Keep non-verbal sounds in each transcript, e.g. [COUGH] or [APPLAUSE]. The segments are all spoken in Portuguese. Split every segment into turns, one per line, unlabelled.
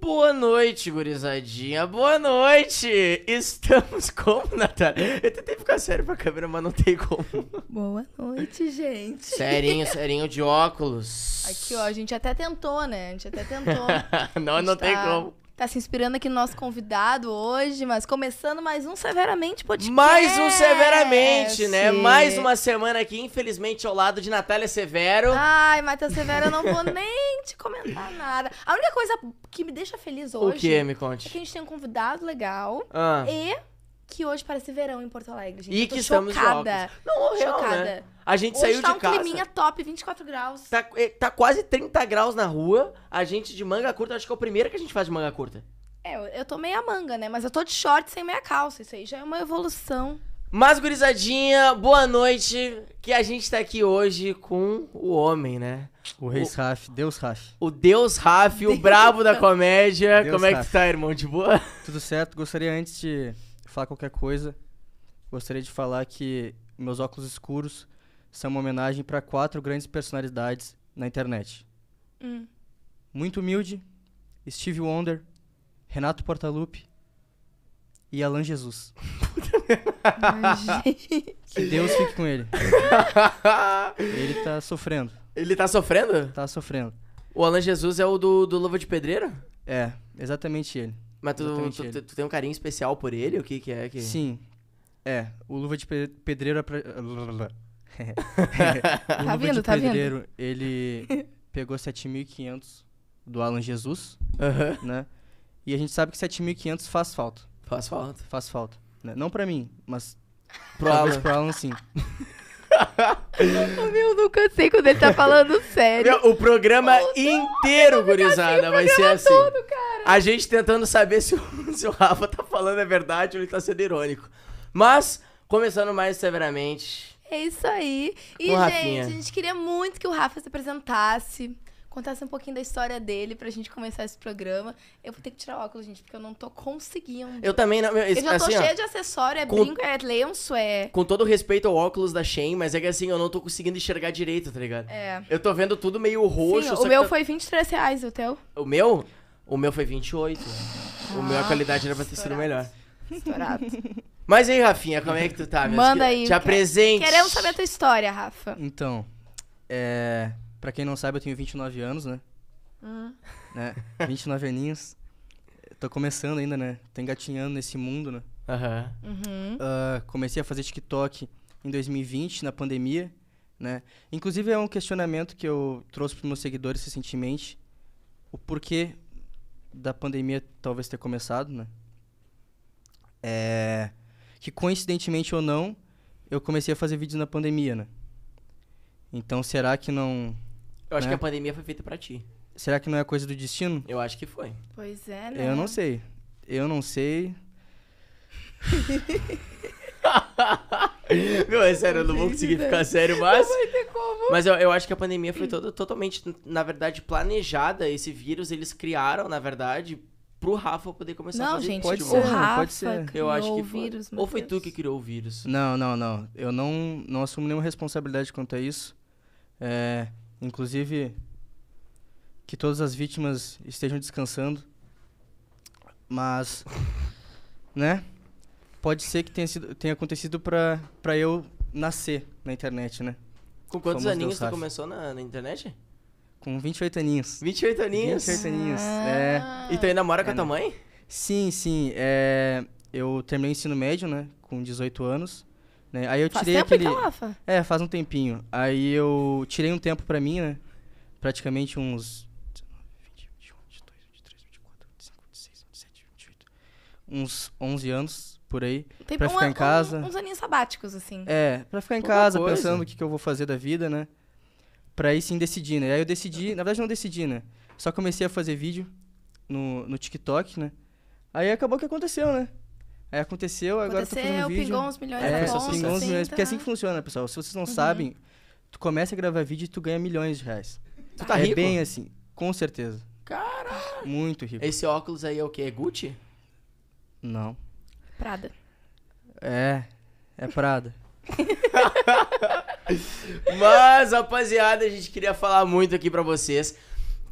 Boa noite, gurizadinha. Boa noite. Estamos como, [LAUGHS] Natália? Eu tentei ficar sério pra câmera, mas não tem como.
Boa noite, gente. Serinho, [LAUGHS]
serinho de óculos.
Aqui, ó, a gente até tentou, né? A gente até tentou.
[LAUGHS] não, gente não tá... tem como
tá se inspirando aqui no nosso convidado hoje, mas começando mais um Severamente Podcast. Mais um Severamente, né?
Mais uma semana aqui, infelizmente, ao lado de Natália Severo.
Ai, Matheus Severo, eu não vou nem te comentar nada. A única coisa que me deixa feliz hoje... O que, me conte? É que a gente tem um convidado legal ah. e que hoje parece verão em Porto Alegre, gente. E eu tô que chocada. estamos de Não, real, né? chocada. Né? A gente hoje saiu tá de um casa. tá um climinha top, 24 graus.
Tá, é, tá quase 30 graus na rua. A gente de manga curta, acho que é o primeiro que a gente faz de manga curta.
É, eu tô meia manga, né? Mas eu tô de short sem meia calça. Isso aí já é uma evolução.
Mas, gurizadinha, boa noite. Que a gente tá aqui hoje com o homem, né? O Reis Raf, Deus Raf. O Deus Raf, o brabo da comédia.
Deus Como é que tá, irmão? De boa? Tudo certo. Gostaria antes de falar qualquer coisa, gostaria de falar que meus óculos escuros são uma homenagem para quatro grandes personalidades na internet. Hum. Muito Humilde, Steve Wonder, Renato Portaluppi e Alan Jesus.
que Deus fique com ele. ele tá sofrendo. Ele tá sofrendo? Tá sofrendo. O Alan Jesus é o do, do Luva de Pedreira? É, exatamente ele. Mas tu, tu, tu, tu, tem um carinho especial por ele? O que, que é que. Sim.
É, o Luva de Pedreiro. Pra... [LAUGHS] [LAUGHS] o tá Luva vendo, de tá Pedreiro, vendo? ele [LAUGHS] pegou 7.500 do Alan Jesus, uh -huh. né? E a gente sabe que 7.500 faz falta. Faz falta. Faz falta. Né? Não pra mim, mas. Pro Alan. pro Alan, sim
o [LAUGHS] meu, nunca
sei quando ele tá falando sério. Meu, o programa oh, inteiro, não, gurizada, vai ser assim. Todo, a gente tentando saber se o, [LAUGHS] se o Rafa tá falando a verdade ou ele tá sendo irônico. Mas, começando mais severamente.
É isso aí. E, gente, a gente queria muito que o Rafa se apresentasse contasse um pouquinho da história dele pra gente começar esse programa. Eu vou ter que tirar o óculos, gente, porque eu não tô conseguindo. Eu também não. Eu, eu já tô cheio assim, cheia de acessório, é com, brinco, é lenço, é.
Com todo respeito ao óculos da Shein, mas é que assim, eu não tô conseguindo enxergar direito, tá ligado? É. Eu tô vendo tudo meio roxo. Sim, o meu tá... foi
23 reais, o teu?
O meu? O meu foi 28. Ah, o meu, a ah, qualidade era pra ter sido melhor. Estourado. Mas aí, Rafinha,
como é que tu tá? Manda que... aí. Te é- apresente. Queremos
saber a tua história, Rafa.
Então, é...
Pra quem não sabe, eu tenho 29 anos, né? Uhum. Né? 29 [LAUGHS] aninhos. Tô começando ainda, né? Tô engatinhando nesse mundo, né? Uhum. uhum. Uh, comecei a fazer TikTok em 2020, na pandemia, né? Inclusive, é um questionamento que eu trouxe pros meus seguidores recentemente. O porquê da pandemia talvez ter começado, né? É... Que, coincidentemente ou não, eu comecei a fazer vídeos na pandemia, né? Então, será que não eu acho né? que a pandemia foi feita para ti. Será que não é coisa do destino?
Eu acho que foi.
Pois é, né? Eu não
sei. Eu não sei.
[LAUGHS] Meu, é sério, eu
não vou conseguir
ficar sério, mas. Não vai ter como. Mas eu, eu acho
que a pandemia foi todo, totalmente, na verdade, planejada. Esse vírus eles criaram, na verdade, pro Rafa poder começar não, a fazer gente, pode ser, o Rafa pode ser. eu acho que foi. Vírus, Ou foi Deus. tu que criou o vírus?
Não, não, não. Eu não, não assumo nenhuma responsabilidade quanto a isso. É, Inclusive, que todas as vítimas estejam descansando. Mas, [LAUGHS] né? Pode ser que tenha, sido, tenha acontecido pra, pra eu nascer na internet, né? Com quantos Famoso aninhos você
começou na, na internet?
Com 28 aninhos. 28 aninhos? 28 aninhos, é. ah. é. E tu ainda mora é, com a é, tua mãe? Sim, sim. É, eu terminei o ensino médio, né? Com 18 anos. Né? Aí eu faz tirei aquele. Então, Rafa. É, faz um tempinho. Aí eu tirei um tempo pra mim, né? Praticamente uns. 19, 20, 21, 22, 23, 24, 25, 26, 27, 28. Uns 11 anos por aí. Tem pra um ficar em casa. uns
aninhos sabáticos, assim. É, pra ficar em Pouca casa, coisa. pensando o
que, que eu vou fazer da vida, né? Pra aí sim decidir, né? Aí eu decidi, na verdade não decidi, né? Só comecei a fazer vídeo no, no TikTok, né? Aí acabou que aconteceu, né? Aí aconteceu, agora aconteceu, tô fazendo vídeo. pingou uns milhões é, de pontos, pingou uns assim, milhões, tá. porque é assim tá. que funciona, pessoal. Se vocês não uhum. sabem, tu começa a gravar vídeo e tu ganha milhões de reais. Tu tá é rico? bem assim, com certeza. Caralho! Muito rico. Esse
óculos aí é o quê? É Gucci?
Não. Prada.
É, é Prada.
[LAUGHS] Mas, rapaziada, a gente queria falar muito aqui para vocês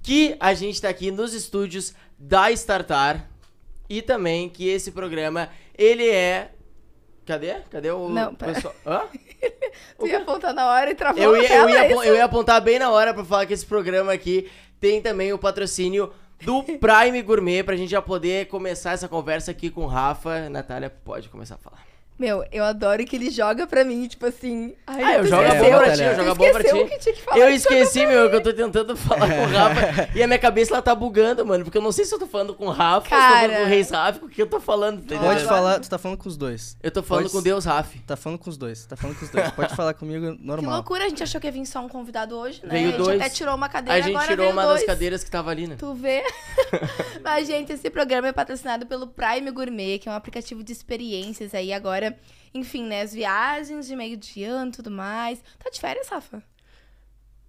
que a gente tá aqui nos estúdios da Startar e também que esse programa ele é. Cadê? Cadê o. Não, Pessoal? Hã?
[LAUGHS] tu ia apontar na hora e travou eu ia, eu, ia, é isso. eu ia
apontar bem na hora pra falar que esse programa aqui tem também o patrocínio do [LAUGHS] Prime Gourmet pra gente já poder começar essa conversa aqui com o Rafa. Natália, pode começar a falar.
Meu, eu adoro que ele joga pra mim, tipo assim. Ai, ah, eu jogo a né? bola pra ti, eu jogo a bola pra ti. tinha que eu
esqueci, meu, que eu tô tentando [LAUGHS] falar com o Rafa. e a minha cabeça ela tá bugando, mano. Porque eu não sei se eu tô falando com o Rafa, Cara... se eu tô falando com o Reis Rafa, o que eu tô falando. Pode falar, tu
tá falando com os dois. Eu tô falando Pode... com Deus, Rafa. Tá falando com os dois, tá falando com os dois. Pode falar comigo [LAUGHS] normal. Que loucura,
a gente achou que ia vir só um convidado hoje, né? Veio a gente dois. até tirou uma cadeira. A gente agora tirou uma dois. das cadeiras
que tava ali,
né?
Tu vê. [LAUGHS] Mas, gente, esse programa é patrocinado pelo Prime Gourmet, que é um aplicativo de experiências aí agora agora, enfim, né? As viagens de meio de ano tudo mais. Tá de férias, Rafa?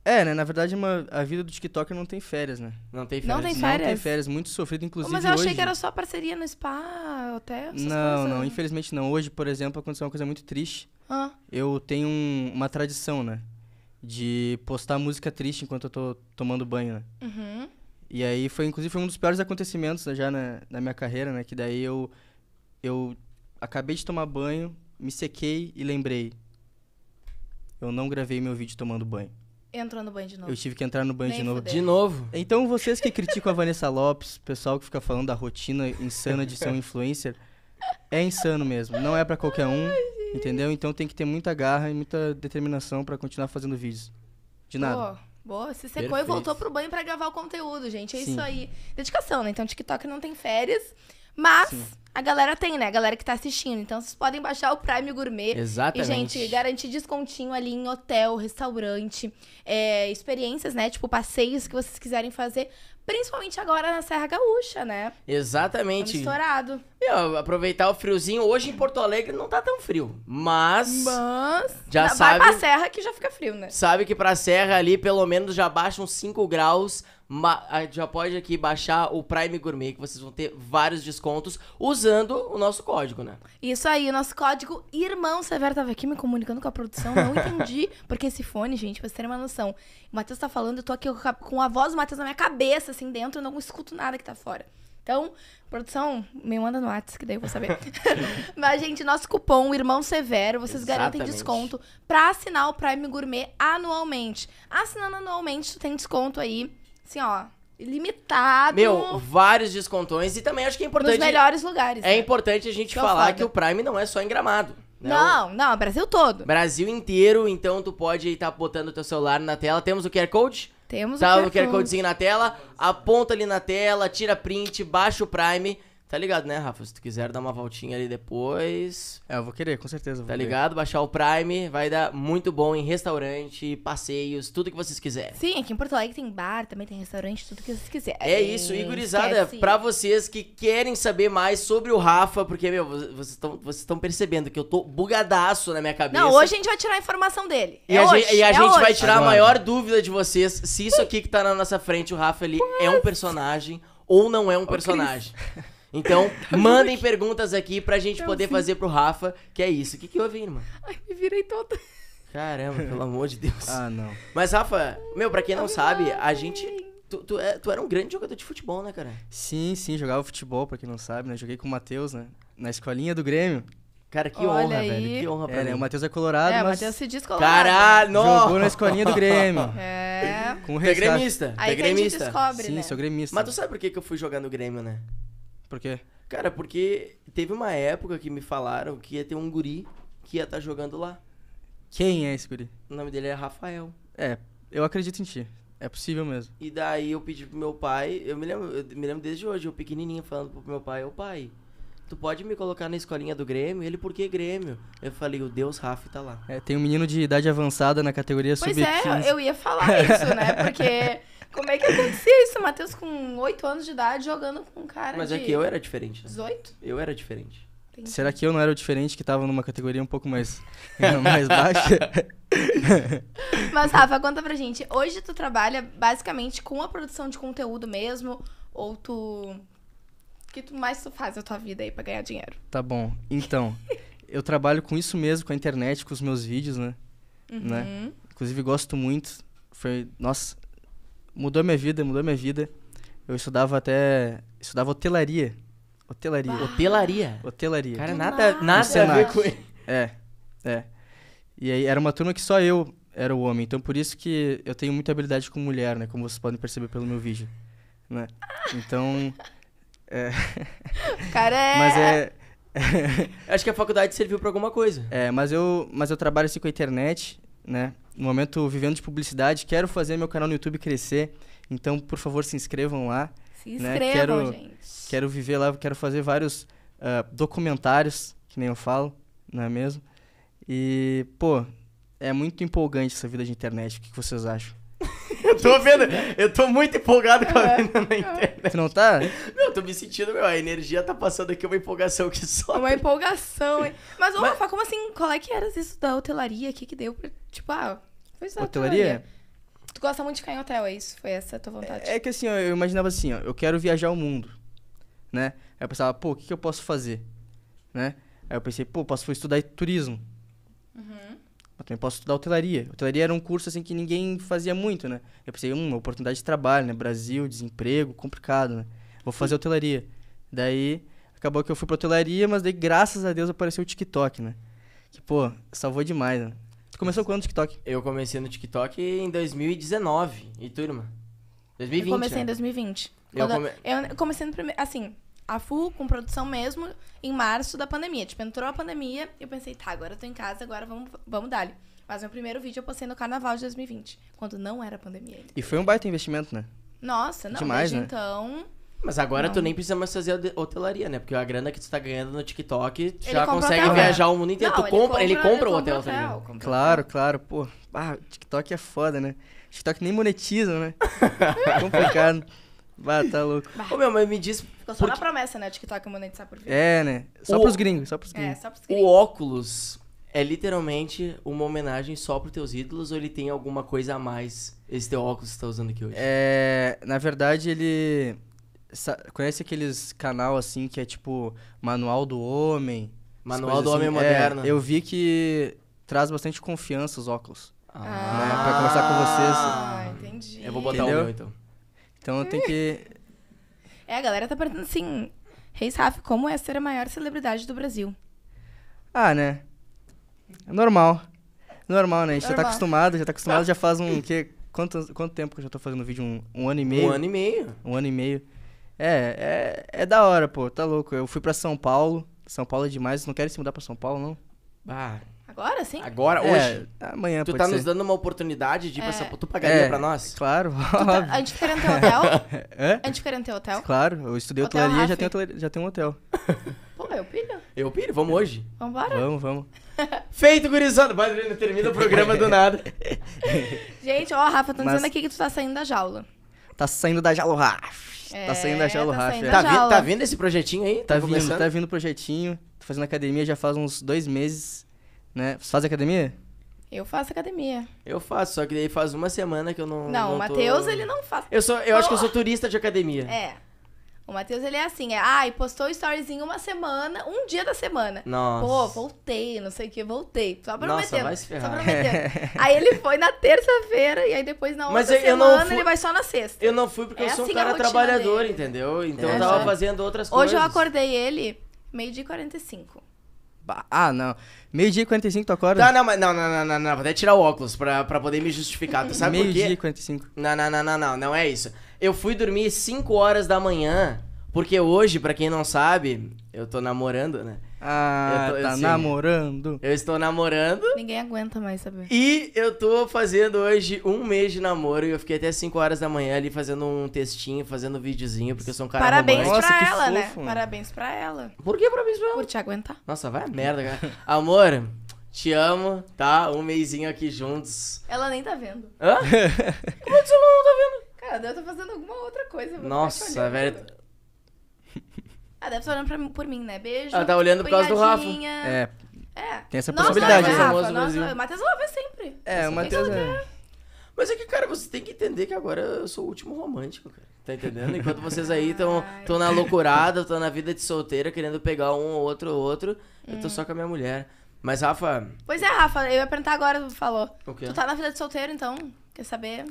É,
né? Na verdade, uma, a vida do TikToker não tem férias, né? Não tem férias. Não tem férias? Não tem férias. Muito sofrido, inclusive. Mas eu achei hoje... que era
só parceria no spa, hotel, essas
Não, coisas. não. Né? Infelizmente não. Hoje, por exemplo, aconteceu uma coisa muito triste. Ah. Eu tenho um, uma tradição, né? De postar música triste enquanto eu tô tomando banho, né? Uhum. E aí foi, inclusive, foi um dos piores acontecimentos né, já na, na minha carreira, né? Que daí eu, eu Acabei de tomar banho, me sequei e lembrei. Eu não gravei meu vídeo tomando banho.
Entrou no banho de novo. Eu tive
que entrar no banho Nem de novo. Fudeu. De novo? Então, vocês que criticam a Vanessa Lopes, pessoal que fica falando da rotina insana de ser um influencer, é insano mesmo. Não é para qualquer um, Ai, entendeu? Então tem que ter muita garra e muita determinação para continuar fazendo vídeos. De nada. Boa,
Boa, se secou Perfeito. e voltou pro banho para gravar o conteúdo, gente. É Sim. isso aí. Dedicação, né? Então, TikTok não tem férias. Mas Sim. a galera tem, né? A galera que tá assistindo. Então vocês podem baixar o Prime Gourmet. Exatamente. E, gente, garantir descontinho ali em hotel, restaurante, é, experiências, né? Tipo, passeios que vocês quiserem fazer. Principalmente agora na Serra Gaúcha, né?
Exatamente. Estourado. Meu, aproveitar o friozinho. Hoje em Porto Alegre não tá tão frio. Mas.
Mas. Já vai sabe. Vai pra Serra que já fica frio, né? Sabe
que pra Serra ali, pelo menos, já baixa uns 5 graus já pode aqui baixar o Prime Gourmet, que vocês vão ter vários descontos usando o nosso código, né?
Isso aí, o nosso código Irmão Severo tava aqui me comunicando com a produção, não [LAUGHS] entendi, porque esse fone, gente, pra vocês terem uma noção. O Matheus tá falando, eu tô aqui com a voz do Matheus na minha cabeça, assim, dentro, eu não escuto nada que tá fora. Então, produção, me manda no WhatsApp, que daí eu vou saber. [LAUGHS] [LAUGHS] Mas, gente, nosso cupom Irmão Severo, vocês Exatamente. garantem desconto pra assinar o Prime Gourmet anualmente. Assinando anualmente, tu tem desconto aí assim, ó, limitado. Meu,
vários descontões e também acho que é importante. Nos melhores lugares. É né? importante a gente falar foda. que o Prime não é só em gramado. Né? Não, não, é Brasil todo. Brasil inteiro, então tu pode estar tá botando teu celular na tela. Temos o QR Code?
Temos tá o QR, QR Codezinho
na tela. Aponta ali na tela, tira print, baixa o Prime. Tá ligado, né, Rafa? Se tu quiser dar uma voltinha ali depois. É, eu vou querer, com certeza. Tá querer. ligado? Baixar o Prime vai dar muito bom em restaurante, passeios, tudo que vocês quiserem.
Sim, aqui em Porto Alegre tem bar, também tem restaurante, tudo que vocês quiserem. É isso, é, Igorizada pra
vocês que querem saber mais sobre o Rafa, porque, meu, vocês estão vocês percebendo que eu tô bugadaço na minha cabeça. Não, hoje a
gente vai tirar a informação dele. E é a hoje, gente, e a é gente hoje.
vai tirar Agora. a maior dúvida de vocês se isso aqui que tá na nossa frente, o Rafa ali, é um personagem ou não é um personagem. [LAUGHS] Então, [LAUGHS] tá mandem perguntas aqui pra gente então, poder sim. fazer pro Rafa, que é isso. O que, que houve, irmã? Ai, me virei toda. Caramba, pelo amor de Deus. Ah, não. Mas, Rafa, meu, pra quem não sabe, a gente. Tu, tu, é, tu, era um grande jogador de futebol, né, cara?
Sim, sim, jogava futebol, pra quem não sabe, né? Joguei com o Matheus, né? Na escolinha do Grêmio. Cara, que Olha honra, aí. velho. Que honra pra é, né? mim. Né? O Matheus é colorado, é, mas... o Matheus se diz colorado. Caralho! Jogou na escolinha do Grêmio. [LAUGHS] É... Com o é gremista. É aí é gremista. descobre, Sim, né? sou gremista. Mas tu sabe
por que, que eu fui jogar no Grêmio, né? Por quê? Cara, porque teve uma época que me falaram que ia ter um guri que ia estar tá jogando lá.
Quem é esse guri?
O nome dele é Rafael.
É, eu acredito em ti. É possível mesmo.
E daí eu pedi pro meu pai, eu me lembro, eu me lembro desde hoje, eu pequenininho falando pro meu pai, ô pai, tu pode me colocar na escolinha do Grêmio? Ele, por que Grêmio? Eu falei, o Deus Rafa tá lá.
É, tem um menino de idade avançada na categoria sub-15. Pois é, sub é, eu ia falar isso, né? [LAUGHS] Porque...
Como é que acontecia isso? Matheus com 8 anos de idade jogando com um cara Mas é de... é que eu era diferente. Né? 18?
Eu era diferente.
Entendi. Será
que eu não era o diferente que tava numa categoria um pouco mais, [LAUGHS] mais baixa? [LAUGHS]
Mas, Rafa, conta pra gente. Hoje tu trabalha basicamente com a produção de conteúdo mesmo? Ou tu. O que tu mais tu faz na tua vida aí pra ganhar dinheiro?
Tá bom. Então, eu trabalho com isso mesmo, com a internet, com os meus vídeos, né? né? Uhum. né? Inclusive, gosto muito. Foi. Nossa, mudou minha vida, mudou minha vida. Eu estudava até. Estudava hotelaria. Hotelaria. Bah. Hotelaria? Hotelaria. Cara, nada, nada a ver com ele. É, é. E aí era uma turma que só eu era o homem. Então por isso que eu tenho muita habilidade com mulher, né? Como vocês podem perceber pelo meu vídeo. Né? Então. É... Cara, é... Mas é. [LAUGHS] Acho que a faculdade serviu para alguma coisa. É, mas eu, mas eu trabalho assim com a internet, né? no momento vivendo de publicidade, quero fazer meu canal no YouTube crescer. Então, por favor, se inscrevam lá. Se né? inscrevam, quero, gente. Quero viver lá, quero fazer vários uh, documentários, que nem eu falo, não é mesmo? E, pô, é muito empolgante essa vida de internet. O que vocês acham?
eu tô vendo, né? eu tô muito empolgado com a venda é. na internet. Tu não tá? Não, eu tô me sentindo, meu, a energia tá passando aqui, uma empolgação que só. Uma
empolgação, hein? Mas, ô, Rafa, como assim? Qual é que era isso da hotelaria? O que que deu tipo, ah, foi isso hotelaria? Tu gosta muito de ficar em hotel, é isso? Foi essa a tua vontade? É,
é que assim, eu imaginava assim, ó, eu quero viajar o mundo, né? Aí eu pensava, pô, o que, que eu posso fazer, né? Aí eu pensei, pô, posso estudar turismo. Eu também posso estudar hotelaria. Hotelaria era um curso assim que ninguém fazia muito, né? Eu pensei, hum, uma oportunidade de trabalho, né? Brasil, desemprego, complicado, né? Vou fazer Sim. hotelaria. Daí acabou que eu fui pra hotelaria, mas daí graças a Deus apareceu o TikTok, né? Que,
pô, salvou demais, né? Tu começou quando no TikTok? Eu comecei no TikTok em 2019. E turma? 2020. Eu comecei né? em
2020. Eu, come... eu, comecei no primeiro. Assim, a full, com produção mesmo, em março da pandemia. Tipo, entrou a pandemia, e eu pensei, tá, agora eu tô em casa, agora vamos, vamos dar-lhe. Mas meu primeiro vídeo eu postei no carnaval de 2020, quando não era pandemia.
E foi um baita investimento, né? Nossa, não, Demais, desde né? então...
Mas agora não. tu nem
precisa mais fazer hotelaria, né? Porque a grana que tu tá ganhando no TikTok, tu já consegue hotel, viajar o mundo inteiro. Não, tu ele compra, compra, ele compra, ele compra o hotel, hotel também.
Compra
claro, claro, pô. Ah, TikTok é foda, né? TikTok nem monetiza, né? é [LAUGHS] complicado. Bah, tá louco. Bah. Ô, meu, mas me diz. Ficou só porque... na
promessa, né? TikTok monetizar por vídeo. É, né?
Só o... pros gringos, só pros é, gringos. É, só
pros gringos. O óculos é literalmente uma homenagem só pros teus ídolos ou ele tem alguma coisa a mais, esse teu óculos que você tá usando aqui hoje? É. Na verdade, ele. Conhece aqueles
canal assim que é tipo Manual do Homem? Manual do assim. Homem é, Moderno. É, eu vi que traz bastante confiança os óculos. Ah, né? Pra conversar com vocês. Ah, entendi. Eu vou botar Entendeu? o meu então. Então eu tenho que.
É, a galera tá perguntando assim: Reis Rafa, como é ser a maior celebridade do Brasil?
Ah, né? É normal. Normal, né? A gente já tá acostumado, já tá acostumado, [LAUGHS] já faz um. Que, quanto, quanto tempo que eu já tô fazendo vídeo? Um, um ano e meio? Um ano e meio. Um ano e meio. É, é, é da hora, pô, tá louco. Eu fui pra São Paulo. São Paulo é demais, não querem se mudar pra São Paulo, não? Ah,
Agora sim? Agora, é, hoje.
Amanhã, Tu pode tá ser. nos dando
uma oportunidade de ir pra essa... Tu pagaria É, pra nós?
Claro, tá- a gente querendo ter hotel? É? A gente fica querendo ter [LAUGHS] hotel? Claro, eu estudei Hotel hotelaria e já tenho, já tenho um hotel.
Pô, eu pilho. Eu piro, vamos hoje. Vambora. Vamos, vamos. [LAUGHS]
Feito, gurizada. Vai, Adriano, termina o programa do nada.
[LAUGHS] Gente, ó, Rafa, tô Mas- dizendo aqui que tu tá saindo da jaula.
Tá
saindo da jaula Rafa tá É, tá saindo da jaula tá é. Tá, vi- tá vendo esse
projetinho aí? Tá, tá vindo, tá
vindo o projetinho. Tô fazendo academia já faz uns dois meses. Né? Você faz academia?
Eu faço academia.
Eu faço, só que daí faz uma semana que eu não.
Não, não o Matheus, tô... ele não faz. Eu, sou, eu acho que eu sou
turista de academia. É.
O Matheus, ele é assim, é, ai, ah, postou storyzinho uma semana, um dia da semana. Nossa. Pô, voltei, não sei o que, voltei. Só prometendo. Nossa, vai se
ferrar. Só prometendo.
[LAUGHS] aí ele foi na terça-feira e aí depois na outra Mas eu, semana eu não fui... ele vai só na sexta.
Eu não fui porque é eu sou assim um cara trabalhador, dele. entendeu? Então é, eu tava já. É. fazendo outras coisas. Hoje eu
acordei ele meio-dia e 45.
Ah, não. Meio-dia e 45 tu acorda? Não, não, mas não, não, não, não, não. Vou até tirar o óculos pra, pra poder me justificar. Tu sabe Meio por quê? Meio-dia e 45. Não, não, não, não, não, não é isso. Eu fui dormir 5 horas da manhã, porque hoje, pra quem não sabe, eu tô namorando, né? Ah, eu tô, tá assim, namorando? Eu estou namorando.
Ninguém aguenta mais saber.
E eu tô fazendo hoje um mês de namoro e eu fiquei até 5 horas da manhã ali fazendo um textinho, fazendo um videozinho, porque eu sou um cara Parabéns romântico. pra Nossa, ela, né?
parabéns pra ela. Por que parabéns pra ela? Por te aguentar. Nossa, vai a merda, cara.
Amor, te amo, tá? Um mêsinho aqui juntos.
Ela nem tá vendo. Hã? [LAUGHS] Como é que você não tá vendo? Cara, eu tô fazendo alguma outra coisa. Nossa, velho. Ah, deve estar olhando pra, por mim, né? Beijo. Ela tá olhando por causa do Rafa. É. É. Tem essa nossa, possibilidade. Né? Nossa, nossa, o Matheus Lava é sempre. É, o Matheus é. Mas é que, cara, você tem que
entender que agora eu sou o último romântico, cara. Tá entendendo? Enquanto vocês aí estão tão na loucurada, estão na vida de solteira, querendo pegar um ou outro ou outro, hum. eu tô hum. só com a minha mulher. Mas, Rafa.
Pois é, Rafa, eu ia perguntar agora, tu falou. O quê? Tu tá na vida de solteiro, então? Quer saber?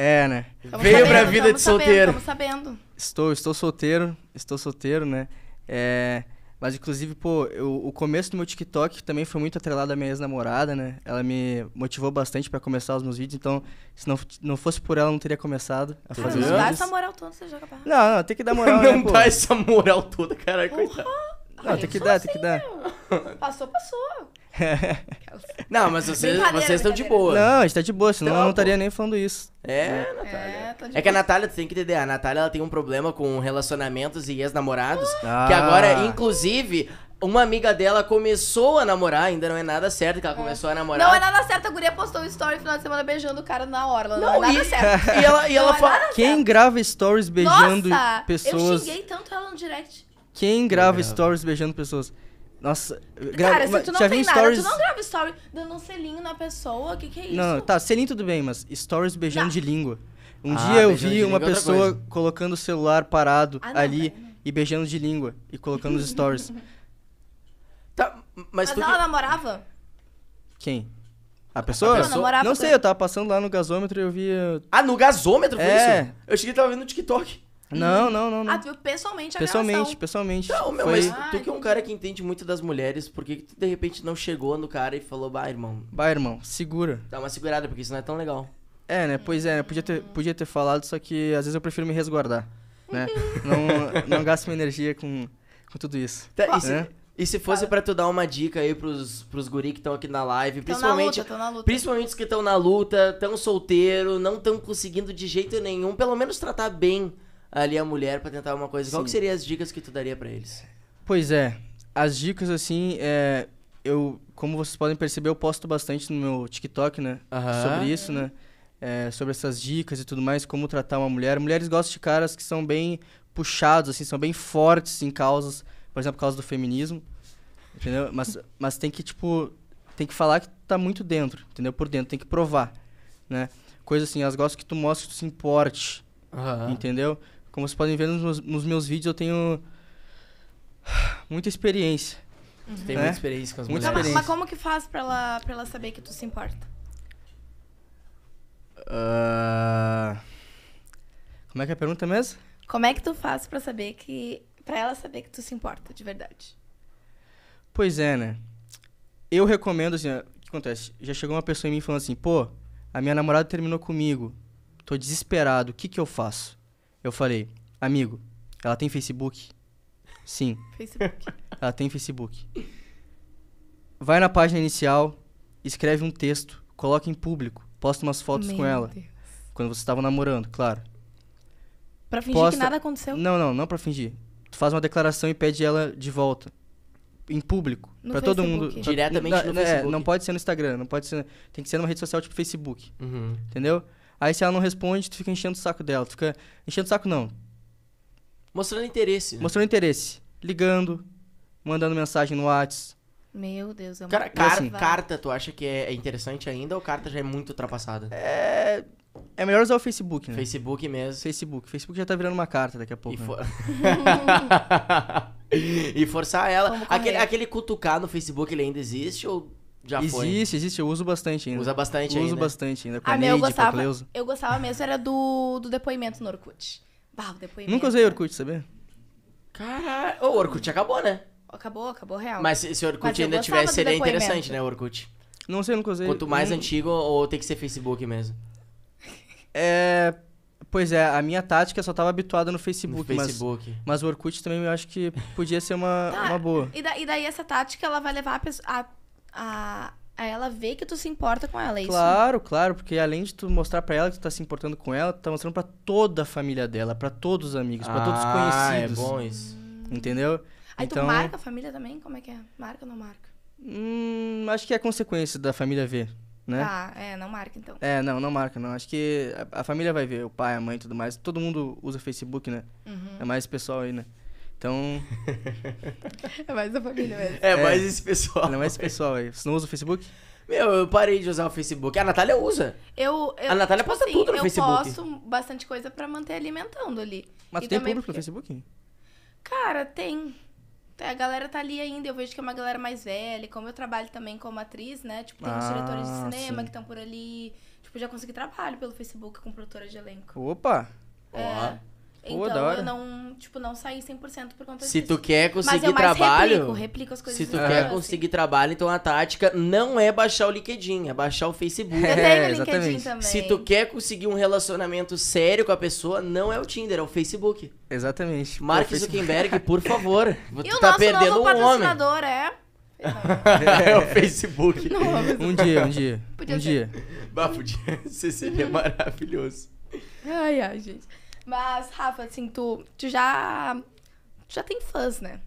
É, né? Tamo Veio sabendo, pra vida de solteiro. Estamos sabendo. Estou, estou solteiro, estou solteiro, né? É, mas inclusive, pô, eu, o começo do meu TikTok também foi muito atrelado à minha ex-namorada, né? Ela me motivou bastante para começar os meus vídeos, então se não, não fosse por ela, eu não teria começado a fazer Não, não dá essa
moral toda, você joga pra Não, não, tem que dar moral, [LAUGHS] né, Não pô? dá essa
moral toda, caralho, coitado.
Não, tem que dar, tem que assim, dar. Passou, passou não, mas vocês, vocês estão de boa. Não,
a gente tá de boa, senão eu não tá estaria nem falando isso. É, é Natália.
É, tá é que a
Natália, tem que entender, a Natália ela tem um problema com relacionamentos e ex-namorados, ah. que agora, inclusive, uma amiga dela começou a namorar, ainda não é nada certo que ela é.
começou a namorar. Não é nada
certo, a guria postou um story no final de semana beijando o cara na orla, não, é não é nada e, certo. [LAUGHS] E ela, e ela é
Quem certo. grava stories beijando Nossa, pessoas... eu
xinguei tanto ela no direct.
Quem grava stories beijando pessoas... Nossa, Cara, se tu não tem nada, stories... tu não grava
story dando um selinho na pessoa, o que, que é isso? Não,
tá, selinho tudo bem, mas stories beijando não. de língua. Um ah, dia eu vi uma é pessoa colocando o celular parado ah, ali não. e beijando de língua e colocando os stories.
[LAUGHS] tá, mas mas ela que... namorava?
Quem? A pessoa? A pessoa? Não, sei, eu tava passando lá no gasômetro e eu via. Ah, no gasômetro foi é. isso?
Eu cheguei e tava vendo no TikTok. Uhum. Não,
não, não,
não. Ah, tu viu pessoalmente a Pessoalmente, pessoalmente. Não, meu, foi...
mas ah, tu que é um cara que entende muito das mulheres, por que, tu de repente não chegou no cara e falou, bah, irmão? Bah, irmão, segura. Dá uma segurada, porque isso não é tão legal. É, né? Pois é, né? Podia ter,
uhum. podia ter falado, só que às vezes eu prefiro me resguardar, né? Uhum. não, não gasto minha energia
com, com tudo isso. Tá, e, né. se, né? e se fosse para tu dar uma dica aí pros, pros guri que estão aqui na live, principalmente, na luta, na luta. principalmente os que estão na luta, tão solteiro, não estão conseguindo de jeito nenhum, pelo menos tratar bem ali a mulher para tentar uma coisa. Sim. Qual que seriam as dicas que tu daria para eles?
Pois é, as dicas assim, é, eu, como vocês podem perceber, eu posto bastante no meu TikTok, né? Sobre isso, né? É, sobre essas dicas e tudo mais, como tratar uma mulher. Mulheres gostam de caras que são bem puxados, assim, são bem fortes em causas, por exemplo, causa do feminismo, entendeu? Mas, mas tem que, tipo, tem que falar que tá muito dentro, entendeu? Por dentro, tem que provar, né? Coisa assim, elas gostam que tu mostre que tu se importe, uhum. entendeu? Como vocês podem ver nos, nos meus vídeos, eu tenho [SIGHS] muita experiência. Uhum. Tem né? muita experiência com as muita mulheres. Mas, mas
como que faz pra ela, pra ela saber que tu se importa?
Uh... Como é que é a pergunta mesmo?
Como é que tu faz pra saber que... Pra ela saber que tu se importa, de verdade?
Pois é, né? Eu recomendo, assim, o que acontece? Já chegou uma pessoa em mim falando assim, pô, a minha namorada terminou comigo, tô desesperado, o que que eu faço? Eu falei, amigo, ela tem Facebook? Sim. Facebook. [LAUGHS] Ela tem Facebook. Vai na página inicial, escreve um texto, coloca em público, posta umas fotos Meu com ela. Deus. Quando você estava namorando, claro.
Pra fingir posta... que nada aconteceu?
Não, não, não pra fingir. Tu faz uma declaração e pede ela de volta. Em público. No pra Facebook. todo mundo. Diretamente pra... no, no é, Facebook. não pode ser no Instagram, não pode ser. Tem que ser numa rede social tipo Facebook. Uhum. Entendeu? Aí se ela não responde, tu fica enchendo o saco dela. Tu fica enchendo o saco, não.
Mostrando interesse.
Né? Mostrando
interesse.
Ligando, mandando mensagem no WhatsApp.
Meu Deus, é uma Cara, car assim, carta,
tu acha que é, é interessante ainda ou carta já é muito ultrapassada?
É.
É melhor usar o Facebook, né? Facebook mesmo. Facebook. Facebook já tá virando uma carta daqui a pouco. E, né? for... né? [LAUGHS] e forçar ela. Aquele, aquele cutucar no Facebook, ele ainda existe ou já
existe, foi.
Existe, existe. Eu uso bastante ainda. Usa bastante uso ainda. Uso bastante ainda. Com ah, a meu, eu gostava.
Eu gostava mesmo, era do, do depoimento no Orkut. Bah, o depoimento. Nunca usei Orkut, sabia? Caralho.
O Orkut acabou, né?
Acabou, acabou real. Mas se o Orkut Mas ainda tivesse, seria interessante,
né, o Orkut? Não sei, nunca usei. Quanto mais Nem... antigo, ou tem que ser Facebook mesmo? É.
Pois é, a minha tática só tava habituada no Facebook. No Facebook. Mas, mas o Orkut também eu acho que podia ser uma, tá. uma boa.
E, da, e daí essa tática ela vai levar a, pessoa, a a, a ela ver que tu se importa com ela, é isso? claro,
claro porque além de tu mostrar para ela que tu tá se importando com ela, tu tá mostrando para toda a família dela, para todos os amigos, ah, para todos os ah, é conhecidos. é bom isso. Entendeu? Aí então... tu marca
a família também? Como é que é? Marca ou não marca?
Hum, acho que é consequência da família ver, né? Ah,
é, não marca então.
É, não, não marca, não. Acho que a, a família vai ver, o pai, a mãe e tudo mais. Todo mundo usa Facebook, né? Uhum. É mais pessoal aí, né? Então.
é mais a família mesmo. É, é mais esse
pessoal. Não é esse pessoal aí. Você não usa o Facebook? Meu, eu parei de usar o Facebook. A Natália usa. Eu, eu a Natália tipo posta assim, tudo no eu Facebook. Eu posto
bastante coisa pra manter alimentando ali. Mas e tem público
porque... no Facebook?
Cara, tem. A galera tá ali ainda, eu vejo que é uma galera mais velha. Como eu trabalho também como atriz, né? Tipo, tem ah, os diretores de cinema sim. que estão por ali. Tipo, já consegui trabalho pelo Facebook com produtora de elenco. Opa!
É. Pô, então eu
não, tipo, não saí 100% por conta Se tu quer conseguir trabalho, replico, replico as coisas. Se tu
quer conseguir assim. trabalho, então a tática não é baixar o LinkedIn, é baixar o Facebook. Eu tenho é, LinkedIn exatamente. também. Se tu quer conseguir um relacionamento sério com a pessoa, não é o Tinder, é o Facebook. Exatamente. Mark Zuckerberg, por favor. [LAUGHS] tu tá perdendo um homem. é [LAUGHS] é o Facebook. Não, [LAUGHS] Um dia, um dia. Podia um ser. dia. Bah, podia. Você seria maravilhoso.
Ai, ai, gente. Mas, Rafa, assim, tu, tu já. Tu já tem fãs, né?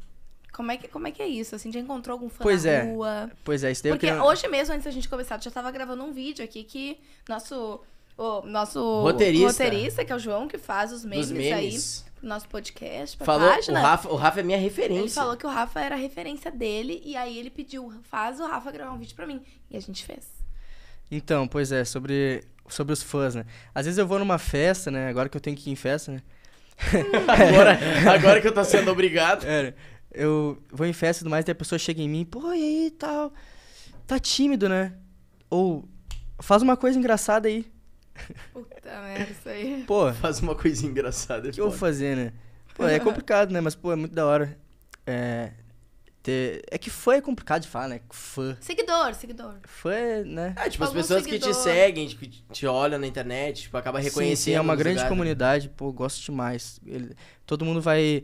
Como é, que, como é que é isso? Assim, já encontrou algum fã pois na é. rua? Pois é, isso daí Porque queria... hoje mesmo, antes da gente começar, tu já tava gravando um vídeo aqui que nosso, o nosso roteirista. roteirista, que é o João, que faz os memes, memes. aí nosso podcast, pra falou, página. O Rafa, o Rafa é minha referência. Ele falou que o Rafa era a referência dele, e aí ele pediu, faz o Rafa gravar um vídeo pra mim. E a gente fez.
Então, pois é, sobre sobre os fãs, né? Às vezes eu vou numa festa, né? Agora que eu tenho que ir em festa, né? [LAUGHS] agora, agora que eu tô sendo obrigado. É, eu vou em festa e tudo mais, e a pessoa chega em mim, pô, e aí, tal. Tá tímido, né? Ou faz uma coisa engraçada aí.
[LAUGHS] Puta merda, isso aí.
Pô, faz uma coisa engraçada. É o que
eu vou fazer, né? Pô, é [LAUGHS] complicado, né? Mas, pô, é muito da hora. É, ter... É que fã é complicado de falar, né? Fã.
Seguidor, seguidor.
Fã, né? É, tipo, Algum as pessoas seguidor. que te
seguem, tipo, que te olham na internet, tipo, acaba reconhecendo. Sim, sim é uma grande lugares. Né? comunidade,
pô, gosto demais. Ele... Todo mundo vai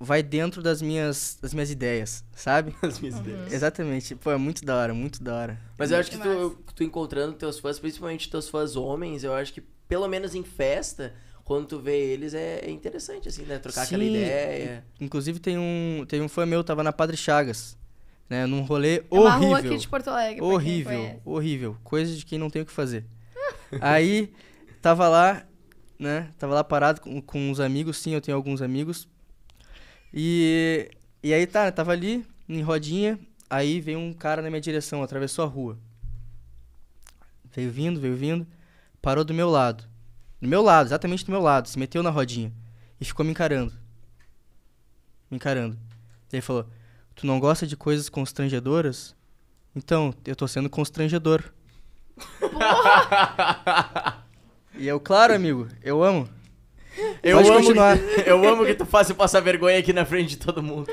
vai dentro das minhas, das minhas ideias, sabe? [LAUGHS] as minhas uhum. ideias. Exatamente. Pô, é muito da hora, muito da hora.
Mas é eu acho que tu, tu encontrando teus fãs, principalmente teus fãs homens, eu acho que pelo menos em festa, quando tu vê eles, é, é interessante, assim, né? Trocar Sim, aquela ideia.
Inclusive, tem um, tem um fã meu, tava na Padre Chagas, né? Num rolê é horrível. Uma rua aqui de Porto Alegre. Horrível, horrível. Coisa de quem não tem o que fazer. [LAUGHS] Aí, tava lá, né? Tava lá parado com, com uns amigos, sim, eu tenho alguns amigos. E, e aí tá, tava ali, em rodinha, aí veio um cara na minha direção, atravessou a rua. Veio vindo, veio vindo, parou do meu lado. Do meu lado, exatamente do meu lado. Se meteu na rodinha. E ficou me encarando. Me encarando. Ele falou: Tu não gosta de coisas constrangedoras? Então, eu tô sendo constrangedor. e
eu, claro, amigo, eu amo.
Eu Pode amo, continuar. Que, [LAUGHS] eu
amo que tu faça passar vergonha aqui na frente de todo mundo.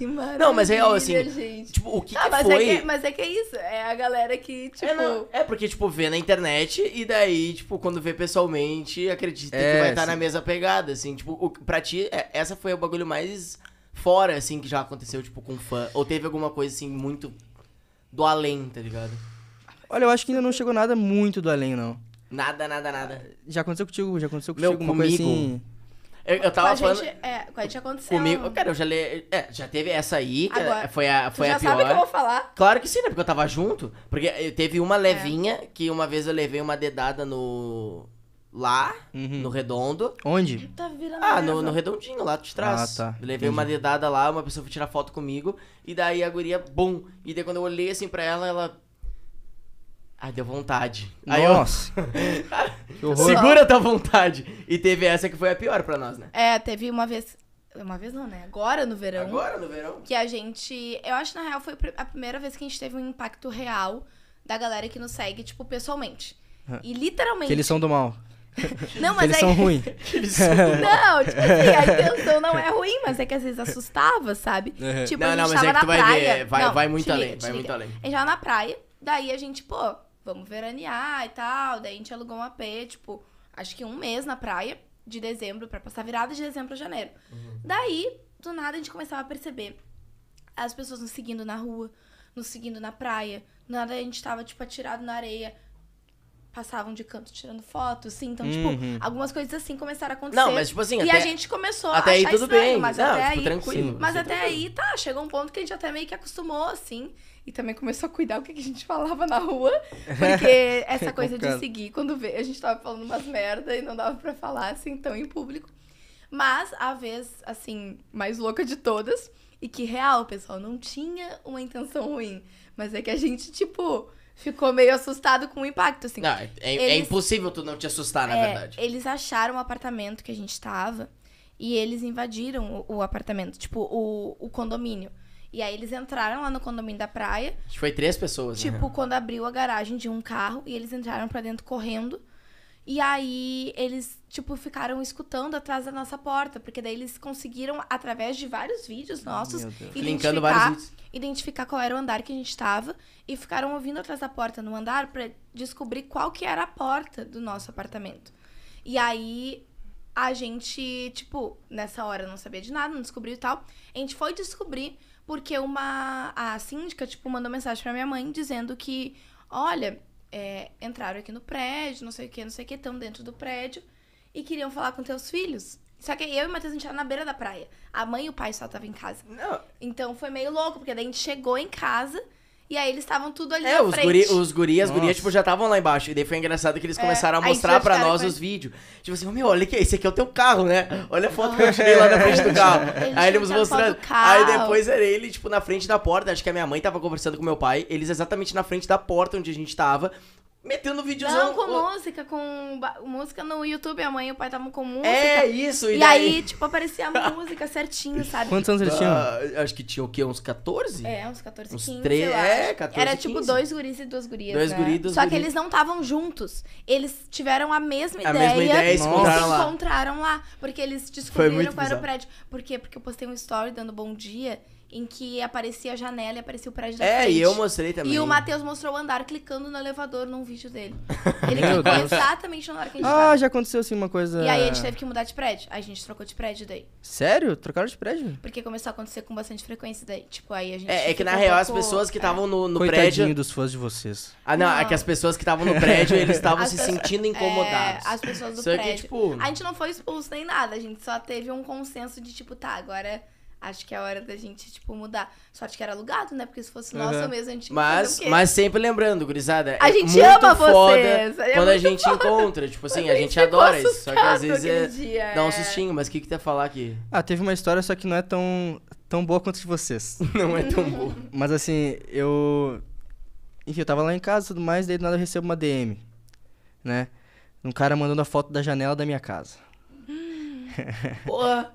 Que maravilha. Não, mas é, real, assim. Gente. Tipo, o que, ah, que mas é foi. É que, mas é que é isso. É a galera que, tipo. É, não, tipo,
é, porque, tipo, vê na internet e daí, tipo, quando vê pessoalmente, acredita é, que vai estar é, tá na mesma pegada, assim. Tipo, o, pra ti, essa foi o bagulho mais fora, assim, que já aconteceu, tipo, com fã. Ou teve alguma coisa, assim, muito do além, tá ligado?
Olha, eu acho que ainda não chegou nada muito do além, não.
Nada, nada, nada.
Já aconteceu contigo, já aconteceu contigo Meu, uma comigo, coisa assim. Eu, eu tava com falando.
Gente, é, com a gente aconteceu. Comigo. Cara, eu já
le... É, já teve essa aí, que Agora, foi a, foi tu a pior. sabe que eu vou falar. Claro que sim, né? Porque eu tava junto. Porque eh, teve uma é. levinha é. que uma vez eu levei uma dedada no. Lá, uhum. no redondo. Onde? Tá
virando ah, no, no,
redondinho, lá de trás. Ah, tá. levei Entendi. uma dedada lá, uma pessoa foi tirar foto comigo. E daí a guria, bum. E daí quando eu olhei assim pra ela, ela Ai, deu vontade. Aí Nossa!
[LAUGHS] Eu... Segura tua
vontade. E teve essa que foi a pior pra nós, né?
É, teve uma vez. Uma vez não, né? Agora no verão. Agora no verão. Que a gente. Eu acho, na real, foi a primeira vez que a gente teve um impacto real da galera que nos segue, tipo, pessoalmente. E literalmente. Que eles são
do mal. [LAUGHS]
Não, mas eles são ruins. [LAUGHS] não, tipo assim, a intenção não é ruim, mas é que às vezes assustava, sabe? Uhum. Tipo, não, a gente não, tava é na praia. Vai, não, vai, muito, além, vai muito além, A gente tava na praia, daí a gente, pô, vamos veranear e tal. Daí a gente alugou um AP, tipo, acho que um mês na praia de dezembro, para passar virada de dezembro a janeiro. Uhum. Daí, do nada, a gente começava a perceber as pessoas nos seguindo na rua, nos seguindo na praia. Do nada a gente tava, tipo, atirado na areia. Passavam de canto tirando fotos, sim. Então, tipo, uhum. tipo, algumas coisas assim começaram a acontecer. Não, mas tipo assim. E até... a gente começou até a aí tudo estranho, bem. mas Não, até tipo, aí. Tranquilo, mas até tranquilo. aí, tá, chegou um ponto que a gente até meio que acostumou, assim. E também começou a cuidar o que a gente falava na rua. [LAUGHS] Porque essa é coisa de seguir, quando vê, a gente tava falando umas merda e não dava para falar assim tão em público. Mas a vez, assim, mais louca de todas, e que real, pessoal, não tinha uma intenção ruim. Mas é que a gente, tipo, ficou meio assustado com o impacto, assim. Não,
ah, é, é, eles, é impossível tu não te assustar, na é, verdade.
Eles acharam o apartamento que a gente tava e eles invadiram o, o apartamento, tipo, o, o condomínio. E aí eles entraram lá no condomínio da praia.
Acho que foi três pessoas, né? Tipo, né?
quando abriu a garagem de um carro e eles entraram para dentro correndo. E aí eles, tipo, ficaram escutando atrás da nossa porta, porque daí eles conseguiram, através de vários vídeos nossos, identificar, vários identificar qual era o andar que a gente estava e ficaram ouvindo atrás da porta no andar para descobrir qual que era a porta do nosso apartamento. E aí a gente, tipo, nessa hora não sabia de nada, não descobriu e tal. A gente foi descobrir porque uma a síndica, tipo, mandou mensagem pra minha mãe dizendo que, olha, é, entraram aqui no prédio, não sei o que, não sei o que, estão dentro do prédio e queriam falar com teus filhos. Só que eu e o Matheus, a gente era na beira da praia. A mãe e o pai só estavam em casa. Não. Então foi meio louco, porque daí a gente chegou em casa e aí eles estavam tudo ali é, na os frente. Guri, os gurias as
gurias, tipo, já estavam lá embaixo. E daí foi engraçado que eles é, começaram a mostrar pra nós os vídeos. Tipo assim, meu, olha aqui, esse aqui é o teu carro, né? Olha a foto que eu tirei lá na é. frente do carro. Ele aí eles mostrando. Aí depois era ele, tipo, na frente da porta. Acho que a minha mãe tava conversando com meu pai. Eles exatamente na frente da porta onde a gente tava metendo videozão. Não, com o...
música, com música no YouTube. A mãe e o pai estavam com música. É, isso. E, e aí, tipo, aparecia a [LAUGHS] música certinho, sabe? Quantos anos eles tinham?
Ah, acho que tinha o quê? Uns 14?
É, uns 14, uns 15, 3, É, 14, Era 15. tipo dois guris e duas gurias, Dois né? guris e duas Só guri. que eles não estavam juntos. Eles tiveram a mesma a ideia. Mesma ideia e se encontraram lá. encontraram lá. Porque eles descobriram qual era o prédio. Por quê? Porque eu postei um story dando bom dia em que aparecia a janela e aparecia o prédio da É, frente. e eu mostrei também. E o Matheus mostrou o andar clicando no elevador num vídeo dele. [LAUGHS] Ele Meu clicou Deus. exatamente no andar que a gente Ah, tava. já
aconteceu assim uma coisa. E aí a gente teve
que mudar de prédio. Aí a gente trocou de prédio daí.
Sério? Trocaram de prédio?
Porque começou a acontecer com bastante frequência daí. Tipo, aí a gente. É, é que na um real as pessoas que é. estavam
no,
no Coitadinho prédio. dos fãs de vocês. Ah, não, é
que as ah. pessoas que estavam no prédio, eles
[LAUGHS]
estavam se pessoas- sentindo é, incomodados. É, as pessoas do Só que, prédio. tipo, A gente não foi expulso nem nada, a gente só teve um consenso de tipo, tá, agora acho que é hora da gente, tipo, mudar. Sorte que era alugado, né? Porque se fosse nosso uhum. mesmo, a gente mas, mas sempre
lembrando, gurizada. A é gente muito ama vocês. É quando a gente foda. encontra, tipo assim, a gente adora isso. Só que às vezes é... Dia, dá um é. sustinho, mas o que que tu ia falar aqui?
Ah, teve uma história, só que não é tão, tão boa quanto de vocês. [LAUGHS] não é tão boa. Mas assim, eu. Enfim, eu tava lá em casa e tudo mais, daí do nada eu recebo uma DM, né? Um cara mandando a foto da janela da
minha casa. Porra!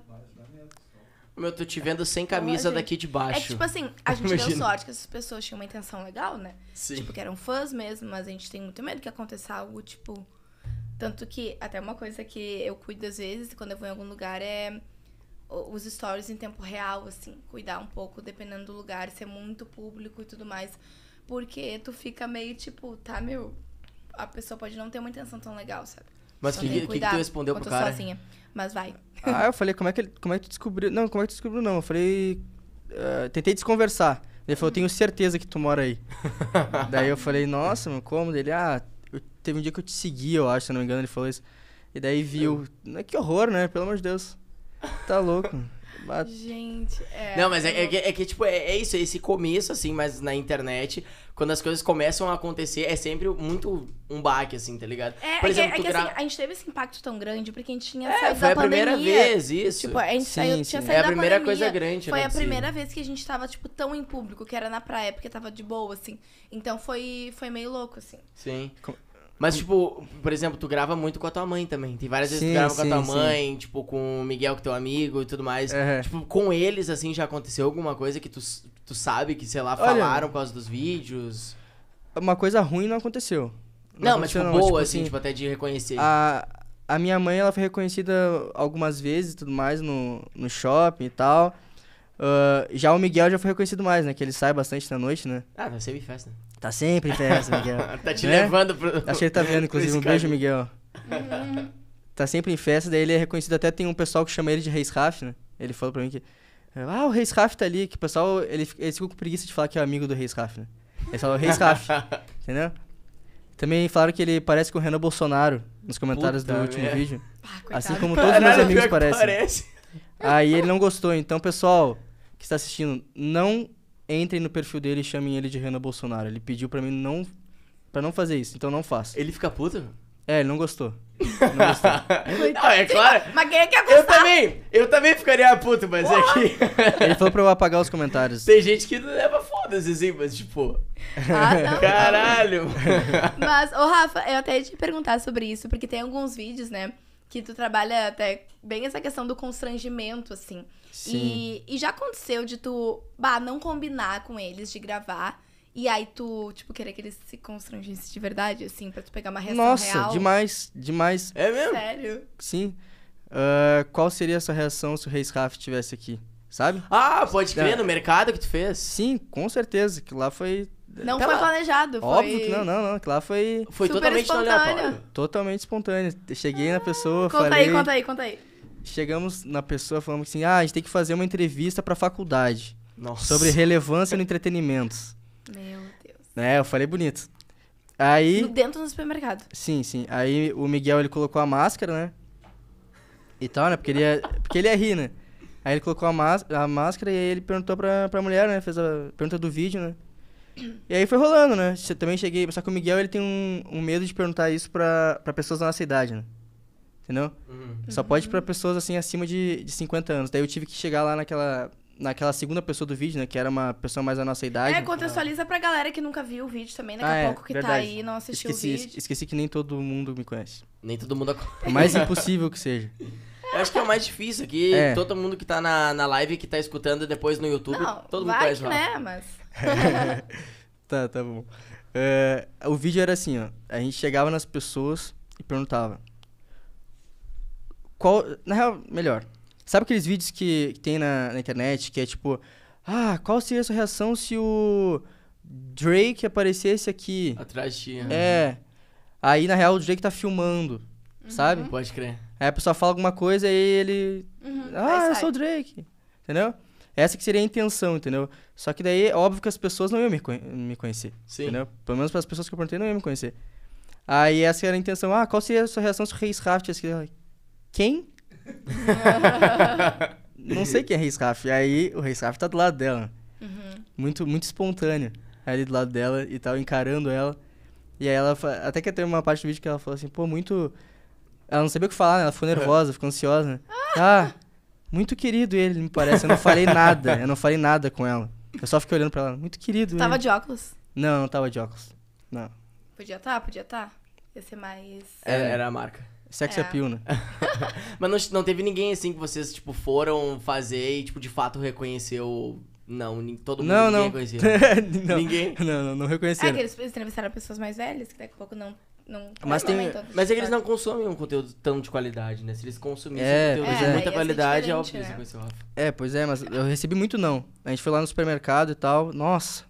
Meu, eu tô te vendo sem então, camisa assim, daqui de é baixo. É que, tipo assim, [LAUGHS] a gente Imagina. deu sorte
que essas pessoas tinham uma intenção legal, né? Sim. Tipo, que eram fãs mesmo, mas a gente tem muito medo que aconteça algo, tipo. Tanto que, até uma coisa que eu cuido às vezes, quando eu vou em algum lugar, é os stories em tempo real, assim. Cuidar um pouco, dependendo do lugar, ser muito público e tudo mais. Porque tu fica meio tipo, tá, meu. A pessoa pode não ter uma intenção tão legal, sabe? Mas o que, que, que, tu respondeu pro cara? Sozinha mas vai. Ah, eu
falei, como é que, ele, como é que tu descobriu? Não, como é que tu descobriu? Não, eu falei, uh, tentei desconversar. Ele falou, tenho certeza que tu mora aí. [LAUGHS] daí eu falei, nossa, meu, como? Ele, ah, eu, teve um dia que eu te segui, eu acho, se não me engano, ele falou isso. E daí viu, hum. é. que horror, né? Pelo amor de Deus. Tá louco.
Gente, é. Não, mas é, é, que, é
que, tipo, é, é, isso, é esse começo, assim, mas na internet, quando as coisas começam a acontecer, é sempre muito um baque, assim, tá ligado? É, Por é exemplo, que, é que gra... assim,
a gente teve esse impacto tão grande porque a gente tinha é, saído foi da a
pandemia. primeira vez, isso. Tipo, a gente sim, saiu, sim. É a primeira pandemia, coisa grande, Foi né, a primeira sim.
vez que a gente tava, tipo, tão em público, que era na praia, porque tava de boa, assim. Então foi, foi meio louco, assim.
Sim. Mas, tipo, por exemplo, tu grava muito com a tua mãe também. Tem várias vezes que tu grava sim, com a tua sim. mãe, tipo, com o Miguel, que é teu amigo e tudo mais. Uhum. Tipo, com eles, assim, já aconteceu alguma coisa que tu, tu sabe que, sei lá, Olha, falaram por causa dos vídeos?
Uma coisa ruim não aconteceu.
Não, não mas, tipo, não, boa, tipo, assim, assim, tipo, até de reconhecer. A, a minha
mãe, ela foi reconhecida algumas vezes e tudo mais no, no shopping e tal. Uh, já o Miguel já foi reconhecido mais, né? Que ele sai bastante na noite, né?
Ah, tá sempre em festa.
Tá sempre em festa, Miguel. [LAUGHS] tá te né? levando pro. Acho que ele tá vendo, inclusive. Um beijo, Miguel. Uhum. tá sempre em festa, daí ele é reconhecido. Até tem um pessoal que chama ele de Reis Raf, né? Ele falou pra mim que. Ah, o Reis Raf tá ali, que o pessoal. Ele, ele ficou com preguiça de falar que é amigo do Reis Raf, né? Ele falou Reis Raf. [LAUGHS] entendeu? Também falaram que ele parece com o Renan Bolsonaro nos comentários Puta do último minha. vídeo. Ah, assim como todos os meus amigos parecem. Parece. Aí ele não gostou, então, pessoal está assistindo, não entrem no perfil dele e chamem ele de Renan Bolsonaro. Ele pediu para mim não para não fazer isso, então não faça. Ele fica puto? É, ele não gostou. [LAUGHS] Não não,
é claro. Mas quem é que é Eu também, eu também ficaria puto, mas é Porra. é
que... [LAUGHS] ele falou pra eu apagar os comentários. Tem
gente que não leva foda-se, assim, mas tipo... Ah, não, [LAUGHS]
Caralho!
Mas, ô Rafa, eu até ia te perguntar sobre isso, porque tem alguns vídeos, né, que tu trabalha até bem essa questão do constrangimento, assim. E, e já aconteceu de tu, bah, não combinar com eles de gravar. E aí tu, tipo, querer que eles se constrangissem de verdade, assim, pra tu pegar uma reação Nossa, real. Nossa, demais,
demais. É mesmo? Sério? Sim. Uh, qual seria a sua reação se o Reis Rafa estivesse aqui? Sabe? Ah, pode crer, no mercado que tu fez? Sim, com certeza, que lá foi... Não tá foi planejado, foi... Óbvio que não, não, não, que lá foi... Foi totalmente espontâneo. Totalmente espontâneo. Cheguei ah, na pessoa, conta falei... Conta aí, conta aí, conta aí chegamos na pessoa falando assim: ah, a gente tem que fazer uma entrevista para faculdade Nossa. sobre relevância no entretenimento. Meu Deus. É, eu falei bonito. Aí.
dentro do supermercado.
Sim, sim. Aí o Miguel ele colocou a máscara, né? E tal, né? Porque ele ia, é, porque ele ia é rir, né? Aí ele colocou a, a máscara e aí ele perguntou pra, pra mulher, né? Fez a pergunta do vídeo, né? E aí foi rolando, né? Eu também cheguei. Só que o Miguel ele tem um, um medo de perguntar isso pra, pra pessoas da nossa idade, né? entendeu? Uhum. Só pode para uhum. pessoas assim acima de, de 50 anos. Daí eu tive que chegar lá naquela naquela segunda pessoa do vídeo, né? Que era uma pessoa mais da nossa é, idade. É, contextualiza
pra galera que nunca viu o vídeo também, daqui ah, a é, pouco é, que tá verdade. tá aí não assistiu esqueci, o vídeo.
Esqueci que nem todo mundo me conhece. Nem todo mundo acompanha. O mais [LAUGHS] impossível que seja.
Eu acho que é o mais difícil aqui. É. Todo mundo que tá na, na live, que tá escutando depois no YouTube, não,
todo mundo conhece que, né, mas... [LAUGHS]
tá, tá bom. Uh, o vídeo era assim, ó. A gente chegava nas pessoas e perguntava. Qual. Na real, melhor. Sabe aqueles vídeos que, tem na, na, internet que é tipo. Ah, qual seria a sua reação se o Drake aparecesse aqui? Atrás de ti, É. Aí, na real, o Drake tá filmando. Uhum. Sabe? Pode crer. Aí a pessoa fala alguma coisa e ele. Uhum. Ah, Aí eu sai. sou o Drake. Entendeu? Essa que seria a intenção, entendeu? Só que daí, é óbvio que as pessoas não iam me, me conhecer. Sim. Entendeu? Pelo menos para as pessoas que eu perguntei, não iam me conhecer. Aí essa era a intenção. Ah, qual seria a sua reação se o Reis Raft quem? [LAUGHS] não sei quem é Reis Raf. E aí o Reis Raf tá do lado dela. Uhum. Muito, muito espontâneo. Ali do lado dela e tal, encarando ela. E aí ela. Até que tem uma parte do vídeo que ela falou assim, pô, muito. Ela não sabia o que falar, né? Ela ficou nervosa, ficou ansiosa. Né? Ah! ah, muito querido ele, me parece. Eu não falei nada. Eu não falei nada com ela. Eu só fiquei olhando pra ela. Muito querido. Tava ele. de óculos? Não, não tava de óculos. Não.
Podia estar, tá, podia estar. Tá. Ia ser mais. era a marca. Sex é. appeal,
né? [LAUGHS] Mas não, não teve ninguém assim que vocês, tipo, foram fazer e, tipo, de fato reconheceu. Não, todo mundo não, não. reconhecia. [LAUGHS] não. Ninguém? Não, não, não
reconheceram. É que
eles entrevistaram pessoas mais velhas, que daqui a pouco não não, mas tem, mas é que eles
não consomem um conteúdo tão de qualidade, né? Se eles consumissem é, um conteúdo é, de
é, muita é qualidade, é, óbvio né? é o Rafa. É, pois é, mas eu recebi muito não. A gente foi lá no supermercado e tal. Nossa,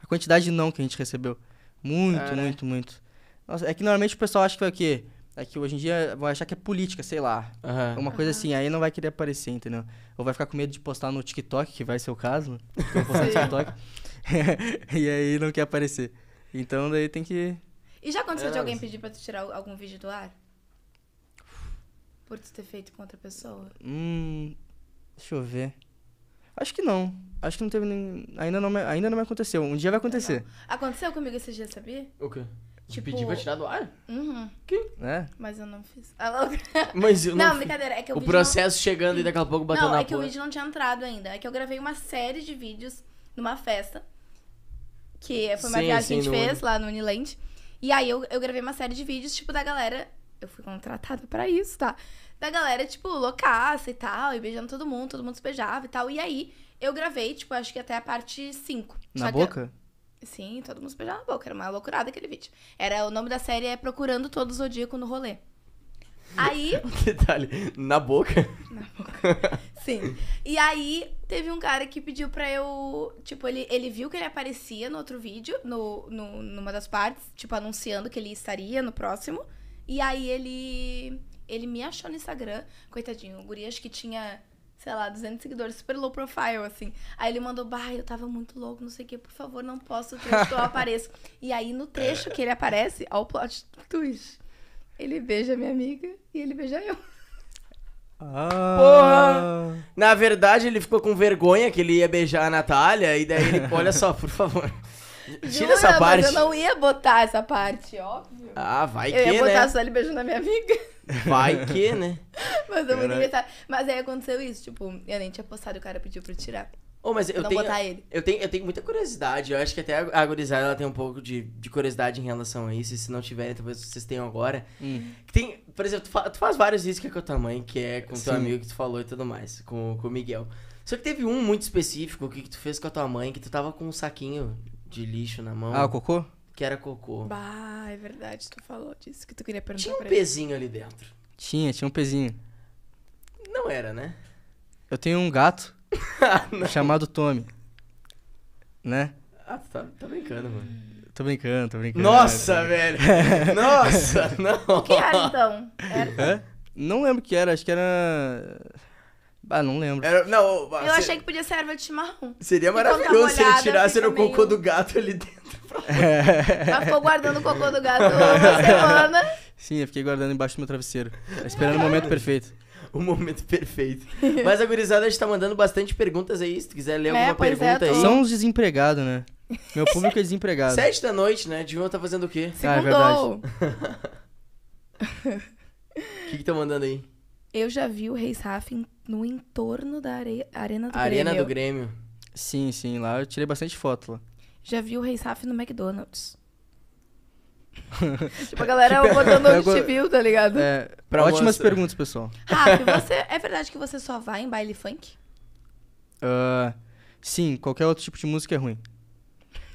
a quantidade de não que a gente recebeu. Muito, ah, muito, né? muito. Nossa, é que normalmente o pessoal acha que foi o quê? É que hoje em dia vão achar que é política, sei lá. Uhum. Uma coisa uhum. assim, aí não vai querer aparecer, entendeu? Ou vai ficar com medo de postar no TikTok, que vai ser o caso, né? Eu vou postar no TikTok. [LAUGHS] e aí não quer aparecer. Então daí tem que. E já aconteceu é, de alguém mas...
pedir pra tu tirar algum vídeo do ar? Por tu ter feito com outra pessoa?
Hum. Deixa eu ver. Acho que não. Acho que não teve nem. Ainda não me, ainda não me aconteceu. Um dia vai acontecer.
Aconteceu comigo esses dias, sabia?
O quê?
Tipo,
pedi pra tirar do ar? Uhum.
Que? Né?
Mas eu não fiz. Ah, [LAUGHS] Mas eu não. Não, brincadeira. É que o, o processo
não... chegando e daqui a pouco bateu não, na Não, é que porra. o vídeo
não tinha entrado ainda. É que eu gravei uma série de vídeos numa festa. Que foi uma sim, viagem sim, que a gente fez Uni. lá no Uniland. E aí eu, eu gravei uma série de vídeos, tipo, da galera. Eu fui contratada pra isso, tá? Da galera, tipo, loucaça e tal, e beijando todo mundo, todo mundo se beijava e tal. E aí eu gravei, tipo, acho que até a parte 5. Na boca? Sim, todo mundo se beijava na boca. Era uma loucurada aquele vídeo. Era, o nome da série é Procurando Todo o Zodíaco no Rolê. Aí.
[LAUGHS] Detalhe, na boca? Na
boca. Sim. E aí, teve um cara que pediu pra eu. Tipo, ele, ele viu que ele aparecia no outro vídeo, no, no, numa das partes, tipo, anunciando que ele estaria no próximo. E aí ele. Ele me achou no Instagram. Coitadinho, o guri acho que tinha sei lá, 200 seguidores, super low profile, assim. Aí ele mandou, bah, eu tava muito louco, não sei o quê, por favor, não posso, trecho que eu [LAUGHS] apareço. E aí no trecho é. que ele aparece, ao plot twist, ele beija minha amiga e ele beija eu.
Ah. Porra! Na verdade, ele ficou com vergonha que ele ia beijar a Natália, e daí ele, olha só, por favor. [LAUGHS] Tira Jura, essa parte. Mas eu
não ia botar essa parte, óbvio. Ah, vai eu que, né? Eu ia botar só ele beijando a minha amiga.
Vai que, né? [LAUGHS] mas é muito
engraçado. Mas aí aconteceu isso, tipo, eu nem tinha postado e o cara pediu pra eu tirar. Oh,
mas eu não tenho, botar ele. Eu tenho, eu tenho muita curiosidade. Eu acho que até a gurizada ela tem um pouco de, de curiosidade em relação a isso. E se não tiverem, talvez vocês tenham agora. Hum. Tem, por exemplo, tu, fa, tu, faz vários riscos que é com a tua mãe, que é com Sim. teu amigo que tu falou e tudo mais, com, com o Miguel. Só que teve um muito específico que, que tu fez com a tua mãe, que tu tava com um saquinho de lixo na mão. Ah, o cocô? que era cocô.
Bah, é verdade, tu falou disso que tu queria perguntar. Tinha um pezinho
ali dentro.
Tinha, tinha um pezinho.
Não era, né?
Eu tenho um gato [LAUGHS] ah, chamado Tommy. Né? Ah, tá, tá brincando, mano. Tô brincando, tô brincando. Nossa, velho! Nossa, [LAUGHS] não! O que era então? Era? É? Não lembro o que era, acho que era. Ah, não lembro. Era, não, eu achei
que podia ser erva de chimarrão. Seria maravilhoso se ele tirasse o meio... cocô do
gato ali dentro.
Ela ficou
guardando o cocô do gato [LAUGHS] uma semana.
Sim, eu fiquei guardando embaixo do meu travesseiro. Esperando o momento perfeito. O momento perfeito.
Mas a
gurizada está mandando bastante perguntas aí. Se tu quiser ler é, alguma é, pergunta é, aí. São os
desempregados, né? Meu público é desempregado.
Sete da noite, né? De estar tá fazendo o quê? Se ah, é verdade. O [LAUGHS] que, que tá mandando aí?
Eu já vi o Reis Raf no entorno da are... Arena do Arena Grêmio. Arena do
Grêmio.
Sim, sim. Lá eu tirei bastante foto lá
já vi o Rei Saf no McDonald's.
[LAUGHS] tipo, a galera tipo, botando [LAUGHS] onde te viu, tá ligado? É, pra Ótimas você. perguntas, pessoal. Rafa, [LAUGHS] você,
é verdade que você só vai em baile funk?
Uh, sim, qualquer outro tipo de música é ruim.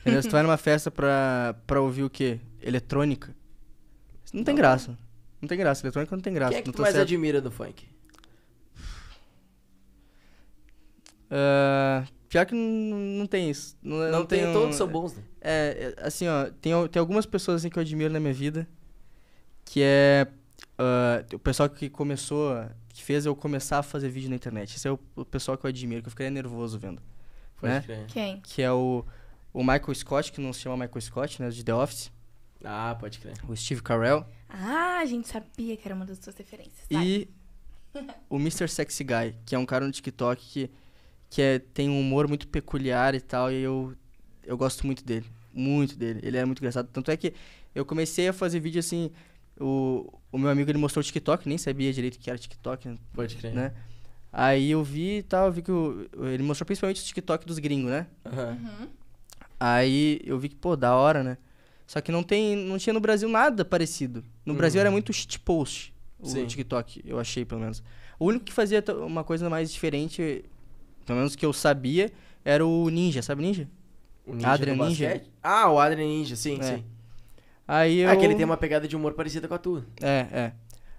Entendeu? Se tu vai numa festa pra, pra ouvir o quê? Eletrônica? Não tem graça. Não tem graça. Eletrônica não tem graça. Quem é que tu mais certo. admira do funk? Uh, Pior que não, tem isso. Não, não, não tem, todos são bons. Né? É, é, assim, ó, tem, tem algumas pessoas assim, que eu admiro na minha vida, que é uh, o pessoal que começou, que fez eu começar a fazer vídeo na internet. Esse é o, o pessoal que eu admiro, que eu ficaria nervoso vendo. Pode né? Crer. Quem? Que é o, o Michael Scott, que não se chama Michael Scott, né, de The Office.
Ah, pode crer.
O Steve Carell.
Ah, a gente sabia que era uma das suas referências.
E o Mr. Sexy Guy, que é um cara no TikTok que que é, tem um humor muito peculiar e tal, e eu, eu gosto muito dele. Muito dele. Ele é muito engraçado. Tanto é que eu comecei a fazer vídeo assim. O, o meu amigo ele mostrou o TikTok, nem sabia direito o que era TikTok. Né? Pode crer. Né? Aí eu vi e tal, vi que ele mostrou principalmente o TikTok dos gringos, né? Uhum. Aí eu vi que, pô, da hora, né? Só que não tem, não tinha no Brasil nada parecido. No uhum. Brasil era muito shitpost o Sim. TikTok, eu achei pelo menos. O único que fazia uma coisa mais diferente pelo menos que eu sabia, era o Ninja, sabe Ninja? O Ninja Adrian Ninja.
Ah, o Adrian Ninja, sim, é. sim.
Aí é, eu... que ele tem uma
pegada de humor parecida com a tua.
É, é.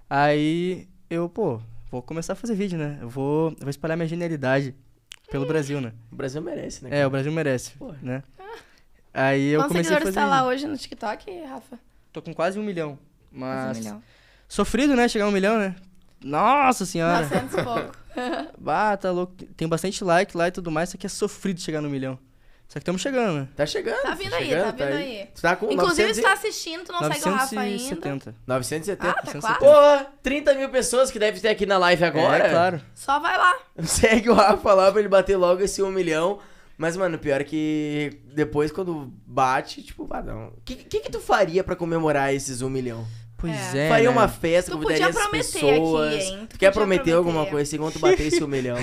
Aí eu, pô, vou começar a fazer vídeo, né? Eu vou, vou espalhar minha genialidade pelo Brasil, né? O
Brasil merece, né? É, cara? É, o
Brasil merece, Porra. né? Aí eu Quantos comecei a fazer... tá lá
hoje no TikTok, Rafa?
Tô com quase um milhão, mas... Quase um milhão. Sofrido, né? Chegar a um milhão, né? Nossa senhora! 900 e é pouco. [LAUGHS] [LAUGHS] bah, tá louco. Tem bastante like lá e tudo mais, só que é sofrido chegar no milhão. Só que estamos chegando, né? Tá chegando. Tá, tá vindo tá aí, chegando, tá vindo tá aí. aí. tá com Inclusive, 900... tá
assistindo, tu não segue o Rafa ainda. 970. Ah, tá 970. Porra,
30 mil pessoas que deve ter aqui na live é, agora. É, claro. Só vai lá. [LAUGHS] Segue o Rafa lá pra ele bater logo esse 1 milhão. Mas, mano, pior é que depois quando bate, tipo, ah, não. O que, que, que tu faria pra comemorar esses 1 milhão? Pois é. é Faria né? uma festa, tu convidaria as pessoas. Aqui, tu, tu quer prometer, prometer, alguma coisa assim quando bater esse um milhão?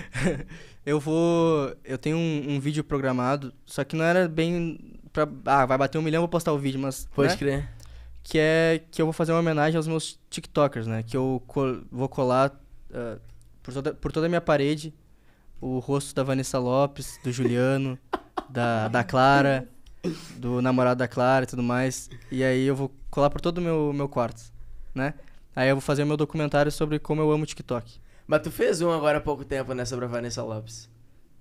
[LAUGHS] eu vou.
Eu tenho um, um, vídeo programado, só que não era bem. Pra, ah, vai bater um milhão, vou postar o vídeo, mas. Pode né? crer. Que é que eu vou fazer uma homenagem aos meus TikTokers, né? Que eu col vou colar uh, por, toda, por toda a minha parede o rosto da Vanessa Lopes, do Juliano, [LAUGHS] da, da Clara, do namorado da Clara e tudo mais. E aí eu vou colar por todo o meu, meu quarto, né? Aí eu vou fazer o meu documentário sobre como eu amo o TikTok.
Mas tu fez um agora há pouco tempo, né, sobre a Vanessa Lopes.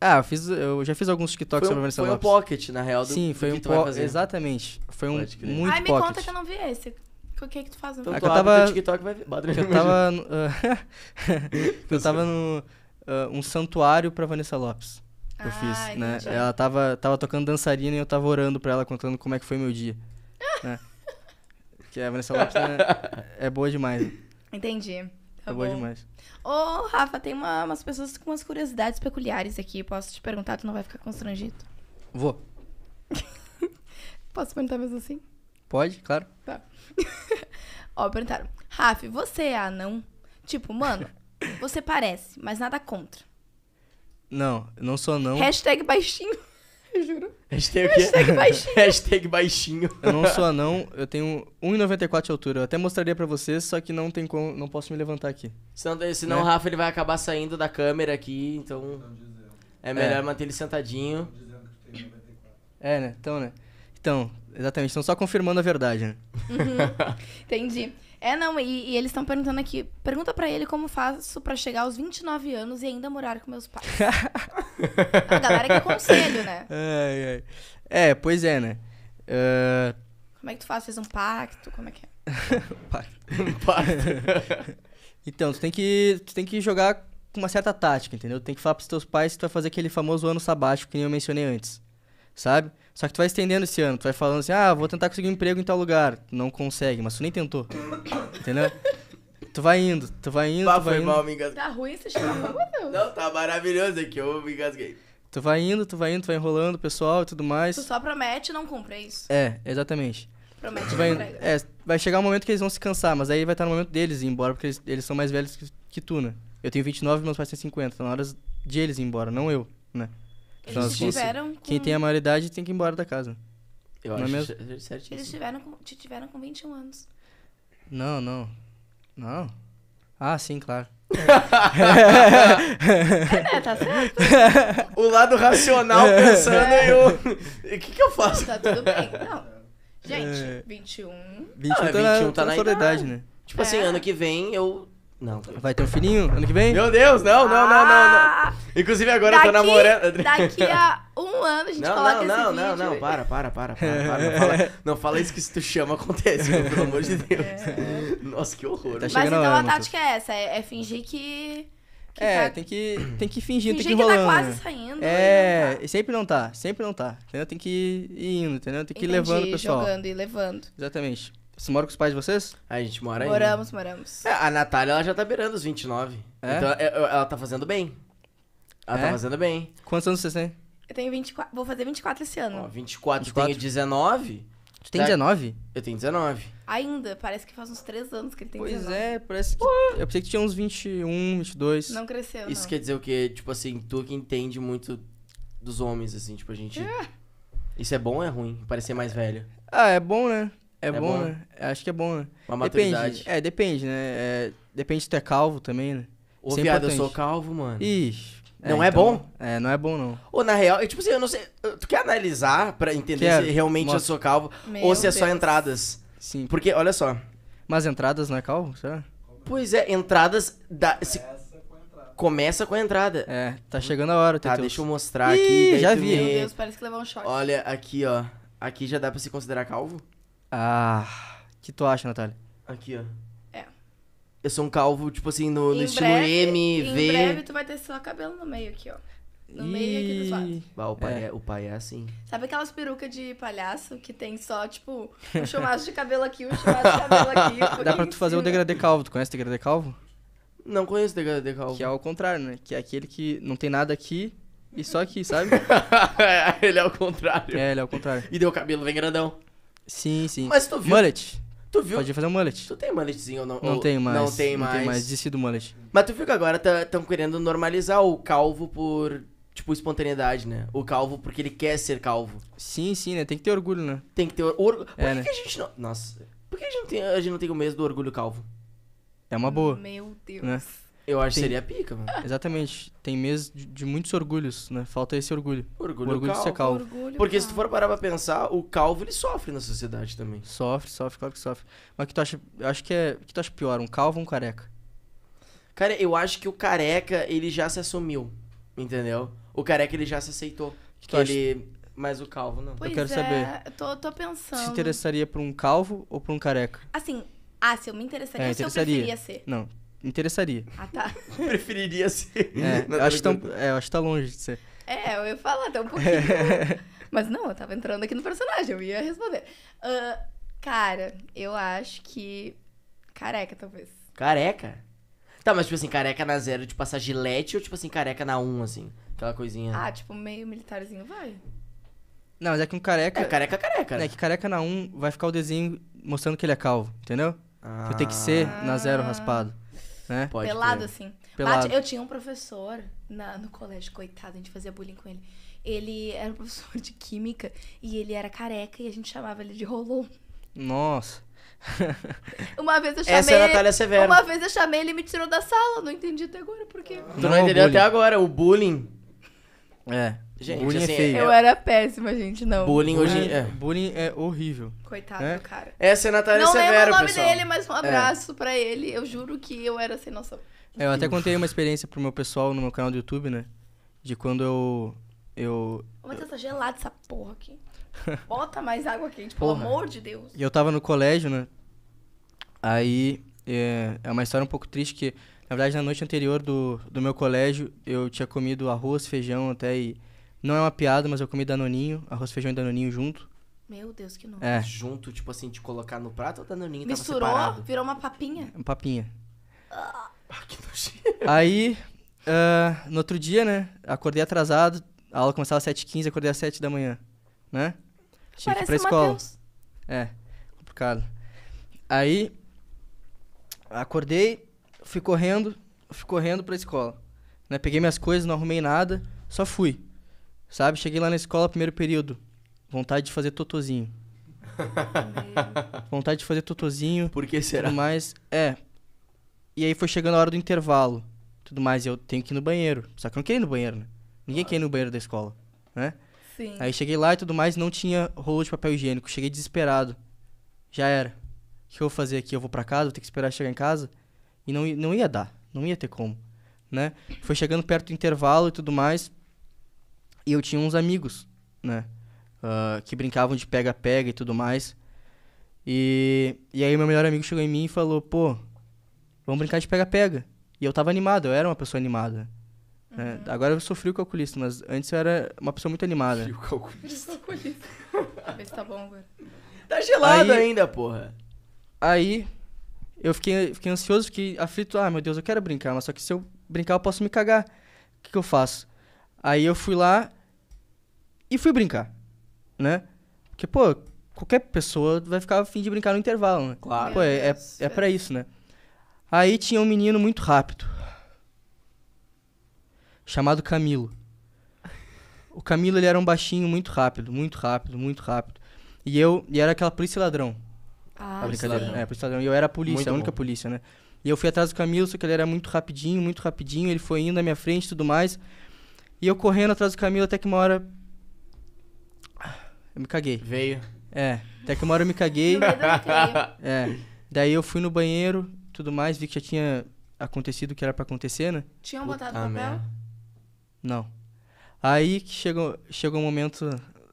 Ah, eu, fiz, eu já fiz alguns TikToks um, sobre a Vanessa foi Lopes. Foi um pocket, na real, do, Sim, foi do um pocket.
Exatamente. Foi um muito
pocket. Ai, me conta
que eu não vi esse. O que é que tu faz? Então, é eu tava... TikTok
vai ver. Eu tava... [LAUGHS] No, uh, [LAUGHS] eu tava no... Uh, um santuário pra Vanessa Lopes. Ah, eu fiz, né? entendi. né? Ela tava, tava tocando dançarina e eu tava orando pra ela, contando como é que foi meu dia. né? [LAUGHS] Que a Vanessa Lopes é, é boa demais.
Entendi. Tá é boa bom. demais. Ô, Rafa, tem uma, umas pessoas com umas curiosidades peculiares aqui. Posso te perguntar? Tu não vai ficar constrangido? Vou. [LAUGHS] Posso perguntar mesmo assim? Pode, claro. Tá. [LAUGHS] Ó, perguntaram. Rafa, você é anão? Tipo, mano, você parece, mas nada contra.
Não, não sou não.
Hashtag baixinho. [LAUGHS] Eu juro. Hashtag, Hashtag [LAUGHS] baixinho.
Hashtag
baixinho. Eu não sou [LAUGHS] anão, eu tenho 1,94 de altura. Eu até mostraria pra vocês, só que não tem como, não posso me levantar aqui.
Senão, senão né? o Rafa ele vai acabar saindo da câmera aqui, então. É melhor é. manter ele sentadinho.
É, né? Então, né? Então, exatamente. Estão só confirmando a verdade, né?
Uhum. Entendi. É, não, e, e eles estão perguntando aqui. Pergunta para ele como faço para chegar aos 29 anos e ainda morar com meus pais. [LAUGHS] a galera que aconselho, né?
É, pois é, né? Uh...
Como é que tu faz? Fez um pacto? Como é que é? [LAUGHS] um pacto.
então, tu tem, que, tu tem que jogar com uma certa tática, entendeu? Tu tem que falar pros teus pais que tu vai fazer aquele famoso ano sabático que nem eu mencionei antes. Sabe? Só que tu vai estendendo esse ano, tu vai falando assim, ah, vou tentar conseguir um emprego em tal lugar. não consegue, mas tu nem tentou. Entendeu? Tu vai indo, tu vai indo, tu vai foi indo. mal, me
engasguei.
Tá ruim esse chimarrão, meu
Não, tá maravilhoso aqui, eu me engasguei.
Tu vai indo, tu vai indo, tu vai enrolando o pessoal e tudo mais. Tu
só promete e não cumpre, é isso?
É, exatamente.
Promete tu vai, entrega.
É, vai chegar um momento que eles vão se cansar, mas aí vai estar no momento deles ir embora, porque eles, eles são mais velhos que, que tu, né? Eu tenho 29 e meus pais têm 50, tá na hora de eles ir embora, não eu, né? Eles então, assim, tiveram com... Quem tem a maioridade tem que ir embora da casa. Eu não é acho é mesmo? certíssimo. Eles
tiveram com, te tiveram com 21 anos.
Não, não. Não? Ah, sim, claro. [LAUGHS] [LAUGHS] é,
né? Tá certo. O lado
racional [LAUGHS] pensando é. em o... O que que eu faço? tá tudo bem. Não. Gente, 21... É. 21 ah, tá, 21 tá, tá na, na idade, né? Tipo assim, é. assim, ano que vem eu não, vai ter um filhinho ano que vem? Meu Deus, não, não, não, não, não. Ah, Inclusive agora daqui, eu tô namorando. Daqui a
um ano a gente não, coloca não, não, esse não, vídeo. Não, não, não,
para, para, para, para, para não, fala, [LAUGHS] não, fala, isso que se tu chama acontece, pelo amor de Deus. É. Nossa, que horror. Tá Mas então a tática
é essa, é, é fingir que... que é, tá... tem, que, tem que fingir, fingir tem que ir rolando. que tá quase saindo. É,
não tá. sempre não tá, sempre não tá. Entendeu? Tem que ir indo, entendeu? Tem que Entendi, ir levando o pessoal. jogando e
levando.
Exatamente. Você mora com os pais de vocês? Ah, a gente
mora aí. Né? Moramos, moramos.
É, a Natália, ela já tá beirando os 29. É? Então, é, ela tá fazendo bem. Ela tá é? tá fazendo bem. Quantos anos vocês têm?
Eu tenho 24. Vou fazer 24 esse ano. Ó,
24, 24. tenho 19. Tu tem tá... 19? Eu tenho 19.
Ainda, parece que faz uns 3 anos que ele tem pois 19. Pois é, parece que. Ué.
Eu pensei que tinha uns 21, 22. Não cresceu. Isso não. quer dizer o quê? Tipo assim, tu que entende muito dos homens, assim, tipo, a gente. É. Isso é bom ou é ruim? Parecer mais velho?
Ah, é bom, né? É, é bom, né? né? Acho que é bom, né? Uma maturidade. é, depende, né? É, depende se tu é calvo também, né? Ô, Isso é viado, eu sou calvo, mano. Ixi. É, não é, então, bom? É, não é bom, não.
Ou na real, tipo assim, eu não sei. Tu quer analisar pra entender quer, se realmente mostra. eu sou calvo Meu ou se é só entradas? Sim. Porque, olha só. Mas entradas não é calvo? Será? Pois é, entradas. Da, se, começa com a entrada. É, tá chegando a hora, Tá, teus. deixa eu mostrar Ih, aqui. Já vi. Meu Deus,
parece que levou um choque. Olha,
aqui, ó. Aqui já dá pra se considerar calvo? Ah, que tu acha, Natália? Aqui, ó. É. Eu sou um calvo, tipo assim, no, no estilo M, V. Em breve
tu vai ter só cabelo no meio aqui, ó. No Ih. meio aqui dos
lados. Bah, o, pai
é. é. o pai é assim.
Sabe aquelas perucas de palhaço que tem só, tipo, um chumaço de cabelo aqui, um chumaço de cabelo aqui? Um [LAUGHS] tipo, Dá pra tu fazer o degradê
calvo. Tu conhece o degradê calvo? Não conheço o degradê calvo. Que é o contrário, né? Que é aquele que não tem nada aqui e só aqui,
sabe? [LAUGHS] É, ele é o contrário. É, ele é o contrário. E deu o cabelo bem grandão. Sim, sim. Mas tu viu. Mullet.
Tu viu? Podia fazer um mullet.
Tu tem mulletzinho ou não? Não ou... mais. Não tem mais. Não tem mais. Desisti do mullet. Mas tu viu que agora estão tá, querendo normalizar o calvo por, tipo, espontaneidade, né? O calvo porque ele quer ser calvo. Sim, sim, né? Tem que ter orgulho, né? Tem que ter orgulho. É, por é, que, né? que, a gente não... Nossa. Por que a gente não tem, a gente não tem o mesmo do orgulho calvo? É uma boa. Meu Deus. Né?
Eu acho que seria pica, mano. [LAUGHS] Exatamente. Tem meses de, de, muitos orgulhos, né? Falta esse orgulho. Orgulho, orgulho calvo. de ser calvo. Orgulho, Porque calvo. se tu
for parar pra pensar, o calvo ele sofre na sociedade também. Sofre, sofre, claro que sofre. Mas que tu acha, eu acho que é, que tu acha pior, um calvo ou um careca? Cara, eu acho que o careca ele já se assumiu, entendeu? O careca ele já se aceitou. Que, que ele Mas o calvo não. Pois
eu quero é, saber. Tô, tô pensando. Se interessaria
por um calvo ou por um careca?
Assim, ah, se eu me interessaria, é, interessaria. se eu preferia ser. Não,
interessaria.
Ah, tá. [LAUGHS]
Preferiria ser. É, tá é, eu, acho que tão,
é, acho tá longe de ser.
É, eu ia falar, até tá um pouquinho. [LAUGHS] Mas não, eu tava entrando aqui no personagem, eu ia responder. Uh, cara, eu acho que. Careca, talvez.
Careca? Tá, mas tipo assim, careca na zero, de passar gilete ou tipo assim, careca na um, assim? Aquela coisinha. Ah,
tipo, meio militarzinho, vai.
Não, mas é que um careca. É, careca, careca. Né? É que careca na um vai ficar
o desenho mostrando que ele é calvo, entendeu? Ah. Vai ter que ser na zero raspado né? Pode Pelado, assim. Pelado. Bate, eu
tinha um professor na, no colégio, coitado, a gente fazia bullying com ele. Ele era [LAUGHS] professor de química e ele era careca e a gente chamava ele de rolou.
Nossa.
[LAUGHS] Uma vez eu chamei. Essa é a Natália Severo. Uma vez eu chamei ele e me tirou da sala. Não entendi até agora por quê. Tu não, é não
entendeu até agora. O bullying. É.
Gente, bullying é assim, é feio. Eu era
péssima, gente, não. Bullying hoje é, é.
Bullying é horrível.
Coitado é? do cara. Essa é a Natália não Severo, pessoal. É não lembro o nome pessoal. dele, mas um abraço
é. pra ele. Eu juro que eu era sem noção.
É, eu até contei uma experiência pro meu pessoal no meu canal do YouTube, né? De quando eu... Eu...
que essa gelada, essa porra aqui. [LAUGHS] Bota mais água quente, porra. pelo amor de Deus. E
eu tava no colégio, né? Aí... É, é uma história um pouco triste que... Na verdade, na noite anterior do, do meu colégio, eu tinha comido arroz, feijão até e não é uma piada, mas eu comi danoninho, arroz, feijão e danoninho junto.
Meu Deus, que nojo. É. Junto, tipo
assim, de colocar no prato ou danoninho
Misturou, tava separado?
virou uma papinha.
Uma papinha. Ah, que nojinho. Aí, uh, no outro dia, né, acordei atrasado, a aula começava às 7h15, acordei às 7 da manhã, né? Tinha Parece que ir pra escola. Mateus. É, complicado. Aí, acordei, fui correndo, fui correndo pra escola. Né? Peguei minhas coisas, não arrumei nada, só fui. Sabe? Cheguei lá na escola, primeiro período. Vontade de fazer totozinho. [LAUGHS] vontade de fazer totozinho. Por que será? Tudo mais. É. E aí foi chegando a hora do intervalo. Tudo mais. E eu tenho que ir no banheiro. Só que eu não queria ir no banheiro, né? Ninguém claro. quer ir no banheiro da escola, né? Sim. Aí cheguei lá e tudo mais, não tinha rolo de papel higiênico. Cheguei desesperado. Já era. O que eu vou fazer aqui? Eu vou pra casa, vou ter que esperar chegar em casa. E não, não ia dar. Não ia ter como, né? Foi chegando perto do intervalo e tudo mais e eu tinha uns amigos, né? Uh, que brincavam de pega-pega e tudo mais. E, e aí meu melhor amigo chegou em mim e falou, pô, vamos brincar de pega-pega. E eu tava animado, eu era uma pessoa animada. Né? Uhum. Agora eu sofri o calculista, mas antes eu era uma pessoa muito animada. Frio
calculista. Vê se tá bom agora. Tá gelado aí, ainda,
porra. Aí eu fiquei, fiquei ansioso, fiquei aflito. Ah, meu Deus, eu quero brincar, mas só que se eu brincar eu posso me cagar. O que, que eu faço? Aí eu fui lá e fui brincar, né? Porque, pô, qualquer pessoa vai ficar afim de brincar no intervalo, né? Claro. Pô, é, é, é pra isso, né? Aí tinha um menino muito rápido. Chamado Camilo. O Camilo, ele era um baixinho muito rápido, muito rápido, muito rápido. E eu, e era aquela polícia ladrão.
Ah, a brincadeira. Sim. É, polícia ladrão. E eu era a polícia, muito a única bom.
polícia, né? E eu fui atrás do Camilo, só que ele era muito rapidinho, muito rapidinho. Ele foi indo na minha frente e tudo mais. E eu correndo atrás do Camilo até que uma hora. Eu me caguei. Veio. É. Até que uma hora eu me caguei. é. Daí eu fui no banheiro, tudo mais, vi que já tinha acontecido o que era pra acontecer, né? Tinham botado papel? Não. Aí que chegou, chegou um momento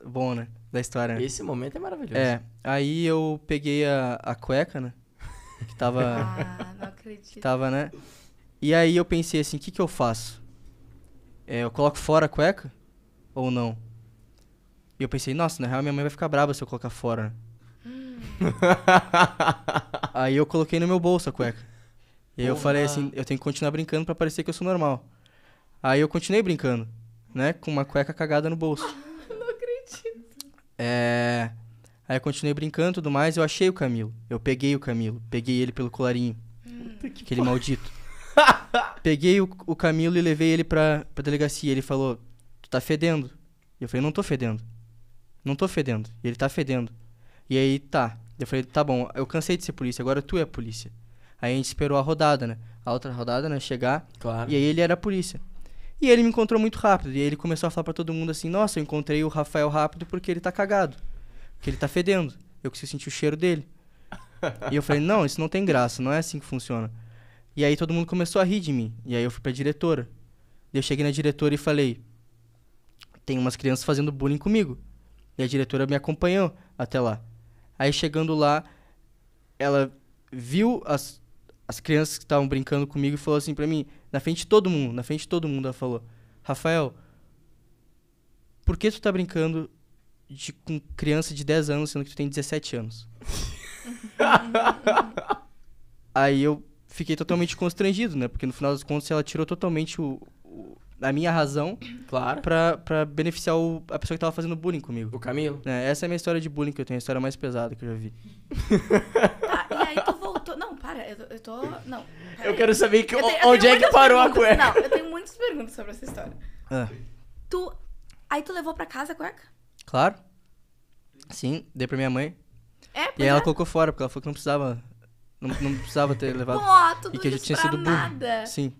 bom, né? Da história. Né? Esse momento é maravilhoso. É. Aí eu peguei a, a cueca, né? Que tava. ah, não acredito. Tava, né? E aí eu pensei assim, o que que eu faço? é, eu coloco fora a cueca ou não? E eu pensei, nossa, na real minha mãe vai ficar brava se eu colocar fora. [LAUGHS] aí eu coloquei no meu bolso a cueca. E aí eu falei assim, eu tenho que continuar brincando para parecer que eu sou normal. Aí eu continuei brincando, né? Com uma cueca cagada no bolso. [LAUGHS] não acredito. É... Aí eu continuei brincando e tudo mais, eu achei o Camilo. Eu peguei o Camilo, peguei ele pelo colarinho. Hum. Aquele maldito. [LAUGHS] Peguei o, o Camilo e levei ele pra, pra delegacia. Ele falou: Tu tá fedendo. E eu falei: Não tô fedendo. Não tô fedendo. E ele tá fedendo. E aí tá. Eu falei: Tá bom, eu cansei de ser polícia, agora tu é a polícia. Aí a gente esperou a rodada, né? A outra rodada, né? Chegar. Claro. E aí ele era a polícia. E ele me encontrou muito rápido. E aí ele começou a falar para todo mundo assim: Nossa, eu encontrei o Rafael rápido porque ele tá cagado. Porque ele tá fedendo. Eu consigo sentir o cheiro dele. e eu falei: Não, isso não tem graça. Não é assim que funciona. E aí todo mundo começou a rir de mim. E aí eu fui pra diretora. Eu cheguei na diretora e falei: Tem umas crianças fazendo bullying comigo. E a diretora me acompanhou até lá. Aí chegando lá, ela viu as, as crianças que estavam brincando comigo e falou assim pra mim, na frente de todo mundo, na frente de todo mundo, ela falou: Rafael, por que tu tá brincando de, com criança de 10 anos, sendo que tu tem 17 anos? [LAUGHS] Aí eu fiquei totalmente constrangido, né? Porque no final das contas ela tirou totalmente o, o a minha razão claro. pra, pra beneficiar o, a pessoa que tava fazendo bullying comigo. O Camilo? É, essa é a minha história de bullying que eu tenho, a história mais pesada que eu já vi. [LAUGHS]
tá, e aí tu voltou. Não, para, eu, tô. Não. Eu quero saber que, eu tenho, onde é que parou perguntas. a cueca. Não, eu tenho muitas perguntas sobre essa história. Ah. Tu. Aí tu levou pra casa a cueca?
Claro. Sim, dei pra minha mãe. É, e aí é? ela colocou fora, porque ela falou que não precisava não, não precisava ter levado. Pô, e que a gente tinha sido nada. burro. Sim.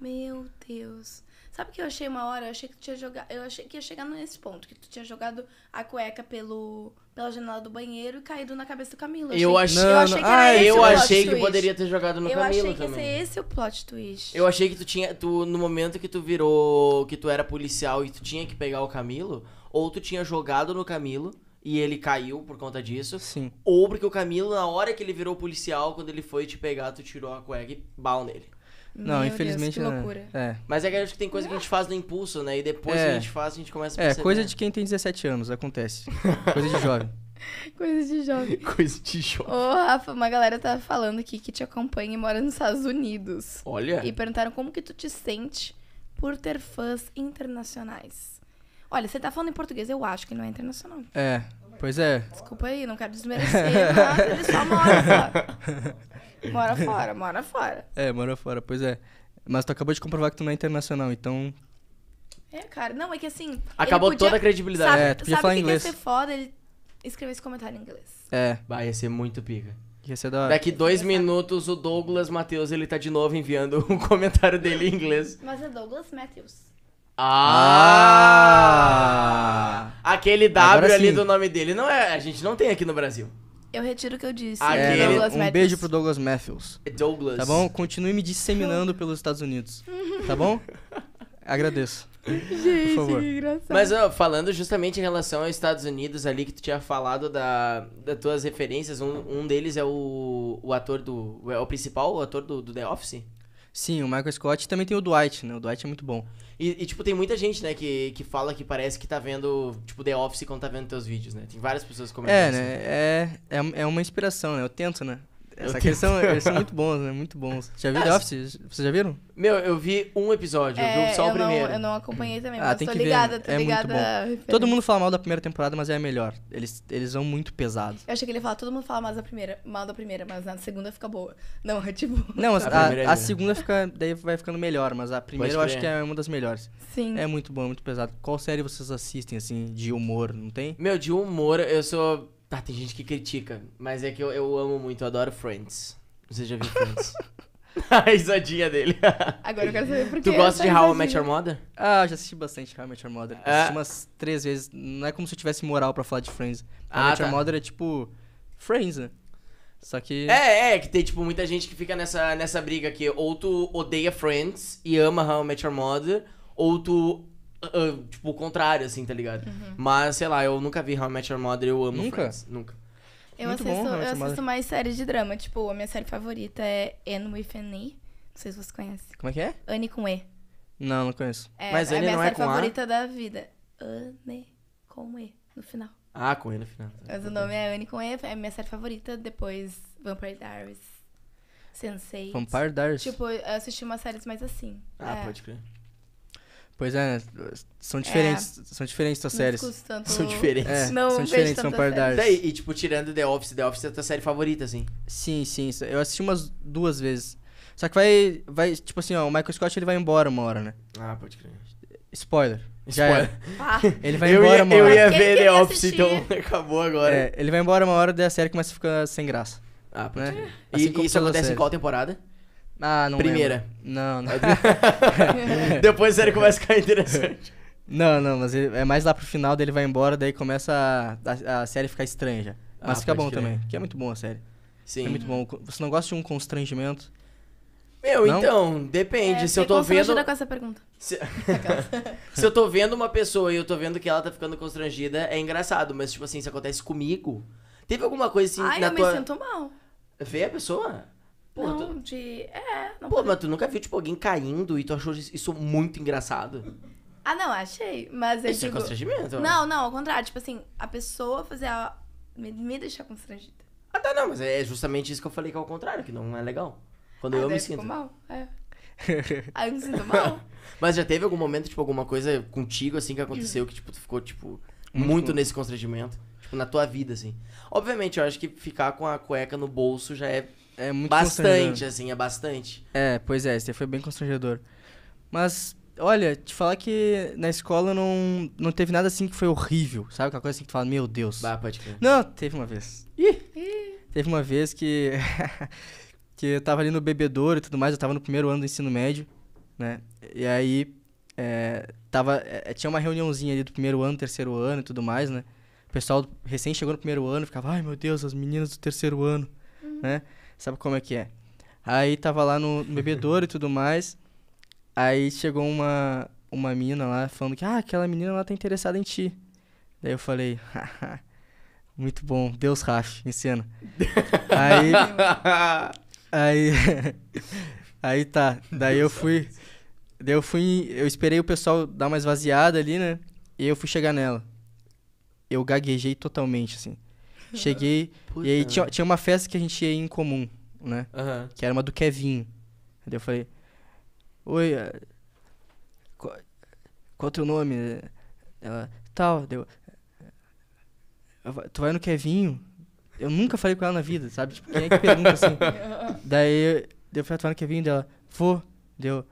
Meu Deus. Sabe o que eu achei uma hora? Eu achei que tu tinha jogado. Eu achei que ia chegar nesse ponto, que tu tinha jogado a cueca pelo, pela janela do banheiro e caído na cabeça do Camilo. Eu achei, que ah, eu achei que ah, poderia ter jogado no eu Camilo também. Eu achei que ia ser esse o plot twist. Eu
achei que tu tinha. Tu, no momento que tu virou. que tu era policial e tu tinha que pegar o Camilo, ou tu tinha jogado no Camilo e ele caiu por conta disso. Sim. Ou porque o Camilo, na hora que ele virou policial, quando ele foi te pegar, tu tirou a cueca e bala nele. Não, Meu infelizmente Deus, que loucura. não. É. Mas é que acho que tem coisa que a gente faz no impulso, né? E depois é. que a gente faz, a gente começa a é, perceber. É, coisa de
quem tem 17 anos, acontece. coisa de jovem. [LAUGHS]
Coisa de jovem. [LAUGHS]
Coisa de jovem.
Ô, Rafa, uma galera tava tá falando aqui que te acompanha e mora nos Estados Unidos. Olha. E perguntaram como que tu te sente por ter fãs internacionais. Olha, você tá falando em português, eu acho que não é internacional. É, pois é. Desculpa aí, não quero desmerecer, mas ele só mora fora. [LAUGHS] Mora fora, mora fora.
É, mora
fora, pois é. Mas tu acabou de comprovar que tu não é internacional, então
é, cara. Não, é que assim. Acabou podia, toda a credibilidade. Sabe, é, tu podia sabe falar que inglês. ia ser foda ele escrever esse comentário em inglês.
É. Vai, ia ser muito pica. Ia ser da hora. Daqui dois minutos, o Douglas Matheus, ele tá de novo enviando um [LAUGHS] comentário dele em inglês.
Mas é Douglas Matheus.
Ah! ah! Aquele W ali do nome dele. Não é, a gente não tem aqui no Brasil.
Eu retiro o que eu disse.
Aquele... É, um Matthews. beijo pro Douglas Matthews.
Douglas. Tá bom?
Continue me disseminando pelos Estados Unidos. Tá bom? Agradeço. Gente, Por favor. que engraçado.
Mas
ó, falando justamente em relação aos Estados Unidos ali, que tu tinha falado da, das tuas referências, um, um deles é o, o ator do... É o principal, o ator do, do The Office?
Sim, o Michael Scott também tem o Dwight, né? O Dwight é muito bom.
E, e, tipo, tem muita gente, né, que, que fala que parece que tá vendo, tipo, The Office quando tá vendo teus vídeos, né? Tem várias pessoas comentando. É, né?
Assim. É, é, é uma inspiração, né? Eu tento, né? Essa eu questão, tenho... [LAUGHS] eles são muito bons, né? Muito bons. Já viu The Office? Vocês já viram? Meu, eu vi um episódio, é, eu vi é, só o primeiro. Não, eu não acompanhei também, ah, tem tô que né? ligada, ver. tô é ligada. Muito bom. Todo mundo fala mal da primeira temporada, mas é a melhor. Eles, eles são muito pesados.
Eu achei que ele ia falar, todo mundo fala mal da primeira, mal da primeira, mas na segunda fica boa. Não, é tipo. Não, a, a, é a segunda
fica, daí vai ficando melhor, mas a primeira eu acho que é uma das melhores. Sim. É muito bom, muito pesado. Qual série vocês assistem, assim, de humor, não
tem? Meu, de humor, eu sou Tá, tem gente que critica, mas é que eu, eu amo muito, eu adoro Friends. Você já viu Friends? [LAUGHS] a risadinha dele. Agora eu quero saber por que. Tu gosta de How I Met Your Mother?
Ah, eu já assisti bastante How I Met Your Mother. Ah. Assisti umas três vezes. Não é como se eu tivesse moral pra falar de Friends. How ah, I Met tá. Your Mother é tipo. Friends, né? Só que. É,
é, que tem, tipo, muita gente que fica nessa, nessa briga aqui. Ou tu odeia Friends e ama How I Met Your Mother, ou tu uh, tipo, o contrário, assim, tá ligado? Uhum. Mas, sei lá, eu nunca vi How I Met Your Mother, eu amo nunca? Friends. Nunca?
Eu Muito assisto, bom, eu assisto mais séries de drama. Tipo, a minha série favorita é Anne with an E. Não sei se você conhece. Como é que é? Anne com E. Não, não conheço. É, Mas é Anne não é com A? É a minha série favorita da vida. Anne com E, no final. Ah, com E no final. Tá. Mas o nome é Anne com E, é a minha série favorita. Depois Vampire Diaries, Sensei. Vampire Diaries? Tipo, eu assisti umas séries mais assim. Ah, é. pode
crer. Pois é, né? é. são diferentes, é. são diferentes as séries. Tanto... São diferentes. É, não são diferentes, são pardais
e tipo, tirando The
Office, The Office é a tua série favorita, assim. Sim, sim. Eu assisti umas duas vezes. Só que vai, vai tipo assim, ó, o Michael Scott ele vai embora uma hora, né? Ah, pode crer. Spoiler. Já Spoiler. Ah. [LAUGHS] Ele vai embora ia, uma hora. Eu ia ver The Office, então [LAUGHS] acabou agora. É, ele vai embora uma hora, daí a série começa a ficar sem graça. Ah, pode né? crer. Assim e isso acontece em qual
temporada? Ah, não Primeira. Lembro. Não, não. [LAUGHS] Depois ele começa a ficar interessante.
Não, não, mas ele, é mais lá pro final dele vai embora, daí começa a, a, a série ficar estranha. Ah, mas ah, fica bom também, que é muito bom a série. Sim. É muito bom. Você não gosta de um constrangimento? Meu, não?
então, depende. É, se eu tô vendo. com
essa pergunta. Se...
[LAUGHS] se eu tô vendo uma pessoa e eu tô vendo que ela tá ficando constrangida, é engraçado, mas tipo assim, se acontece comigo. Teve alguma coisa assim. Ai, na eu tua... me sinto mal. Vê a pessoa? Pô, não,
tu... de. É, não Pô, pode...
mas tu nunca viu, tipo, alguém caindo e tu achou isso muito engraçado?
Ah, não, achei. Mas eu Isso é digo... é constrangimento? Não, não, ao contrário. Tipo assim, a pessoa fazer a... me, me deixar constrangida.
Ah, tá, não, mas é justamente isso que eu falei que é o contrário, que não é legal. Quando ah, eu, eu me sinto.
mal, é.
[LAUGHS] Aí eu me sinto mal. [LAUGHS] mas já teve algum momento, tipo, alguma coisa contigo, assim, que aconteceu que, tipo, tu ficou, tipo, muito, muito nesse constrangimento? Tipo, na tua vida, assim. Obviamente, eu acho que ficar com a cueca no bolso já é é muito Bastante, assim, é bastante. É,
pois é, isso foi bem constrangedor. Mas, olha, te falar que na escola não, não teve nada assim que foi horrível, sabe? Aquela coisa assim que tu fala, meu Deus. Bah, pode crer. Não, teve uma vez.
Ih, Ih.
Teve uma vez que, [LAUGHS] que eu tava ali no bebedouro e tudo mais, eu tava no primeiro ano do ensino médio, né? E aí, é, tava, é, é, tinha uma reuniãozinha ali do primeiro ano, terceiro ano e tudo mais, né? O pessoal recém chegou no primeiro ano, ficava, ai meu Deus, as meninas do terceiro ano, uhum. né? sabe como é que é. Aí tava lá no, bebedouro e tudo mais. Aí chegou uma, uma mina lá falando que, ah, aquela menina lá tá interessada em ti. Daí eu falei, haha, muito bom, Deus rache, ensina. aí. [LAUGHS] Aí. [LAUGHS] aí tá. Daí eu fui. Daí eu fui. Eu esperei o pessoal dar uma esvaziada ali, né? E eu fui chegar nela. Eu gaguejei totalmente, assim. [LAUGHS] Cheguei. Puta. E aí tinha, né? tinha uma festa que a gente ia em comum, né? Uhum. Que era uma do Kevin. Daí eu falei. Oi. Eh, qual, qual teu nome? Ela. Tal, deu. Tu vai no Kevinho? Eu nunca falei com ela na vida, sabe? Tipo, quem é que pergunta assim? [LAUGHS] daí eu falei, tu vai no Kevinho dela? Vou. Deu.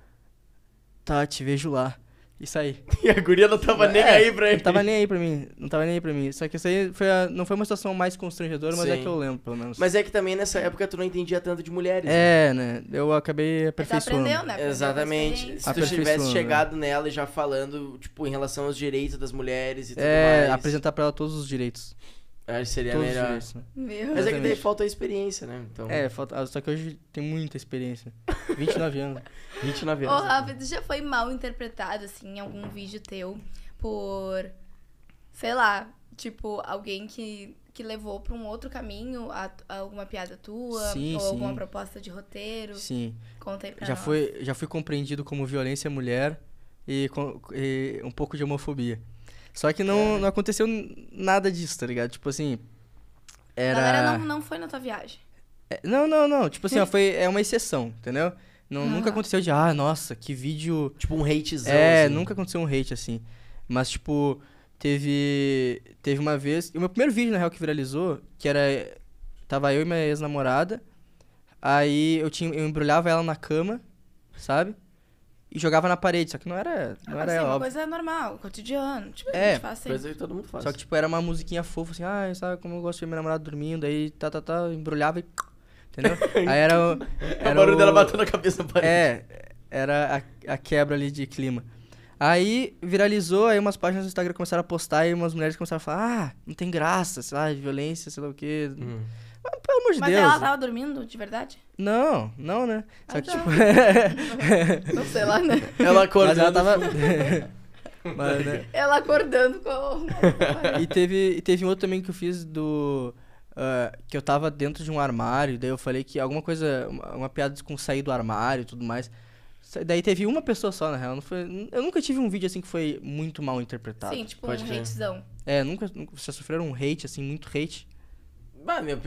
Tá, te vejo lá. Isso aí.
[LAUGHS] E a guria não
tava é, nem aí pra mim. Não tava nem aí pra mim. Não tava nem aí pra mim. Só que isso aí foi a, não foi uma situação mais constrangedora, mas é Sim. é que eu lembro, pelo menos. Mas
é que também nessa época tu não entendia tanto de mulheres. É,
né? né? Eu acabei é, aperfeiçoando.
aprendeu, né? Exatamente. Se tu tivesse né? chegado né? nela já falando, tipo, em relação aos direitos das mulheres e tudo é, mais. É,
apresentar pra ela todos os direitos acho que seria Todos melhor. né? Meu Mas é que daí falta
a experiência, né? Então... É,
falta... Ah, só que hoje tem muita experiência. 29
anos. 29
[LAUGHS] anos. Ô,
né? Rafa, tu já foi mal interpretado, assim, em algum vídeo teu por, sei lá, tipo, alguém que, que levou pra um outro caminho a, a alguma piada tua sim, ou sim. alguma proposta de roteiro? Sim. Conta aí pra já nós.
Foi, já fui compreendido como violência mulher e, e um pouco de homofobia. Só que não, é. não aconteceu nada disso, tá ligado? Tipo assim. Era... A galera não,
não foi na tua viagem.
É, não, não, não. Tipo assim, ó, foi, é uma exceção, entendeu? Não, ah. Nunca aconteceu de, ah, nossa, que vídeo. Tipo um hatezão. É, assim. nunca aconteceu um hate assim. Mas, tipo, teve. Teve uma vez. O meu primeiro vídeo, na real, que viralizou, que era. Tava eu e minha ex-namorada. Aí eu, tinha, eu embrulhava ela na cama, sabe? e jogava na parede, só que não era. Não ah, era assim, uma coisa
normal, cotidiano.
Tipo, é, faz sempre. Coisa que todo mundo faz. Só que,
tipo, era uma musiquinha fofa, assim, ah, sabe como eu gosto de ver minha namorada dormindo, aí tá, tá, tá, embrulhava e. [LAUGHS] Entendeu? Aí era o. [LAUGHS] Era o barulho o... dela batendo a cabeça na parede. É, era a, a quebra ali de clima. Aí viralizou, aí umas páginas do Instagram começaram a postar e umas mulheres começaram a falar: ah, não tem graça, sei lá, violência, sei lá o quê. Hum.
Mas, ah, pelo amor de Mas Deus. Mas ela tava dormindo, de verdade?
Não, não, né? Ah, Só que, tá. tipo. [LAUGHS] [LAUGHS] não sei lá, né? Ela acordou. Mas ela tava. [LAUGHS] Mas, né?
Ela acordando com. e,
teve, e teve um outro também que eu fiz do. Uh, que eu tava dentro de um armário, daí eu falei que alguma coisa. Uma, uma piada com sair do armário e tudo mais. Daí teve uma pessoa só, na real. Não foi, eu nunca tive um vídeo assim que foi muito mal interpretado. Sim, tipo um hatezão. É, nunca, nunca. Vocês sofreram um hate, assim, muito hate.
Bah, meu.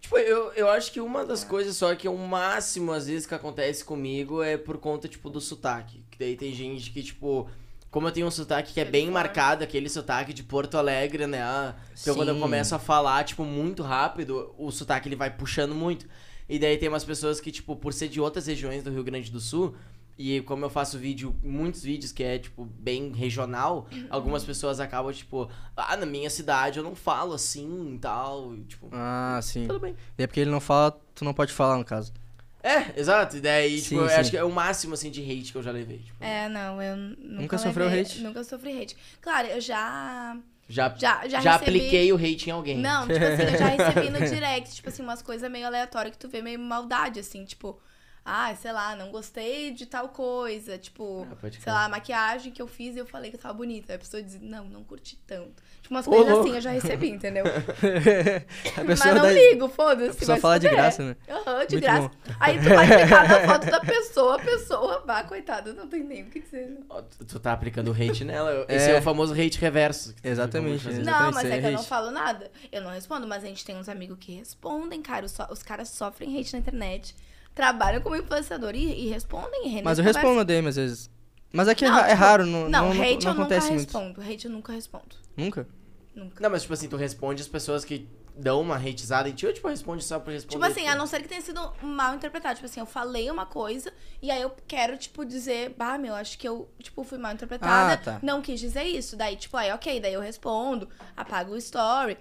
Tipo, eu, eu acho que uma das coisas só que é o máximo, às vezes, que acontece comigo é por conta, tipo, do sotaque. Que daí tem gente que, tipo. Como eu tenho um sotaque que é bem marcado, aquele sotaque de Porto Alegre, né? Ah, então Sim. quando eu começo a falar, tipo, muito rápido, o sotaque ele vai puxando muito. E daí tem umas pessoas que, tipo, por ser de outras regiões do Rio Grande do Sul, e como eu faço vídeo, muitos vídeos que é, tipo, bem regional, uhum. algumas pessoas acabam, tipo, ah, na minha cidade eu não falo assim e tal. E, tipo, ah, sim. Tudo bem.
E é porque ele não fala, tu não pode falar, no caso.
É, exato. E daí, sim, tipo, sim. acho que é o máximo, assim, de hate que eu já levei.
Tipo. É, não, eu nunca, nunca sofreu hate? Nunca sofri hate. Claro, eu já... Já, já, já, já recebi... apliquei o hate em alguém. Não, tipo assim, eu já [LAUGHS] recebi no direct, tipo assim, umas coisas meio aleatórias que tu vê meio maldade, assim, tipo ah, sei lá, não gostei de tal coisa. Tipo, ah, sei lá, a maquiagem que eu fiz e eu falei que tava bonita. a pessoa diz, não, não curti tanto. Tipo, umas coisas assim eu já recebi, entendeu? [LAUGHS] mas não dá... ligo, foda-se. Só falar de graça, né? Aham, uhum, de Muito graça. Bom. Aí tu vai clicar na [LAUGHS] foto da pessoa, a pessoa, vá, coitada, não tem nem o que dizer. Oh, tu,
tu tá aplicando hate nela. [LAUGHS] Esse é. é, o famoso hate reverso. Exatamente. Não, exatamente, mas é, é que eu é não
falo nada. Eu não respondo, mas a gente tem uns amigos que respondem, cara. Os, so... os caras sofrem hate na internet trabalham como influenciador e, e respondem. E mas eu respondo respondo DM às vezes.
Mas é que é não, é, tipo, é raro, não, não, não, hate não acontece eu nunca
muito. respondo. Hate eu nunca respondo. Nunca? Nunca.
Não, mas tipo assim, tu responde as pessoas que dão uma hateizada em ti ou tipo responde só por responder? Tipo assim, tipo... a não
ser que tenha sido mal interpretado. Tipo assim, eu falei uma coisa e aí eu quero, tipo, dizer, bah, meu, acho que eu, tipo, fui mal interpretada. Ah, tá. Não quis dizer isso. Daí, tipo, aí, ok, daí eu respondo, apago o story.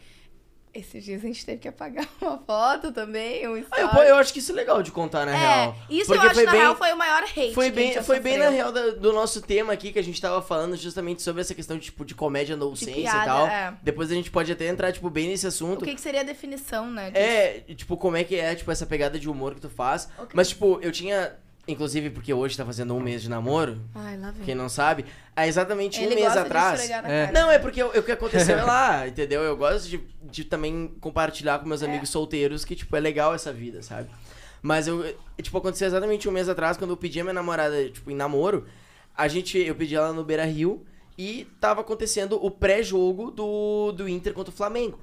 Esses dias a gente teve que apagar [LAUGHS] uma foto também, um ah, eu,
eu, acho que isso é legal de contar, na é, real. Isso Porque eu acho, na bem, real,
foi o maior hate. Foi bem, foi bem na real
do, do, nosso tema aqui, que a gente tava falando justamente sobre essa questão, tipo, de comédia no e tal. É. Depois a gente pode até entrar, tipo, bem nesse assunto. O que,
que seria a definição, né? É,
disso? É, tipo, como é que é, tipo, essa pegada de humor que tu faz. Okay. Mas, tipo, eu tinha Inclusive porque hoje tá fazendo um mês de namoro. Ai, lá vem. Quem não sabe, há é exatamente Ele um mês atrás. É. Não, é porque é o que aconteceu [LAUGHS] é lá, entendeu? Eu gosto de, de também compartilhar com meus é. amigos solteiros que, tipo, é legal essa vida, sabe? Mas eu, é, tipo, aconteceu exatamente um mês atrás, quando eu pedi a minha namorada, tipo, em namoro, a gente, eu pedi ela no Beira Rio e tava acontecendo o pré-jogo do, do Inter contra o Flamengo.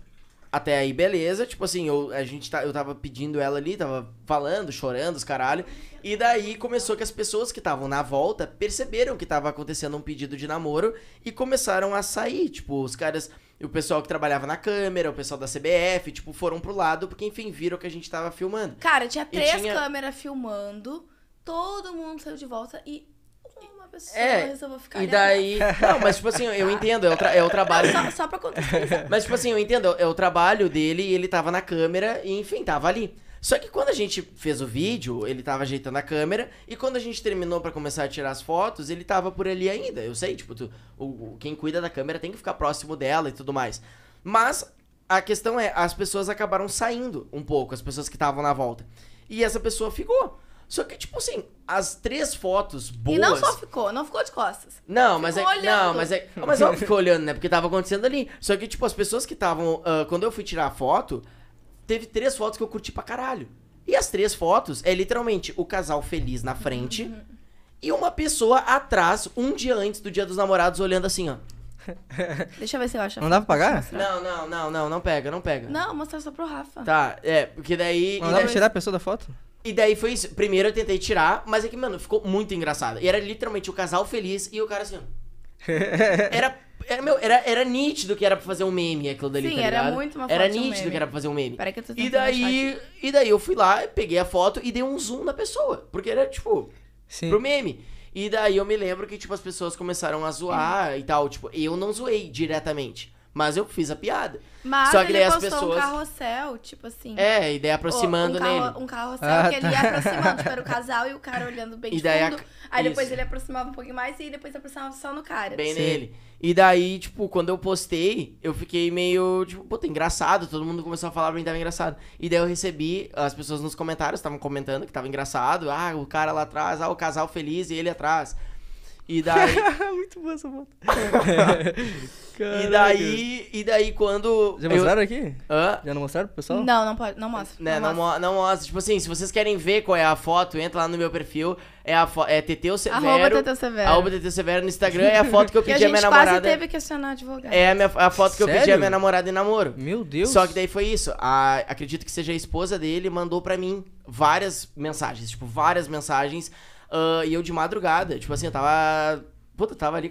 Até aí, beleza. Tipo assim, eu, a gente tá, eu tava pedindo ela ali, tava falando, chorando, os caralho. E daí começou que as pessoas que estavam na volta perceberam que tava acontecendo um pedido de namoro e começaram a sair. Tipo, os caras. O pessoal que trabalhava na câmera, o pessoal da CBF, tipo, foram pro lado, porque, enfim, viram que a gente tava filmando. Cara, tinha três tinha...
câmeras filmando, todo mundo saiu de volta e pessoa é, ficar. E daí.
Não, mas tipo assim, eu entendo, é o, tra... é o trabalho. só, só pra contar [LAUGHS] Mas tipo assim, eu entendo, é o trabalho dele, ele tava na câmera e enfim, tava ali. Só que quando a gente fez o vídeo, ele tava ajeitando a câmera, e quando a gente terminou para começar a tirar as fotos, ele tava por ali ainda. Eu sei, tipo, tu, o, quem cuida da câmera tem que ficar próximo dela e tudo mais. Mas a questão é, as pessoas acabaram saindo um pouco, as pessoas que estavam na volta. E essa pessoa ficou. Só que, tipo assim, as três fotos boas. E não só
ficou, não ficou de costas.
Não, mas ficou é. Olhando. Não, mas é. [LAUGHS] Mas ela ficou olhando, né? Porque tava acontecendo ali. Só que, tipo, as pessoas que estavam. Uh, ah, quando eu fui tirar a foto, teve três fotos que eu curti pra caralho. E as três fotos é literalmente o casal feliz na frente uhum. e uma pessoa atrás, um dia antes do dia dos namorados, olhando assim, ó.
[LAUGHS] Deixa eu ver se eu acho. Não dá pra pagar? Não,
não, não, não, não pega, não pega. Não,
mostra só pro Rafa.
Tá, é, porque daí. Não dá pra tirar a pessoa da foto? E daí foi isso. Primeiro eu tentei tirar, mas é que, mano, ficou muito engraçado. E era literalmente o casal feliz e o cara assim. [LAUGHS] era, era, meu, era, era nítido que era pra fazer um meme aquilo dali, Sim, tá era muito uma foto Era nítido um que era pra fazer um meme. Peraí que eu tô e daí, e daí eu fui lá, peguei a foto e dei um zoom na pessoa. Porque era, tipo, Sim. pro meme. E daí eu me lembro que, tipo, as pessoas começaram a zoar Sim. e tal. Tipo, eu não zoei diretamente. Mas eu fiz a piada. Mas Só que ele postou pessoas... um
carrossel, tipo assim. É, e daí aproximando um carro... nele. Um carrossel ah, que ele tá. ia aproximando, [LAUGHS] tipo, era o casal e o cara olhando bem e daí fundo. A... Aí depois Isso. ele aproximava um pouquinho mais e depois aproximava só no cara. Bem Sim. nele.
E daí, tipo, quando eu postei, eu fiquei meio, tipo, puta, tá engraçado. Todo mundo começou a falar pra mim tava engraçado. E daí eu recebi, as pessoas nos comentários estavam comentando que tava engraçado. Ah, o cara lá atrás, ah, o casal feliz e ele atrás. E daí...
[LAUGHS] Muito boa essa moto. [LAUGHS]
Caralho. E daí, e daí quando.
Já mostraram eu... aqui? Hã? Já não mostraram pro pessoal?
Não, não pode, não mostra. Né, não, não,
mostra. Mo não mostra. Tipo assim, se vocês querem ver qual é a foto, entra lá no meu perfil. É, a é Teteu Severo. Arroba Teteu Severo. Arroba Teteu Severo no Instagram. É a foto que eu [LAUGHS] pedi a, a minha namorada. quase teve
que acionar advogado. É a, minha, a foto Sério? que
eu pedi a minha namorada em namoro. Meu Deus. Só que daí foi isso. A, acredito que seja a esposa dele, mandou pra mim várias mensagens. Tipo, várias mensagens. Uh, e eu de madrugada. Tipo assim, eu tava Pô, tu tava ali,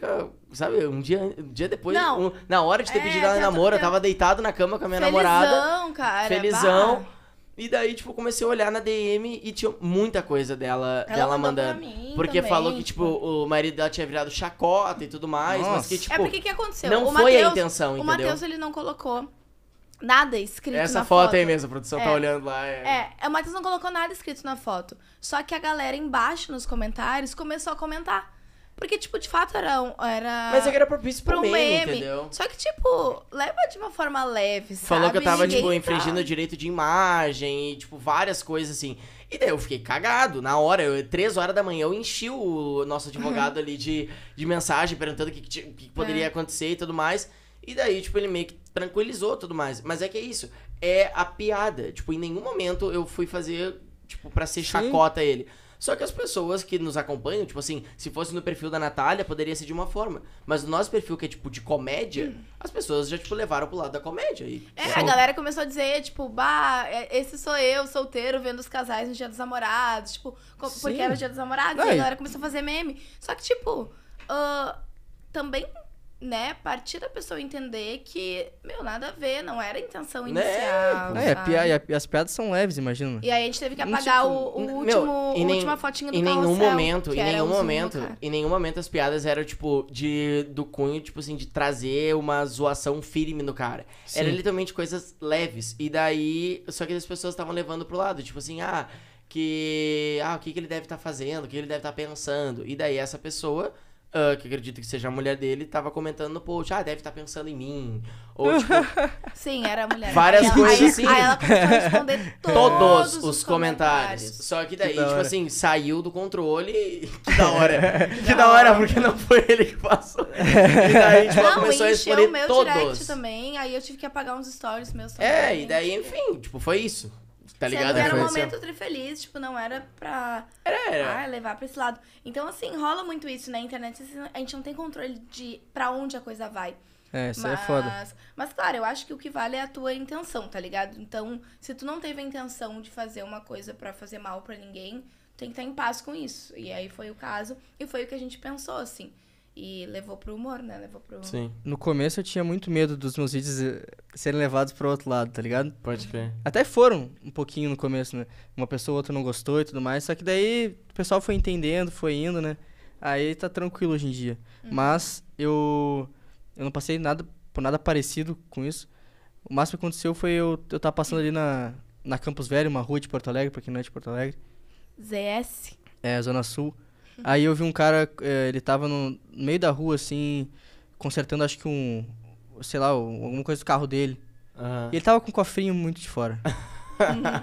sabe, um dia, um dia depois, Não. um- na hora de ter É, pedido ela namoro, eu tava deitado na cama com a minha Felizão, namorada,
cara. felizão. bah.
E daí, tipo, comecei a olhar na DM e tinha muita coisa dela, Ela dela pra mandando. mim porque também, falou que, tipo, o marido dela tinha virado chacota e tudo mais, mas que, tipo, É porque o que aconteceu? não o foi a intenção entendeu? O Matheus, ele
não colocou nada escrito Essa na foto, aí mesmo, a produção tá é. olhando
lá. É. É,
é o Matheus não colocou nada escrito na foto. Só que a galera embaixo nos comentários começou a comentar. Porque, tipo, de fato era. Um, era Mas é que era propício pro, pro meme, meme, entendeu? Só que, tipo, leva de uma forma leve, sabe? Falou que eu tava, tipo, Ninguém tipo, infringindo tá.
direito de imagem e, tipo, várias coisas assim. E daí eu fiquei cagado. Na hora, eu, três horas da manhã, eu enchi o nosso uhum. advogado ali de, de mensagem perguntando o que, que, que, poderia é. acontecer e tudo mais. E daí, tipo, ele meio que tranquilizou tudo mais. Mas é que é isso. É a piada. Tipo, em nenhum momento eu fui fazer, tipo, pra ser Sim. chacota ele. Só que as pessoas que nos acompanham, tipo assim, se fosse no perfil da Natália, poderia ser de uma forma. Mas no nosso perfil, que é tipo de comédia, hum. as pessoas já, tipo, levaram pro lado da comédia. E, é, a
galera começou a dizer, tipo, bah, é, esse sou eu, solteiro, vendo os casais no dia dos namorados, tipo, Sim. porque era o dia dos namorados, e a galera começou a fazer meme. Só que, tipo, uh, também né, partir da pessoa entender que, meu, nada a ver, não era a intenção né? inicial. Né?
É, as piadas são leves, imagina.
E aí a gente teve que apagar tipo, o, o meu, último, nem, última fotinha do Em nenhum momento, em nenhum momento, zoom,
em nenhum momento as piadas eram, tipo, de do cunho, tipo assim, de trazer uma zoação firme no cara. Sim. Era literalmente coisas leves. E daí, só que as pessoas estavam levando pro lado, tipo assim, ah, que. Ah, o que, que ele deve estar tá fazendo, o que ele deve estar tá pensando. E daí essa pessoa Uh, que acredito que seja a mulher dele, tava comentando no post, ah, deve estar tá pensando em mim. Ou, tipo. [LAUGHS] Sim, era a mulher. Várias coisas assim. Aí ela começou a responder [LAUGHS] todos, todos os, os comentários. comentários. Só que daí, que da tipo assim, saiu do controle. [LAUGHS] Que da hora. que da hora, porque não foi ele
que passou. E daí, tipo, não, começou a
responder o meu todos. direct
também, aí eu tive que apagar uns stories meus é, também. É, e daí, enfim,
tipo, foi isso.
Tá ligado? era um momento
trifeliz, feliz, tipo, não era pra era, era. Ah, levar pra esse lado. Então, assim, rola muito isso na né? internet, assim, a gente não tem controle de pra onde a coisa vai. É, isso mas, é foda. Mas, claro, eu acho que o que vale é a tua intenção, tá ligado? Então, se tu não teve a intenção de fazer uma coisa para fazer mal para ninguém, tem que estar tá em paz com isso. E aí foi o caso, e foi o que a gente pensou, assim. E levou pro humor, né? Levou pro... Sim.
No começo eu tinha muito medo dos meus vídeos eh, serem levados pro outro lado, tá ligado? Pode ser Até foram um pouquinho no começo, né? Uma pessoa ou outra não gostou e tudo mais. Só que daí o pessoal foi entendendo, foi indo, né? Aí tá tranquilo hoje em dia. Uhum. Mas eu. Eu não passei nada por nada parecido com isso. O máximo que aconteceu foi eu, eu tava tá passando ali na, na Campos Velho, uma rua de Porto Alegre, pra quem não é de Porto Alegre.
ZS.
É, Zona Sul. Aí eu vi um cara, é, ele tava no meio da rua, assim, consertando acho que um, sei lá, alguma coisa do carro dele. Uhum. E ele tava com um cofrinho muito de fora. [LAUGHS]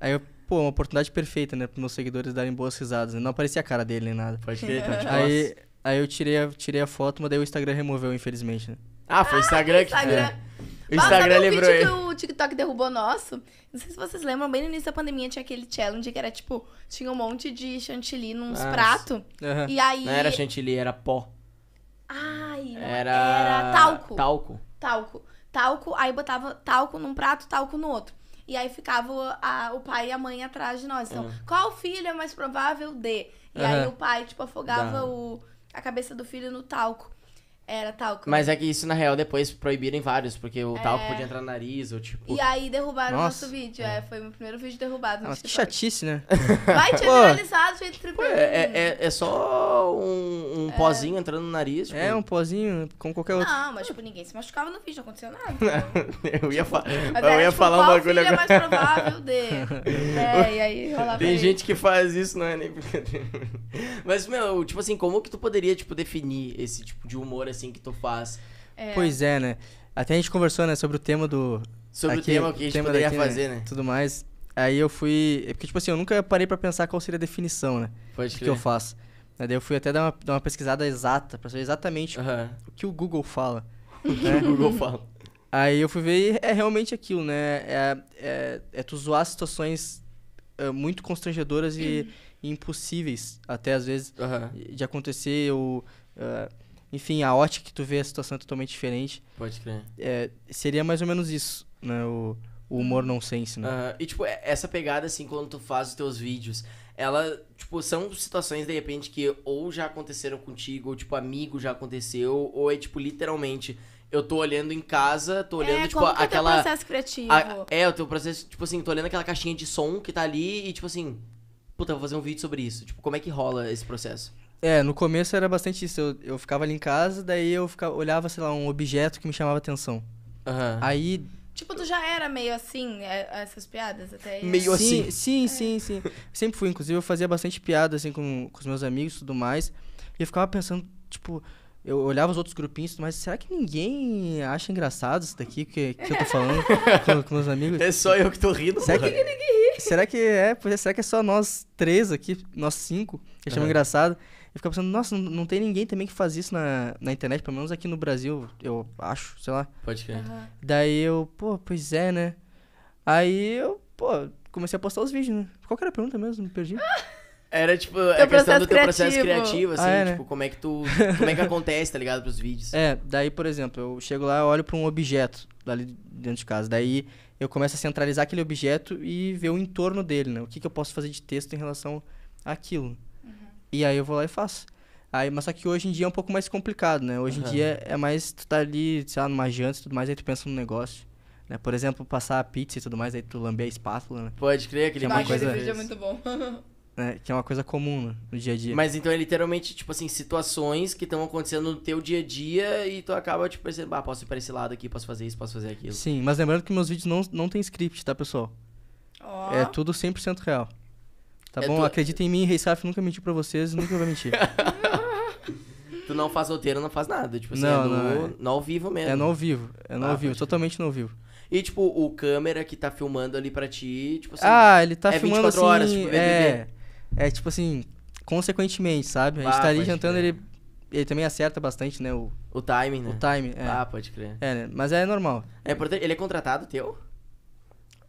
Aí eu, pô, uma oportunidade perfeita, né, pros meus seguidores darem boas risadas. Né? Não aparecia a cara dele nem nada. Pode crer, então, tipo, Aí, aí eu tirei a, tirei a foto, mas daí o Instagram removeu, infelizmente, né? Ah, foi o Instagram, ah, Instagram que... É. O
Instagram Nossa, vídeo ele. que o TikTok derrubou nosso. Não sei se vocês lembram, bem no início da pandemia tinha aquele challenge que era tipo, tinha um monte de chantilly nos pratos. Uhum. E aí. Não era
chantilly, era pó.
Ai, era... era talco. Talco. Talco. Talco, aí botava talco num prato, talco no outro. E aí ficava a, o pai e a mãe atrás de nós. Então, uhum. qual filho é mais provável de? E uhum. aí o pai, tipo, afogava o, a cabeça do filho no talco. Era talco. Né? Mas é que
isso, na real, depois proibiram vários, porque o é... talco podia entrar no nariz, ou tipo. E aí derrubaram o nosso
vídeo. É. é. foi o meu primeiro vídeo derrubado. Nossa, que chatice, né? [LAUGHS] Vai, tinha viralizado, feito tranquilo. É,
é,
é só um, um é. pozinho entrando no nariz. Tipo... É, um pozinho, como qualquer
outro. Não,
mas tipo, ninguém se machucava no vídeo, não aconteceu nada. [LAUGHS] Então. eu ia, fa tipo, eu ia tipo, falar um bagulho é agora. É mais provável de. [LAUGHS] é, e aí rolava. Tem aí. gente que
faz isso, não é nem mas, meu, tipo assim, como que tu poderia, tipo, definir esse tipo de humor assim? assim que tu faz. É. Pois
é, né? Até a gente conversou, né, sobre o tema do. Sobre aqui, o tema que a gente poderia daqui, né, fazer, né? Tudo mais. Aí eu fui. É porque, tipo assim, eu nunca parei para pensar qual seria a definição, né? Pode do que eu faço. Daí eu fui até dar uma, dar uma pesquisada exata, pra saber exatamente uhum. o que o Google fala. [LAUGHS] O que né? o Google fala. Aí eu fui ver é realmente aquilo, né? É, é, é tu zoar situações é, muito constrangedoras e, e, uhum. impossíveis, até às vezes, uhum. de acontecer ou. Uh, enfim, a ótica que tu vê a situação é totalmente diferente. Pode crer. É, seria mais ou menos isso, né? O, o humor nonsense, né?
Uh, e, tipo, é, essa pegada, assim, quando tu faz os teus vídeos, ela, tipo, são situações, de repente, que ou já aconteceram contigo, ou, tipo, amigo já aconteceu, ou é, tipo, literalmente eu tô olhando em casa, tô é, olhando, é, tipo, como aquela. É o teu processo
criativo. A,
é, o teu processo, tipo assim, tô olhando aquela caixinha de som que tá ali e, tipo assim, puta, vou fazer um vídeo sobre isso. Tipo, como é que rola esse processo?
É, no começo era bastante isso. Eu, eu ficava ali em casa, daí eu ficava, olhava, sei lá, um objeto que me chamava atenção. Aí.
Tipo, tu já era meio assim, é, essas piadas até aí? Meio sim, assim. Sim, é. sim, sim.
Sempre fui, inclusive, eu fazia bastante piada, assim, com, com os meus amigos e tudo mais. E eu ficava pensando, tipo, eu olhava os outros grupinhos, mas será que ninguém acha engraçado isso daqui que, que eu tô falando [LAUGHS] com, com meus amigos? É só eu que tô rindo, Será porra. que ninguém ri? Será que é, é? Será que é só nós três aqui, nós cinco, que achamos Aham. engraçado? ficava pensando, nossa, não, não, tem ninguém também que faz isso na, na internet, pelo menos aqui no Brasil, eu acho, sei lá. Pode crer. Uhum. Daí eu, pô, pois é, né? Aí eu, pô, comecei a postar os vídeos, né? Qual que era a pergunta mesmo? Me perdi. [LAUGHS]
Era tipo é a questão do teu criativo. processo criativo, assim, ah, é, né? tipo, como é que tu. Como é que acontece, tá ligado? Pros vídeos. É, daí, por exemplo,
eu chego lá, olho pra um objeto ali dentro de casa. Daí eu começo a centralizar aquele objeto e ver o entorno dele, né? O que, que eu posso fazer de texto em relação àquilo. E aí eu vou lá e faço. Aí, mas só que hoje em dia é um pouco mais complicado, né? Hoje uhum. em dia é mais tu tá ali, sei lá, numa janta e tudo mais, aí tu pensa no negócio. Né? Por exemplo, passar a pizza e tudo mais, aí tu lamber a espátula, né? Pode crer, aquele que é uma coisa... é muito bom. [LAUGHS] né? Que é uma coisa comum né? no dia a dia.
Mas então é literalmente, tipo assim, situações que estão acontecendo no teu dia a dia e tu acaba, tipo, pensando, ah, posso ir pra esse lado aqui, posso fazer isso, posso fazer aquilo. Sim,
mas lembrando que meus vídeos não, não tem script, tá, pessoal? Oh. É tudo 100% real. Tá é bom? Tu... Acredita em mim, Rei Saf nunca mentiu pra vocês, nunca vai mentir.
[LAUGHS] tu não faz roteiro, não faz nada. Tipo assim, não, é no, não, é. no ao vivo mesmo. É no ao vivo. É no ah, ao vivo, totalmente no ao vivo. E, tipo, o câmera que tá filmando ali pra ti, tipo assim. Ah, ele tá é filmando 24 assim, horas, tipo, é,
é, tipo assim, consequentemente, sabe? A gente ah, tá ali jantando, ele, ele também acerta bastante, né? O, o timing, né? O timing, é. Ah, pode crer. É, né? mas é normal. É,
ele é contratado teu?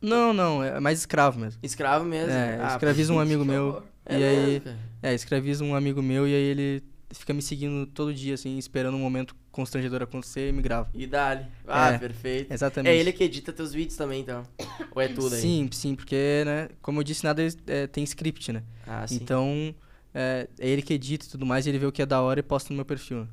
Não, não, é mais escravo mesmo. Escravo mesmo? É, ah, escraviza um [LAUGHS] amigo meu. É e aí. É, escraviza um amigo meu e aí ele fica me seguindo todo dia, assim, esperando um momento constrangedor acontecer e me grava. E dá Ah, é, perfeito. Exatamente. É ele
que edita teus vídeos também, então. [COUGHS] Ou é tudo aí? Sim,
sim, porque, né, como eu disse, nada é, tem script, né? Ah, sim. Então, é, é ele que edita e tudo mais, e ele vê o que é da hora e posta no meu perfil. Né?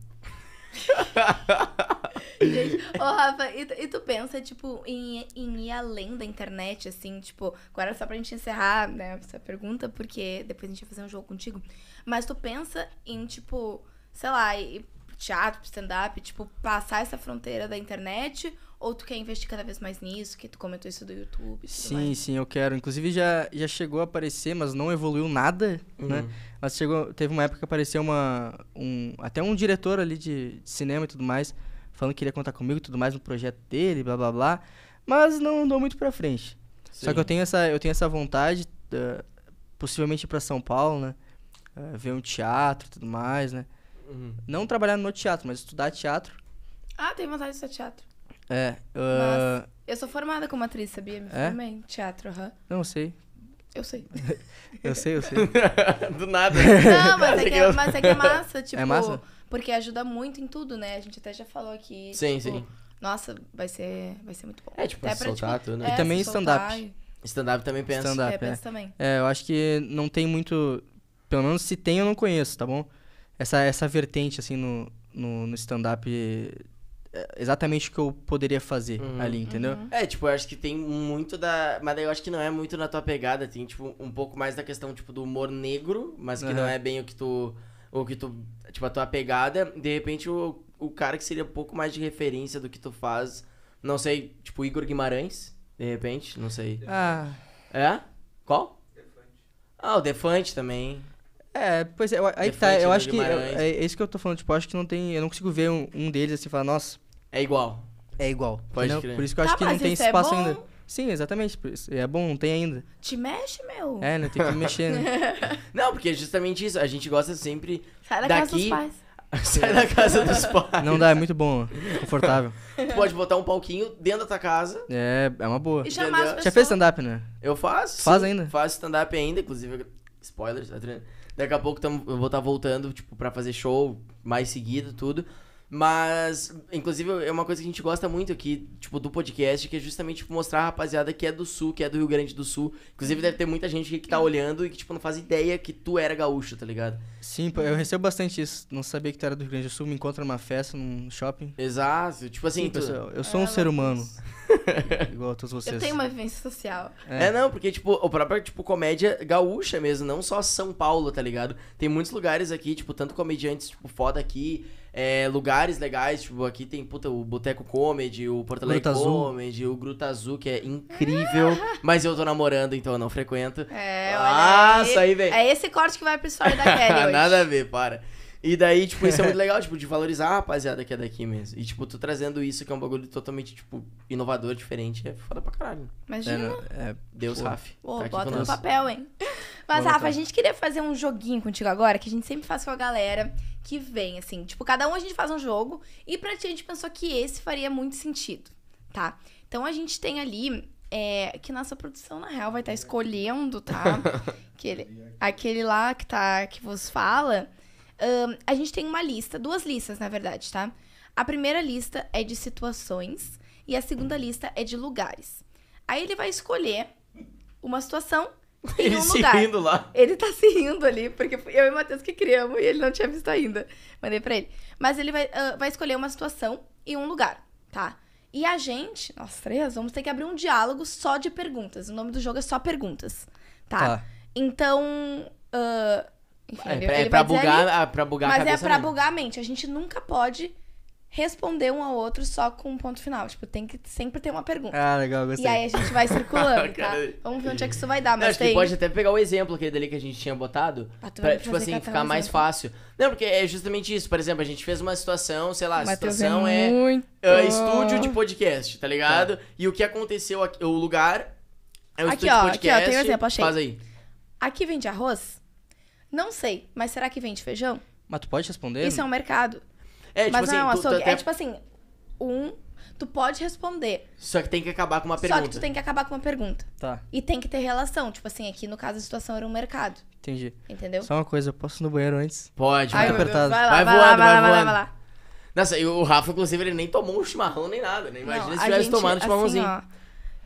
[LAUGHS] [LAUGHS] Gente, ô
oh, Rafa, e tu, e tu, pensa, tipo, em, em ir além da internet, assim, tipo, agora só pra gente encerrar, né, essa pergunta, porque depois a gente vai fazer um jogo contigo. Mas tu pensa em, tipo, sei lá, teatro, stand-up, tipo, passar essa fronteira da internet? Ou tu quer investir cada vez mais nisso? Que tu comentou isso do YouTube? Sim,
mais. sim, eu quero. Inclusive já, já chegou a aparecer, mas não evoluiu nada, uhum. né? Mas chegou, teve uma época que apareceu uma, um, até um diretor ali de, de cinema e tudo mais falando que queria contar comigo e tudo mais no projeto dele, blá blá blá. Mas não andou muito pra frente. Sim. Só que eu tenho essa, eu tenho essa vontade, uh, possivelmente ir pra São Paulo, né? Uh, ver um teatro e tudo mais, né? Uhum. Não trabalhar no teatro, mas estudar teatro.
Ah, tem vontade de estudar teatro.
É. Uh... Ah, mas
eu sou formada como atriz, sabia? Me é? formei em teatro, aham. Uhum. Não, sei. Eu sei.
eu sei, [LAUGHS] eu sei. [LAUGHS] Do nada. Não, mas é que, é [LAUGHS] mas é, que é massa, é tipo. É massa?
Porque ajuda muito em tudo, né? A gente até já falou aqui. Sim, tipo, sim. Nossa, vai ser, vai ser muito bom. É, tipo, até pra, soltar tipo, tudo, né? É, e também stand-up.
Stand-up também pensa. Stand-up,
é, é. pensa é. também. É, eu acho que não tem muito... Pelo menos se tem, eu não conheço, tá bom? Essa, essa vertente, assim, no, no, no stand-up é, exatamente o que eu poderia fazer uhum. ali, entendeu? Uhum.
É, tipo, eu acho que tem muito da. Mas eu acho que não é muito na tua pegada. Tem, assim, tipo, um pouco mais da questão, tipo, do humor negro, mas que uhum. não é bem o que tu o que tu. Tipo, a tua pegada, de repente o, o cara que seria um pouco mais de referência do que tu faz. Não sei, tipo, Igor Guimarães, de repente, não sei. Ah. É? Qual? Defante. Ah, o Defante também. É, pois é, aí
tá, eu acho que. É, é, isso que eu tô falando, tipo, acho que não tem. Eu não consigo ver um, um deles assim falar, nossa. É igual. É igual. Pode crer. Por isso que eu tá, acho que não tem é espaço ainda. Sim, exatamente. É bom, não tem ainda.
Te mexe, meu. É, não né, tem que mexer, né?
[LAUGHS] não, porque é justamente isso. A gente gosta sempre Sai da daqui... casa dos pais. [LAUGHS] Sai da casa dos [LAUGHS] pais. Não dá, é muito bom, confortável. tu pode botar um palquinho dentro da tua casa. É, é uma boa. E chamar as pessoas. Já fez stand-up, né? Eu faço. Faz sim, ainda? Faço stand-up ainda, inclusive. Spoilers, tá treinando. Daqui a pouco tamo, eu vou estar tá voltando, tipo, pra fazer show mais seguido, tudo. Mas, inclusive, é uma coisa que a gente gosta muito aqui, tipo, do podcast, que é justamente tipo, mostrar a rapaziada que é do sul, que é do Rio Grande do Sul. Inclusive, deve ter muita gente que tá olhando e que, tipo, não faz ideia que tu era gaúcho, tá ligado?
Sim, eu recebo bastante isso. Não sabia que tu era do Rio Grande do Sul, me encontra numa festa, num shopping.
Exato,
tipo assim. Sim, tu... pessoal, eu é, sou é, um ser humano. [LAUGHS] igual a todos vocês. Eu tenho
uma vivência social. É. é,
não, porque, tipo, o próprio, tipo, comédia gaúcha mesmo, não só São Paulo, tá ligado? Tem muitos lugares aqui, tipo, tanto comediantes, tipo, foda aqui é, lugares legais, tipo, aqui tem puta, o Boteco Comedy, o Porto Alegre Comedy, o Gruta Azul, que é incrível. [LAUGHS] mas eu tô namorando, então eu não frequento. É, ah, olha Nossa, aí, aí vem. É
esse corte que vai pro história da Kelly [LAUGHS] hoje. Nada
a ver, para. E daí, tipo, isso é muito [LAUGHS] legal, tipo, de valorizar a rapaziada que é daqui mesmo. E, tipo, tu trazendo isso, que é um bagulho totalmente, tipo, inovador, diferente, é foda pra caralho. Imagina. É, é, Deus, Rafa. Pô, tá bota no papel, hein?
Mas, Vou Rafa, a gente queria fazer um joguinho contigo agora, que a gente sempre faz com a galera que vem, assim. Tipo, cada um a gente faz um jogo. E pra ti, a gente pensou que esse faria muito sentido, tá? Então, a gente tem ali é, que nossa produção, na real, vai estar tá escolhendo, tá? [LAUGHS] aquele, aquele lá que, tá, que vos fala, um, a gente tem uma lista, duas listas, na verdade, tá? A primeira lista é de situações e a segunda lista é de lugares. Aí ele vai escolher uma situação [LAUGHS] e ele um se lugar. rindo lá. Ele tá se rindo ali, porque eu e o Matheus que criamos e ele não tinha visto ainda. Mandei pra ele. Mas ele vai, uh, vai escolher uma situação e um lugar, tá? E a gente, nós três, vamos ter que abrir um diálogo só de perguntas. O nome do jogo é só perguntas, tá? tá. Então, uh, enfim, é, ele, pra, é ele bugar, ali, pra bugar mas a cabeça. Mas é pra mesmo. bugar a mente. A gente nunca pode responder um ao outro só com um ponto final. Tipo, tem que sempre ter uma pergunta. Ah,
legal, gostei. E aí a
gente vai [LAUGHS] circulando, tá? Vamos ver onde é que isso vai dar, mas Não, acho tem... que pode
até pegar o exemplo aquele dali que a gente tinha botado, ah, pra, tipo assim, ficar mais exemplo. fácil. Não, porque é justamente isso. Por exemplo, a gente fez uma situação, sei lá, a é situação é, muito... É, estúdio de podcast, tá ligado? Tá. E o que aconteceu, aqui, o lugar é o aqui, estúdio
ó, de podcast. Aqui, ó, tem um exemplo, achei. Faz aí. Aqui vende arroz? Não sei, mas será que vende feijão?
Mas tu pode responder? Isso é um mercado. É, tipo mas tipo não, assim, açougue. Tu, tu, é tipo
assim, um, tu pode responder.
Só que tem que acabar com uma pergunta. Só que tu tem que
acabar com uma pergunta. Tá. E tem que ter relação. Tipo assim, aqui no caso a situação era um mercado. Entendi. Entendeu? Só uma
coisa, eu posso ir no banheiro antes? Pode, Ai, vai apertado. Vai, lá, vai, voando, lá, vai, Lá,
vai, lá,
Nossa, e o Rafa, inclusive, ele nem tomou um
chimarrão nem nada, né? Imagina não, se tivesse gente, tomado um chimarrãozinho. Assim, ó,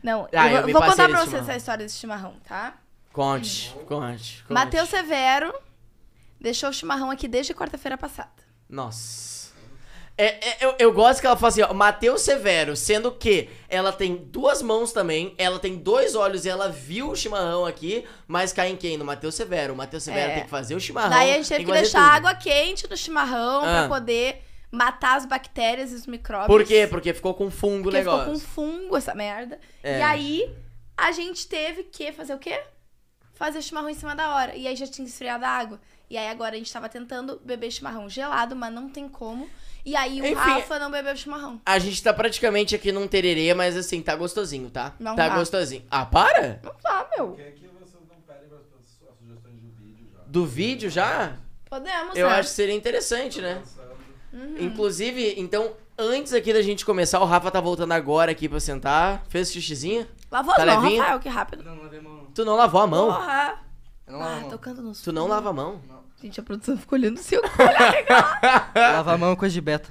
não, ah, eu, eu vou, vou contar pra vocês essa história desse chimarrão, tá?
Conte, conte. conte. Matheus
Severo deixou o chimarrão aqui desde quarta-feira passada.
Nossa.
É, é, eu, eu gosto que ela fala assim, ó,
Matheus Severo, sendo que ela tem duas mãos também, ela tem dois olhos e ela viu o chimarrão aqui, mas cai em quem? No Matheus Severo. O Matheus Severo É. tem que fazer o chimarrão. Daí a gente teve tem que deixar tudo.
água quente no chimarrão Ah. pra poder matar as bactérias e os micróbios. Por quê?
Porque ficou com fungo o negócio. ficou com
fungo essa merda. É. E aí, a gente teve que fazer o quê? fazer chimarrão em cima da hora. E aí já tinha esfriado a água. E aí agora a gente tava tentando beber chimarrão gelado, mas não tem como. E aí o Enfim, Rafa não bebeu chimarrão.
A gente tá praticamente aqui num tererê, mas assim, tá gostosinho, tá? Não tá. Tá gostosinho. Ah, para? Não
tá, meu. não
sugestões do vídeo já? Do vídeo já?
Podemos, Eu é. acho que seria
interessante, né? Uhum. Inclusive, então, antes aqui da gente começar, o Rafa tá voltando agora aqui pra sentar. Fez xixizinha? Lavou tá a mão, Rafael,
que rápido. Não, lavei a mão.
Tu não lavou a mão?
Porra. Eu não ah, a mão. tocando no Tu não lava a mão? Não. Gente, a produção ficou olhando o seu né,
[LAUGHS] Lava a
mão é coisa de beta.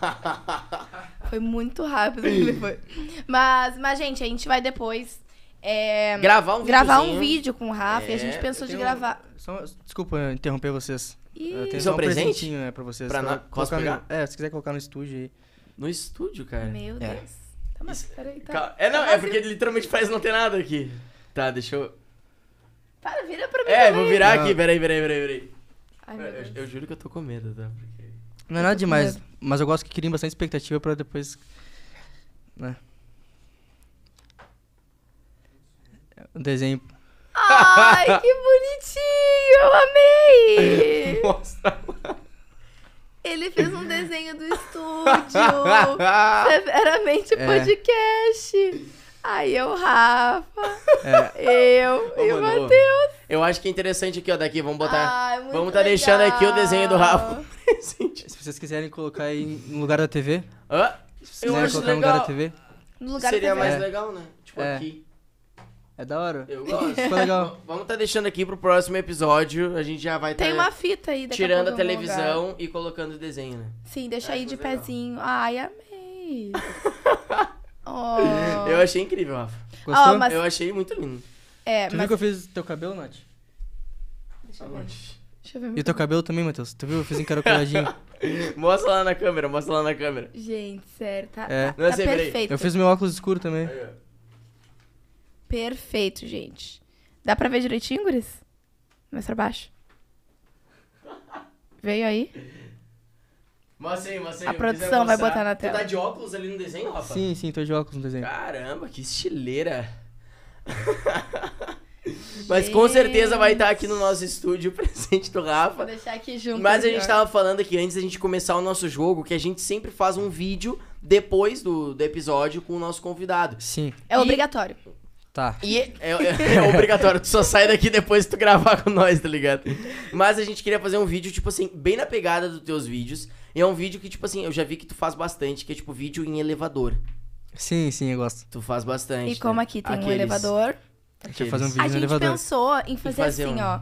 [LAUGHS]
Foi muito rápido que ele foi. Mas, mas, gente, a gente vai depois. É, gravar um gravar um vídeo com o Rafa. É, e a gente é, pensou de gravar.
Só, desculpa interromper vocês. E isso é um presente? presentinho, né, pra vocês. Pra na... colocar no... É, se quiser colocar no estúdio aí. No
estúdio, cara? Meu é. Deus. Tá,
mas peraí, tá. É, não,
tá é porque ele literalmente parece não ter nada aqui. Tá, deixa eu...
Tá, vira pra mim É, vou virar aqui, peraí,
peraí, peraí, peraí. Ai, meu Deus. Eu, eu, juro que eu tô com medo, tá? Porque...
Não é nada demais, mas eu gosto que criem bastante expectativa pra depois... Né? Um desenho
Ai, [LAUGHS] que bonitinho!
Eu amei! [LAUGHS]
Ele fez um desenho do estúdio. Severamente é. podcast. Aí eu, Rafa, é. eu Ô,
e o Matheus. Eu acho que é interessante aqui, ó, daqui, vamos botar. Ai, ah, é vamos legal. Tá deixando aqui o desenho do Rafa. [LAUGHS] Se vocês quiserem colocar aí no lugar da TV. Hã? Se vocês quiserem colocar legal. no lugar da TV. No lugar Seria da TV. mais é. legal, né? Tipo é. aqui. É da hora? Eu gosto. Foi legal. [LAUGHS] Vamos tá deixando aqui pro próximo episódio. A gente já vai Tem tá uma
fita aí daqui tirando a, a televisão
lugar. e colocando o desenho, né?
Sim, deixa ah, aí de pezinho. Ai, amei.
oh. [LAUGHS] Eu
achei incrível, Rafa. Gostou? Oh, mas... Eu achei muito lindo.
É,
tu mas... viu
que eu
fiz teu cabelo, Nath? Deixa eu ver. Deixa eu ver e teu cabelo também, Matheus. Tu viu? Eu fiz encaracoladinho.
[LAUGHS] mostra lá na câmera, mostra lá na câmera.
Gente, certo? tá, é. tá, tá perfeito. Eu fiz meu
óculos escuro também. Aí, ó.
Perfeito, gente. Dá pra ver direitinho, Guris? Mais pra baixo. Veio aí?
Mostrei, mostrei. A produção vai botar na tela. Tu tá de óculos ali no desenho,
Rafa?
Sim, sim, tô de óculos no desenho.
Caramba, que estileira. [LAUGHS] Mas com certeza vai estar aqui no nosso estúdio o [LAUGHS] presente do Rafa. Vou
deixar aqui junto. Mas a gente estava
falando aqui antes da gente começar o nosso jogo que a gente sempre faz um vídeo depois do, do episódio com o nosso convidado. Sim.
É e... obrigatório.
Tá. E é, é, é, [LAUGHS] obrigatório, tu só sai daqui depois que tu gravar com nós, tá ligado? Mas a gente queria fazer um vídeo, tipo assim, bem na pegada dos teus vídeos. E é um vídeo que, tipo assim, eu já vi que tu faz bastante, que é tipo vídeo em elevador. Sim, sim, eu gosto. Tu faz bastante. E como né? aqui tem Aqueles... um elevador.
Deixa eu fazer um vídeo a no elevador. A gente pensou em fazer, fazer assim, um... ó.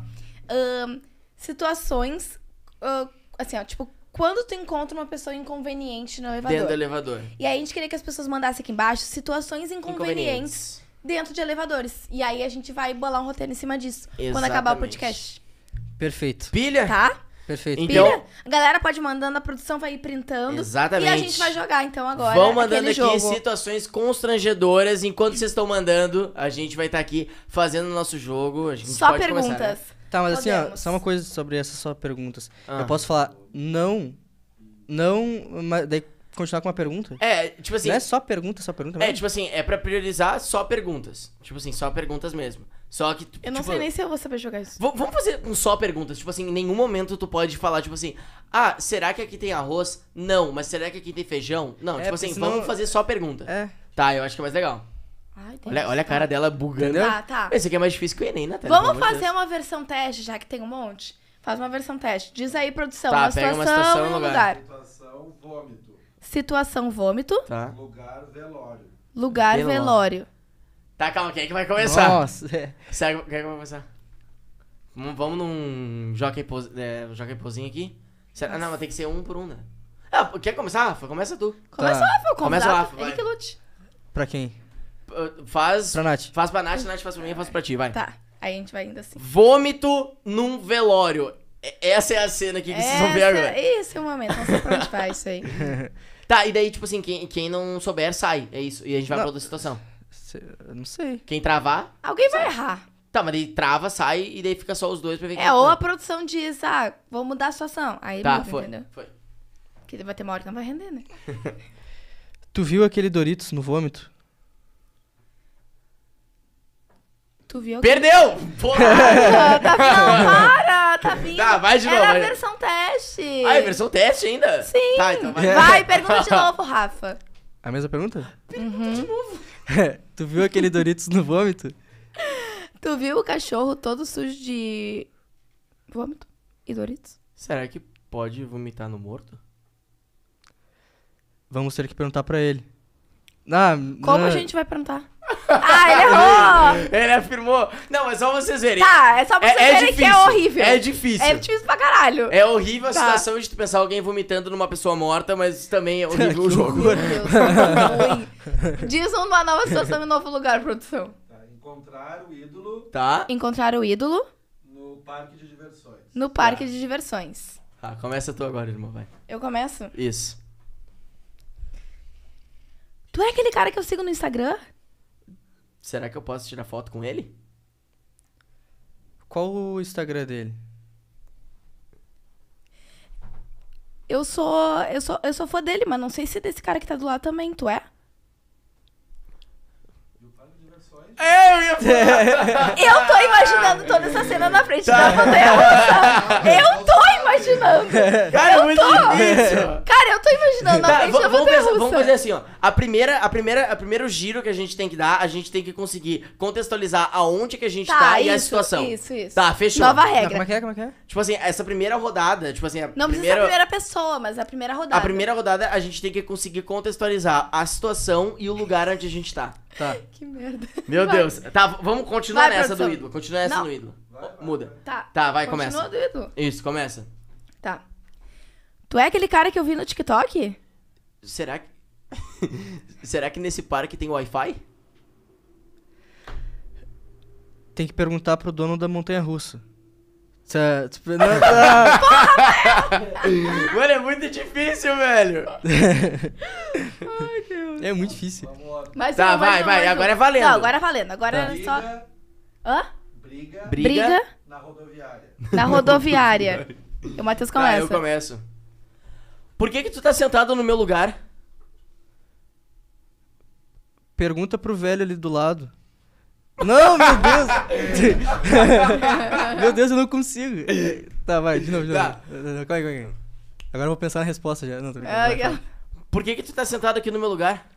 Um, situações. Uh, assim, ó, tipo, quando tu encontra uma pessoa inconveniente no elevador. Dentro do elevador. E aí a gente queria que as pessoas mandassem aqui embaixo situações inconvenientes. inconvenientes dentro de elevadores. E aí a gente vai bolar um roteiro em cima disso. Exatamente. Quando acabar o podcast.
Perfeito. Pilha? Tá?
Perfeito.
Então, Pilha? A galera pode mandando, a produção vai ir printando. Exatamente. E a gente vai jogar então agora.
Vão mandando aqui jogo. situações constrangedoras. Enquanto vocês estão mandando, a gente vai estar tá aqui fazendo o nosso jogo. A gente Só pode perguntas. Começar, né? Tá, mas Podemos. assim,
ó, só uma coisa sobre essas só perguntas. Ah. Eu posso falar não, não, mas daí continuar com uma pergunta?
É,
tipo assim. Não é só
pergunta, só pergunta. Mesmo? É, tipo assim, é pra priorizar só perguntas. Tipo assim, só perguntas mesmo. Só que. Eu não tipo, sei nem se
eu vou saber jogar isso.
vamos fazer um só perguntas. Tipo assim, em nenhum momento tu pode falar, tipo assim, ah, será que aqui tem arroz? Não, mas será que aqui tem feijão? Não, é, tipo assim, senão... vamos fazer só pergunta. É. Tá, eu acho que é mais legal. Ai, olha, olha a cara dela bugando. Tá, tá. Esse aqui é mais difícil que o Enem, né Vamos fazer Deus.
uma versão teste, já que tem um monte? Faz uma versão teste. Diz aí, produção, tá, uma, situação uma situação e um lugar. lugar. Situação, vômito. Situação vômito. Tá.
Lugar
velório. Lugar
velório. velório. Tá, calma, quem é que vai começar?
Nossa. É. Sério, quem é que vai começar? Vamos num jockey, pose, é, aqui? Será? Não, mas tem que ser um por um, né? Ah, quer começar, Rafa? Começa tu. Começa tá. Rafa, Começa Rafa, Ele que lute. Pra quem? Faz pra Nath. Faz pra Nath, Nath faz pra mim, eu faço pra ti, vai. Tá,
aí a gente vai indo assim.
Vômito num velório. Essa é a cena aqui que Essa, vocês vão ver agora.
Esse é o momento, não sei pra onde vai isso aí. [LAUGHS] Tá, e daí, tipo assim,
quem, quem não souber, sai. É isso. E a gente vai Não. pra outra situação. eu não sei. Quem travar,
Alguém vai errar.
tá, mas daí trava, sai e daí fica só os dois pra ver é, quem É, ou
a produção diz, ah, vou mudar a situação. Aí Tá, muda, foi. entendeu? foi. Porque vai ter uma hora que não vai render, né? [LAUGHS]
Tu viu aquele Doritos no vômito?
Tu viu? Perdeu! Porra! Ah, [LAUGHS] não, tá, para! Tá vindo! Tá, vai de novo. Era a versão teste. Ah, é versão teste ainda? Sim. Tá, então vai. Vai, pergunta de [LAUGHS] novo, Rafa.
A mesma pergunta?
Pergunta uhum. de novo. Uhum.
[LAUGHS] tu viu aquele Doritos no vômito?
Tu viu o cachorro todo sujo de vômito e Doritos?
Será que pode vomitar no morto? Vamos ter que
perguntar pra ele. Ah, Como não... a é. gente
vai perguntar? Ah, ele errou!
ele
afirmou. Não, mas é só vocês verem. Tá, é só vocês é, é
verem difícil, que é horrível. É difícil. É difícil pra caralho. É horrível a Tá. situação
de tu pensar alguém vomitando numa pessoa morta, mas também é [LAUGHS] horrível o jogo. Meu Deus, tá
Diz uma nova situação em um novo lugar, produção. Tá,
encontrar o ídolo Tá?
Encontrar o ídolo no parque de diversões. no parque de diversões.
Tá, começa tu agora, irmão, vai. Eu começo? Isso.
Tu é aquele cara que eu sigo no Instagram?
Será que eu posso tirar foto com ele? Qual o Instagram dele?
Eu sou, eu sou, eu sou fã dele, mas não sei se é desse cara que tá do lado também, tu é?
é [LAUGHS] eu
tô imaginando toda essa cena na frente da Vandel. Eu tô imaginando. [LAUGHS] Cara, eu é muito tô... difícil. Cara, eu tô imaginando. Tá, vamos, vamos, pensar, vamos, fazer
assim, ó. A primeira, a primeira, a primeiro giro que a gente tem que dar, a gente tem que conseguir contextualizar aonde que a gente tá, tá isso, e a situação. Isso, isso. Tá, fechou. Nova regra. Não, como é que é? Como é que é? Tipo assim, essa primeira rodada, tipo assim, a Não primeira... precisa ser a primeira
pessoa, mas a primeira rodada. A primeira
rodada a gente tem que conseguir contextualizar a situação e o lugar onde a gente tá. Tá.
Que merda. Meu vai. Deus.
Tá, vamos continuar vai, nessa produção. do ídolo. Continua nessa Não. do ídolo. Muda.
Tá. Tá, vai, Continua começa. do ídolo.
Isso, começa.
Tá. Tu é aquele cara que eu vi no TikTok? Será que.
[LAUGHS] Será que nesse parque tem Wi-Fi?
Tem que perguntar pro dono da montanha russa. Tá, tipo, [LAUGHS] [LAUGHS] Mano,
é muito difícil, velho. Ai, Deus. É muito difícil.
Mas tá, vai, vai, vai. agora é valendo. Não, agora é valendo. Agora é tá. é só.
Hã? Briga. Briga. Briga. Na rodoviária. Na rodoviária.
O Matheus tá, começa. Ah, eu começo. Por que que tu tá sentado no meu lugar?
Pergunta pro velho ali do lado. Não, meu Deus! [LAUGHS] meu Deus, eu não consigo. Tá, vai, de novo, de tá. novo. Tá. Calma aí, calma aí. Agora eu vou pensar na resposta já. Não, tô vai. Ah,
Por que que tu tá sentado aqui no meu lugar?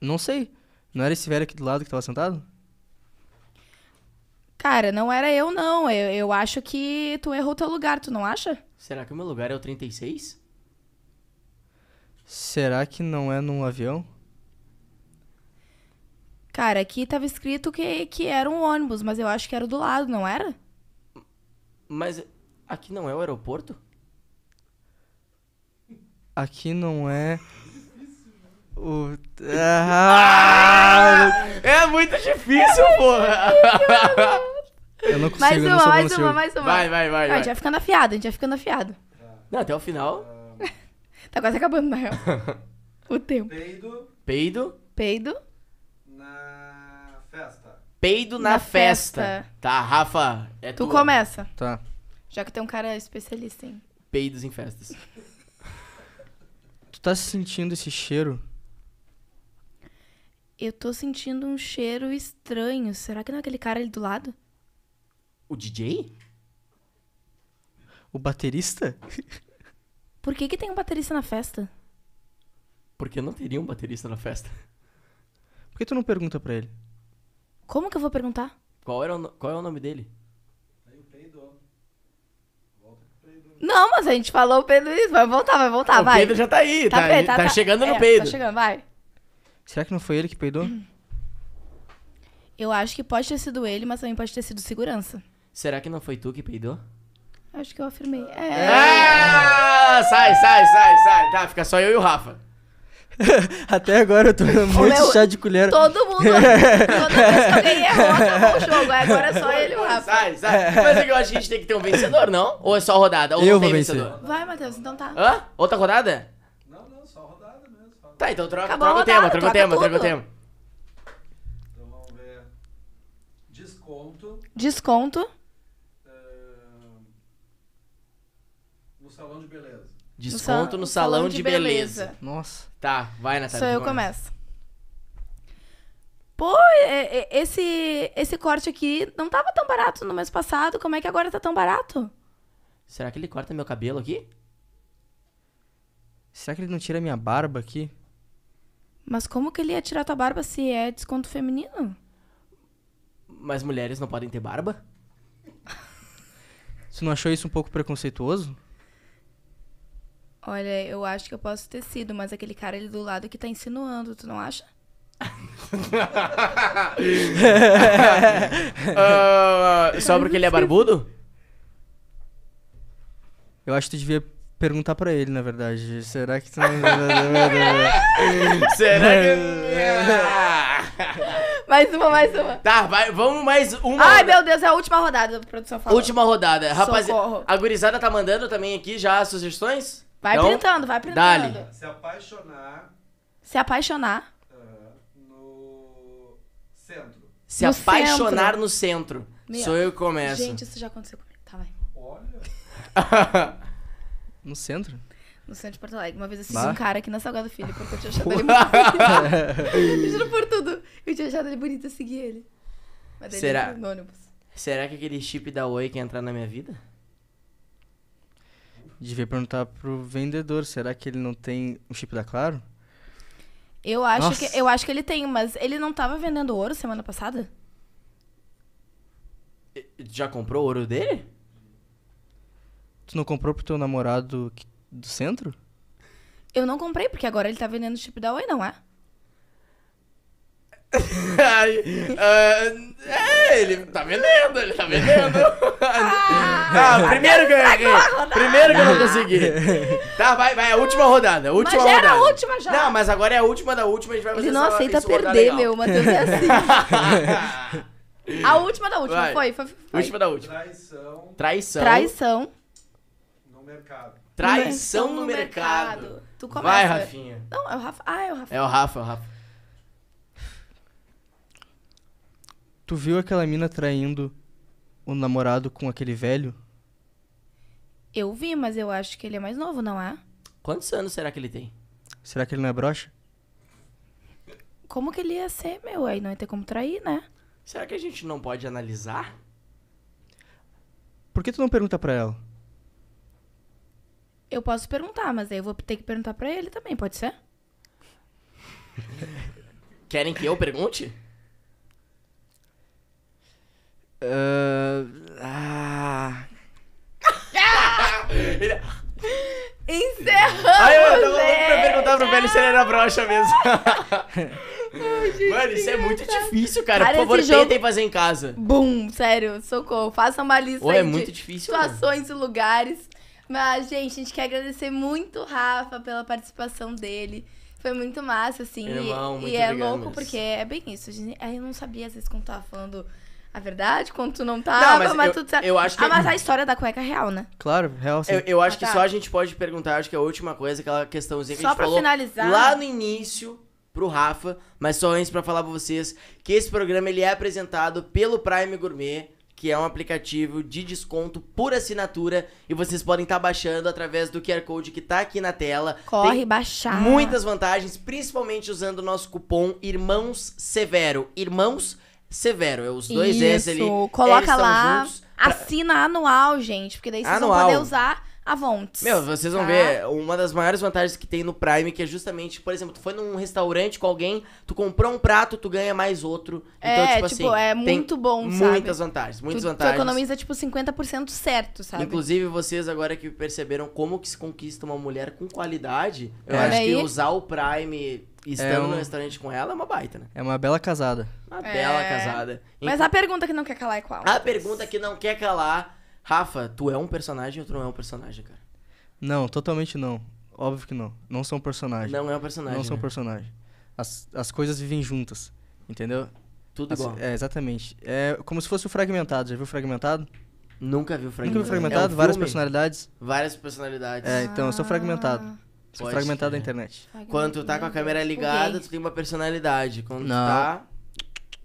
Não sei. Não era esse velho aqui do lado que tava sentado?
Cara, não era eu, não. Eu, eu acho que tu errou teu lugar, tu não acha?
Será que o meu lugar é o 36?
Será que não é num avião?
Cara, aqui tava escrito que, que era um ônibus, mas eu acho que era do lado, não era?
Mas aqui não é o aeroporto?
Aqui não é
o... Ah, é muito difícil, porra!
Eu não consigo, mais uma, não mais uma, mais uma. Vai, vai, vai. Não, a gente vai ficando afiado, a gente vai ficando afiado.
Não, até o final.
tá quase acabando, na real. [LAUGHS] o tempo. Peido. Peido. Peido. Na festa. Peido na, na festa. festa.
Tá, Rafa, é tu. Tu começa. Tá.
Já que tem é um cara especialista em...
Peidos em festas.
tu tá sentindo esse cheiro?
Eu tô sentindo um cheiro estranho. Será que não é aquele cara ali do lado?
O DJ? O baterista?
Por que, que tem um baterista na festa?
Porque
não teria um baterista na festa. Por que tu não pergunta pra ele?
Como que eu vou perguntar?
Qual, era o no- qual é o nome dele?
Não, mas a gente falou o Pedro Vai voltar, vai voltar, o vai. Pedro já tá aí, tá, Tá, tá, tá, chegando no é, Pedro. Tá chegando, vai.
Será que não foi ele que peidou?
Eu acho que pode ter sido ele, mas também pode ter sido segurança.
Será que não foi tu que peidou?
Acho que eu afirmei. É. é!
sai, sai, sai, sai. Tá, fica só eu e o Rafa.
[LAUGHS] Até agora eu tô muito meu, chá de colher. Todo mundo. [LAUGHS] Toda vez
que alguém errou, acabou o jogo. Agora é só ele e o Rafa. Sai, sai. Mas é que eu acho que a gente tem que ter um vencedor, não? Ou é só rodada? Ou eu não tem vencedor?
Vai, Matheus, então tá. Hã?
Outra rodada? Tá, então troca, troca o tema, troca, o tema, troca o tema. Então
vamos ver. Desconto. Desconto. Uh, no salão de beleza. Desconto no, sal no salão, de, de beleza. beleza. Nossa.
Tá, vai, Natália. Só eu começo.
Pô, é, é, esse, esse corte aqui não tava tão barato no mês passado. Como é que agora tá tão barato?
Será que ele corta meu cabelo aqui? Será que ele não tira minha barba aqui?
Mas como que ele ia tirar tua barba se é desconto feminino?
Mas mulheres não podem ter barba? [LAUGHS] Você não achou isso um pouco preconceituoso?
Olha, eu acho que eu posso ter sido, mas aquele cara ali do lado que tá insinuando, tu não acha? [LAUGHS] [LAUGHS]
Ah, só porque ele é barbudo?
Eu acho que tu devia perguntar pra ele, na verdade. Será que tu não... [LAUGHS]
Será que... É
[LAUGHS] mais uma, mais uma. Tá, vai, vamos mais uma. Ai, meu Deus, é a última rodada da produção falou. Última rodada. Rapaziada, a gurizada tá
mandando também aqui já sugestões? Vai então, printando, vai printando. Dali.
Se apaixonar...
Se apaixonar... Ah, no centro. Se no apaixonar centro. no centro. Meu. Sou eu que começo. Gente, isso já aconteceu comigo. Tá, vai. Olha...
[LAUGHS] No centro?
No centro de Porto Alegre. Uma vez eu assisti bah. um cara aqui na Salgado Filho, porque eu tinha achado ele bonito. eu [LAUGHS] juro por tudo. Eu tinha achado ele bonito, eu segui ele. Mas ele Será? no ônibus.
Será que aquele chip da Oi quer entrar na minha vida?
Devia perguntar pro vendedor, será que ele não tem um chip da Claro?
Eu acho, que, eu acho que ele tem, mas ele não tava vendendo ouro semana passada?
Já comprou ouro dele?
Tu não comprou pro teu namorado do centro?
Eu não comprei, porque agora ele tá vendendo chip da Oi, não é? [LAUGHS] Ah, é, ele tá vendendo, ele tá vendendo.
Ah, ah primeiro que eu
Primeiro que eu não consegui. Tá, vai, vai, é a última rodada. a Última já rodada. era a última já. Não, mas agora é a última da última, a gente vai fazer Ele não essa- aceita perder, legal. meu. Matheus é assim.
[LAUGHS] a última da última, foi, foi, foi. Última da última.
Traição. Traição. Traição mercado. Traição no, no
mercado. mercado. Tu começa. Vai, Rafinha. Não, é o Rafa. Ah, é o Rafa. É o
Rafa, é o Rafa. Tu
viu aquela mina traindo o namorado com aquele velho?
Eu vi, mas eu acho que ele é mais novo, não é?
Quantos anos será que ele tem?
Será que ele não é broxa?
Como que ele ia ser, meu? Aí não ia ter como trair, né?
Será que a gente não pode analisar?
Por que tu não pergunta pra ela?
Eu posso perguntar, mas aí eu vou ter que perguntar pra ele também, pode ser?
Querem que eu pergunte? Uh, ah.
Ele- [LAUGHS] Encerramos! Ai, eu tava louco pra
perguntar pro velho se ele era broxa mesmo. [LAUGHS] Mano, isso é muito difícil, cara. Cara, Por favor, jogo- tentem fazer em casa.
Bum, sério, socorro. Faça uma lista Ô, é aí é de muito difícil, situações e lugares mas, gente, a gente quer agradecer muito o Rafa pela participação dele. Foi muito massa, assim. Irmão, e, muito e é louco porque é bem isso. Aí eu não sabia, às vezes, quando tava falando a verdade, quando tu não tava, não, mas, mas eu, tudo certo. Eu acho que... Ah, é mas a história da cueca é real, né?
Claro, real sim. Eu, eu acho ah, tá. que só a gente pode perguntar, acho que é a última coisa, aquela questãozinha que só a gente pra falou finalizar. lá no início pro Rafa, mas só antes para falar pra vocês que esse programa ele é apresentado pelo Prime Gourmet que é um aplicativo de desconto por assinatura e vocês podem estar tá baixando através do QR Code que está aqui na tela. Corre Tem
baixar. Muitas
vantagens, principalmente usando o nosso cupom Irmãos Severo. Irmãos Severo, é os dois Isso. S ali. Coloca lá.
Pra... Assina anual, gente, porque daí vocês anual. vão poder usar avontes. Meu, vocês vão tá? ver,
uma das maiores vantagens que tem no Prime, que é justamente, por exemplo, tu foi num restaurante com alguém, tu comprou um prato, tu ganha mais outro. Então, é, tipo, tipo assim, é muito bom, muitas sabe? Muitas vantagens, muitas tu, vantagens. Tu economiza,
tipo, 50% certo, sabe? Inclusive,
vocês agora que perceberam como que se conquista uma mulher com qualidade, eu é. acho que é usar o Prime é estando é um... no restaurante com ela é uma baita, né? É uma bela casada. Uma é... bela casada. Mas a
pergunta que não quer calar é qual? A pergunta
que não quer calar Rafa, tu é um personagem ou tu não é um personagem, cara?
Não, totalmente não. Óbvio que não. Não são personagens. Não é um personagem. Não né? são personagens. As, as coisas vivem juntas, entendeu? Tudo as, igual. É, exatamente. É como se fosse o fragmentado. Já viu fragmentado? Nunca viu fragmentado. Nunca viu fragmentado? É um várias filme. personalidades? Várias personalidades. É, então, eu sou fragmentado. Ah. Sou Pode fragmentado da internet.
Quando tu tá com a câmera ligada, tu tem uma personalidade. Quando não. tu tá.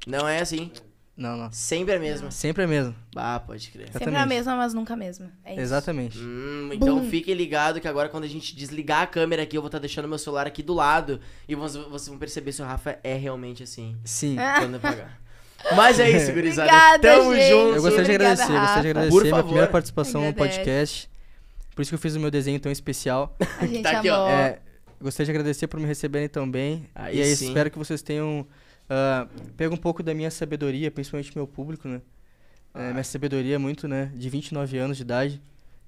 Não é assim. Não, não. Sempre a mesma. Sempre a mesma. Ah, pode crer. Sempre a mesma,
mas nunca a mesma. É isso. Exatamente.
Hum, então Bum. fiquem ligados que agora quando a gente desligar a câmera aqui, eu vou estar tá deixando meu celular aqui do lado. E vocês, vão perceber se o Rafa é realmente assim. Sim. [LAUGHS] Quando Mas é isso,
gurizada. Obrigada, Tamo gente. junto. Eu gostaria de agradecer, Rafa. gostaria de agradecer. Por minha primeira participação no podcast. Por isso que eu fiz o meu desenho tão especial. A gente tá aqui, ó. amou. É, gostaria de agradecer por me receberem também. e aí, é espero que vocês tenham Uh, pega um pouco da minha sabedoria, principalmente meu público, né? É, ah. É, minha sabedoria é muito, né? De 29 anos de idade.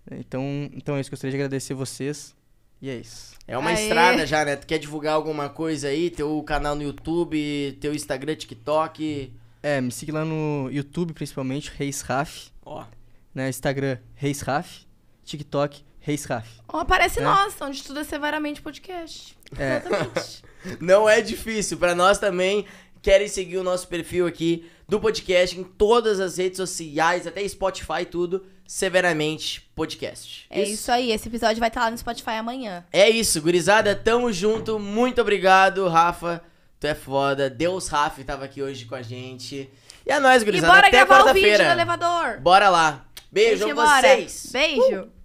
Então, então é isso. Gostaria de agradecer vocês. E é isso. É uma Aê.
estrada já, né? Tu quer divulgar alguma coisa aí? Teu canal no YouTube, teu Instagram, TikTok.
É, me siga lá no YouTube, principalmente, Reis Raf. Ó. Né? Instagram, Reis Raf. TikTok, Reis Raf.
Ó, oh, parece é. nós, onde tudo é severamente podcast. É. Exatamente.
[LAUGHS] Não é difícil. Para nós também querem seguir o nosso perfil aqui do podcast em todas as redes sociais, até Spotify e tudo, Severamente Podcast. É isso, isso
aí, esse episódio vai estar lá no Spotify amanhã.
É isso, gurizada, tamo junto, muito obrigado, Rafa, tu é foda, Deus Rafa tava aqui hoje com a gente. E é nóis, gurizada, até quarta-feira. bora gravar o vídeo no elevador. Bora lá. Beijo a vocês.
Beijo. Uh.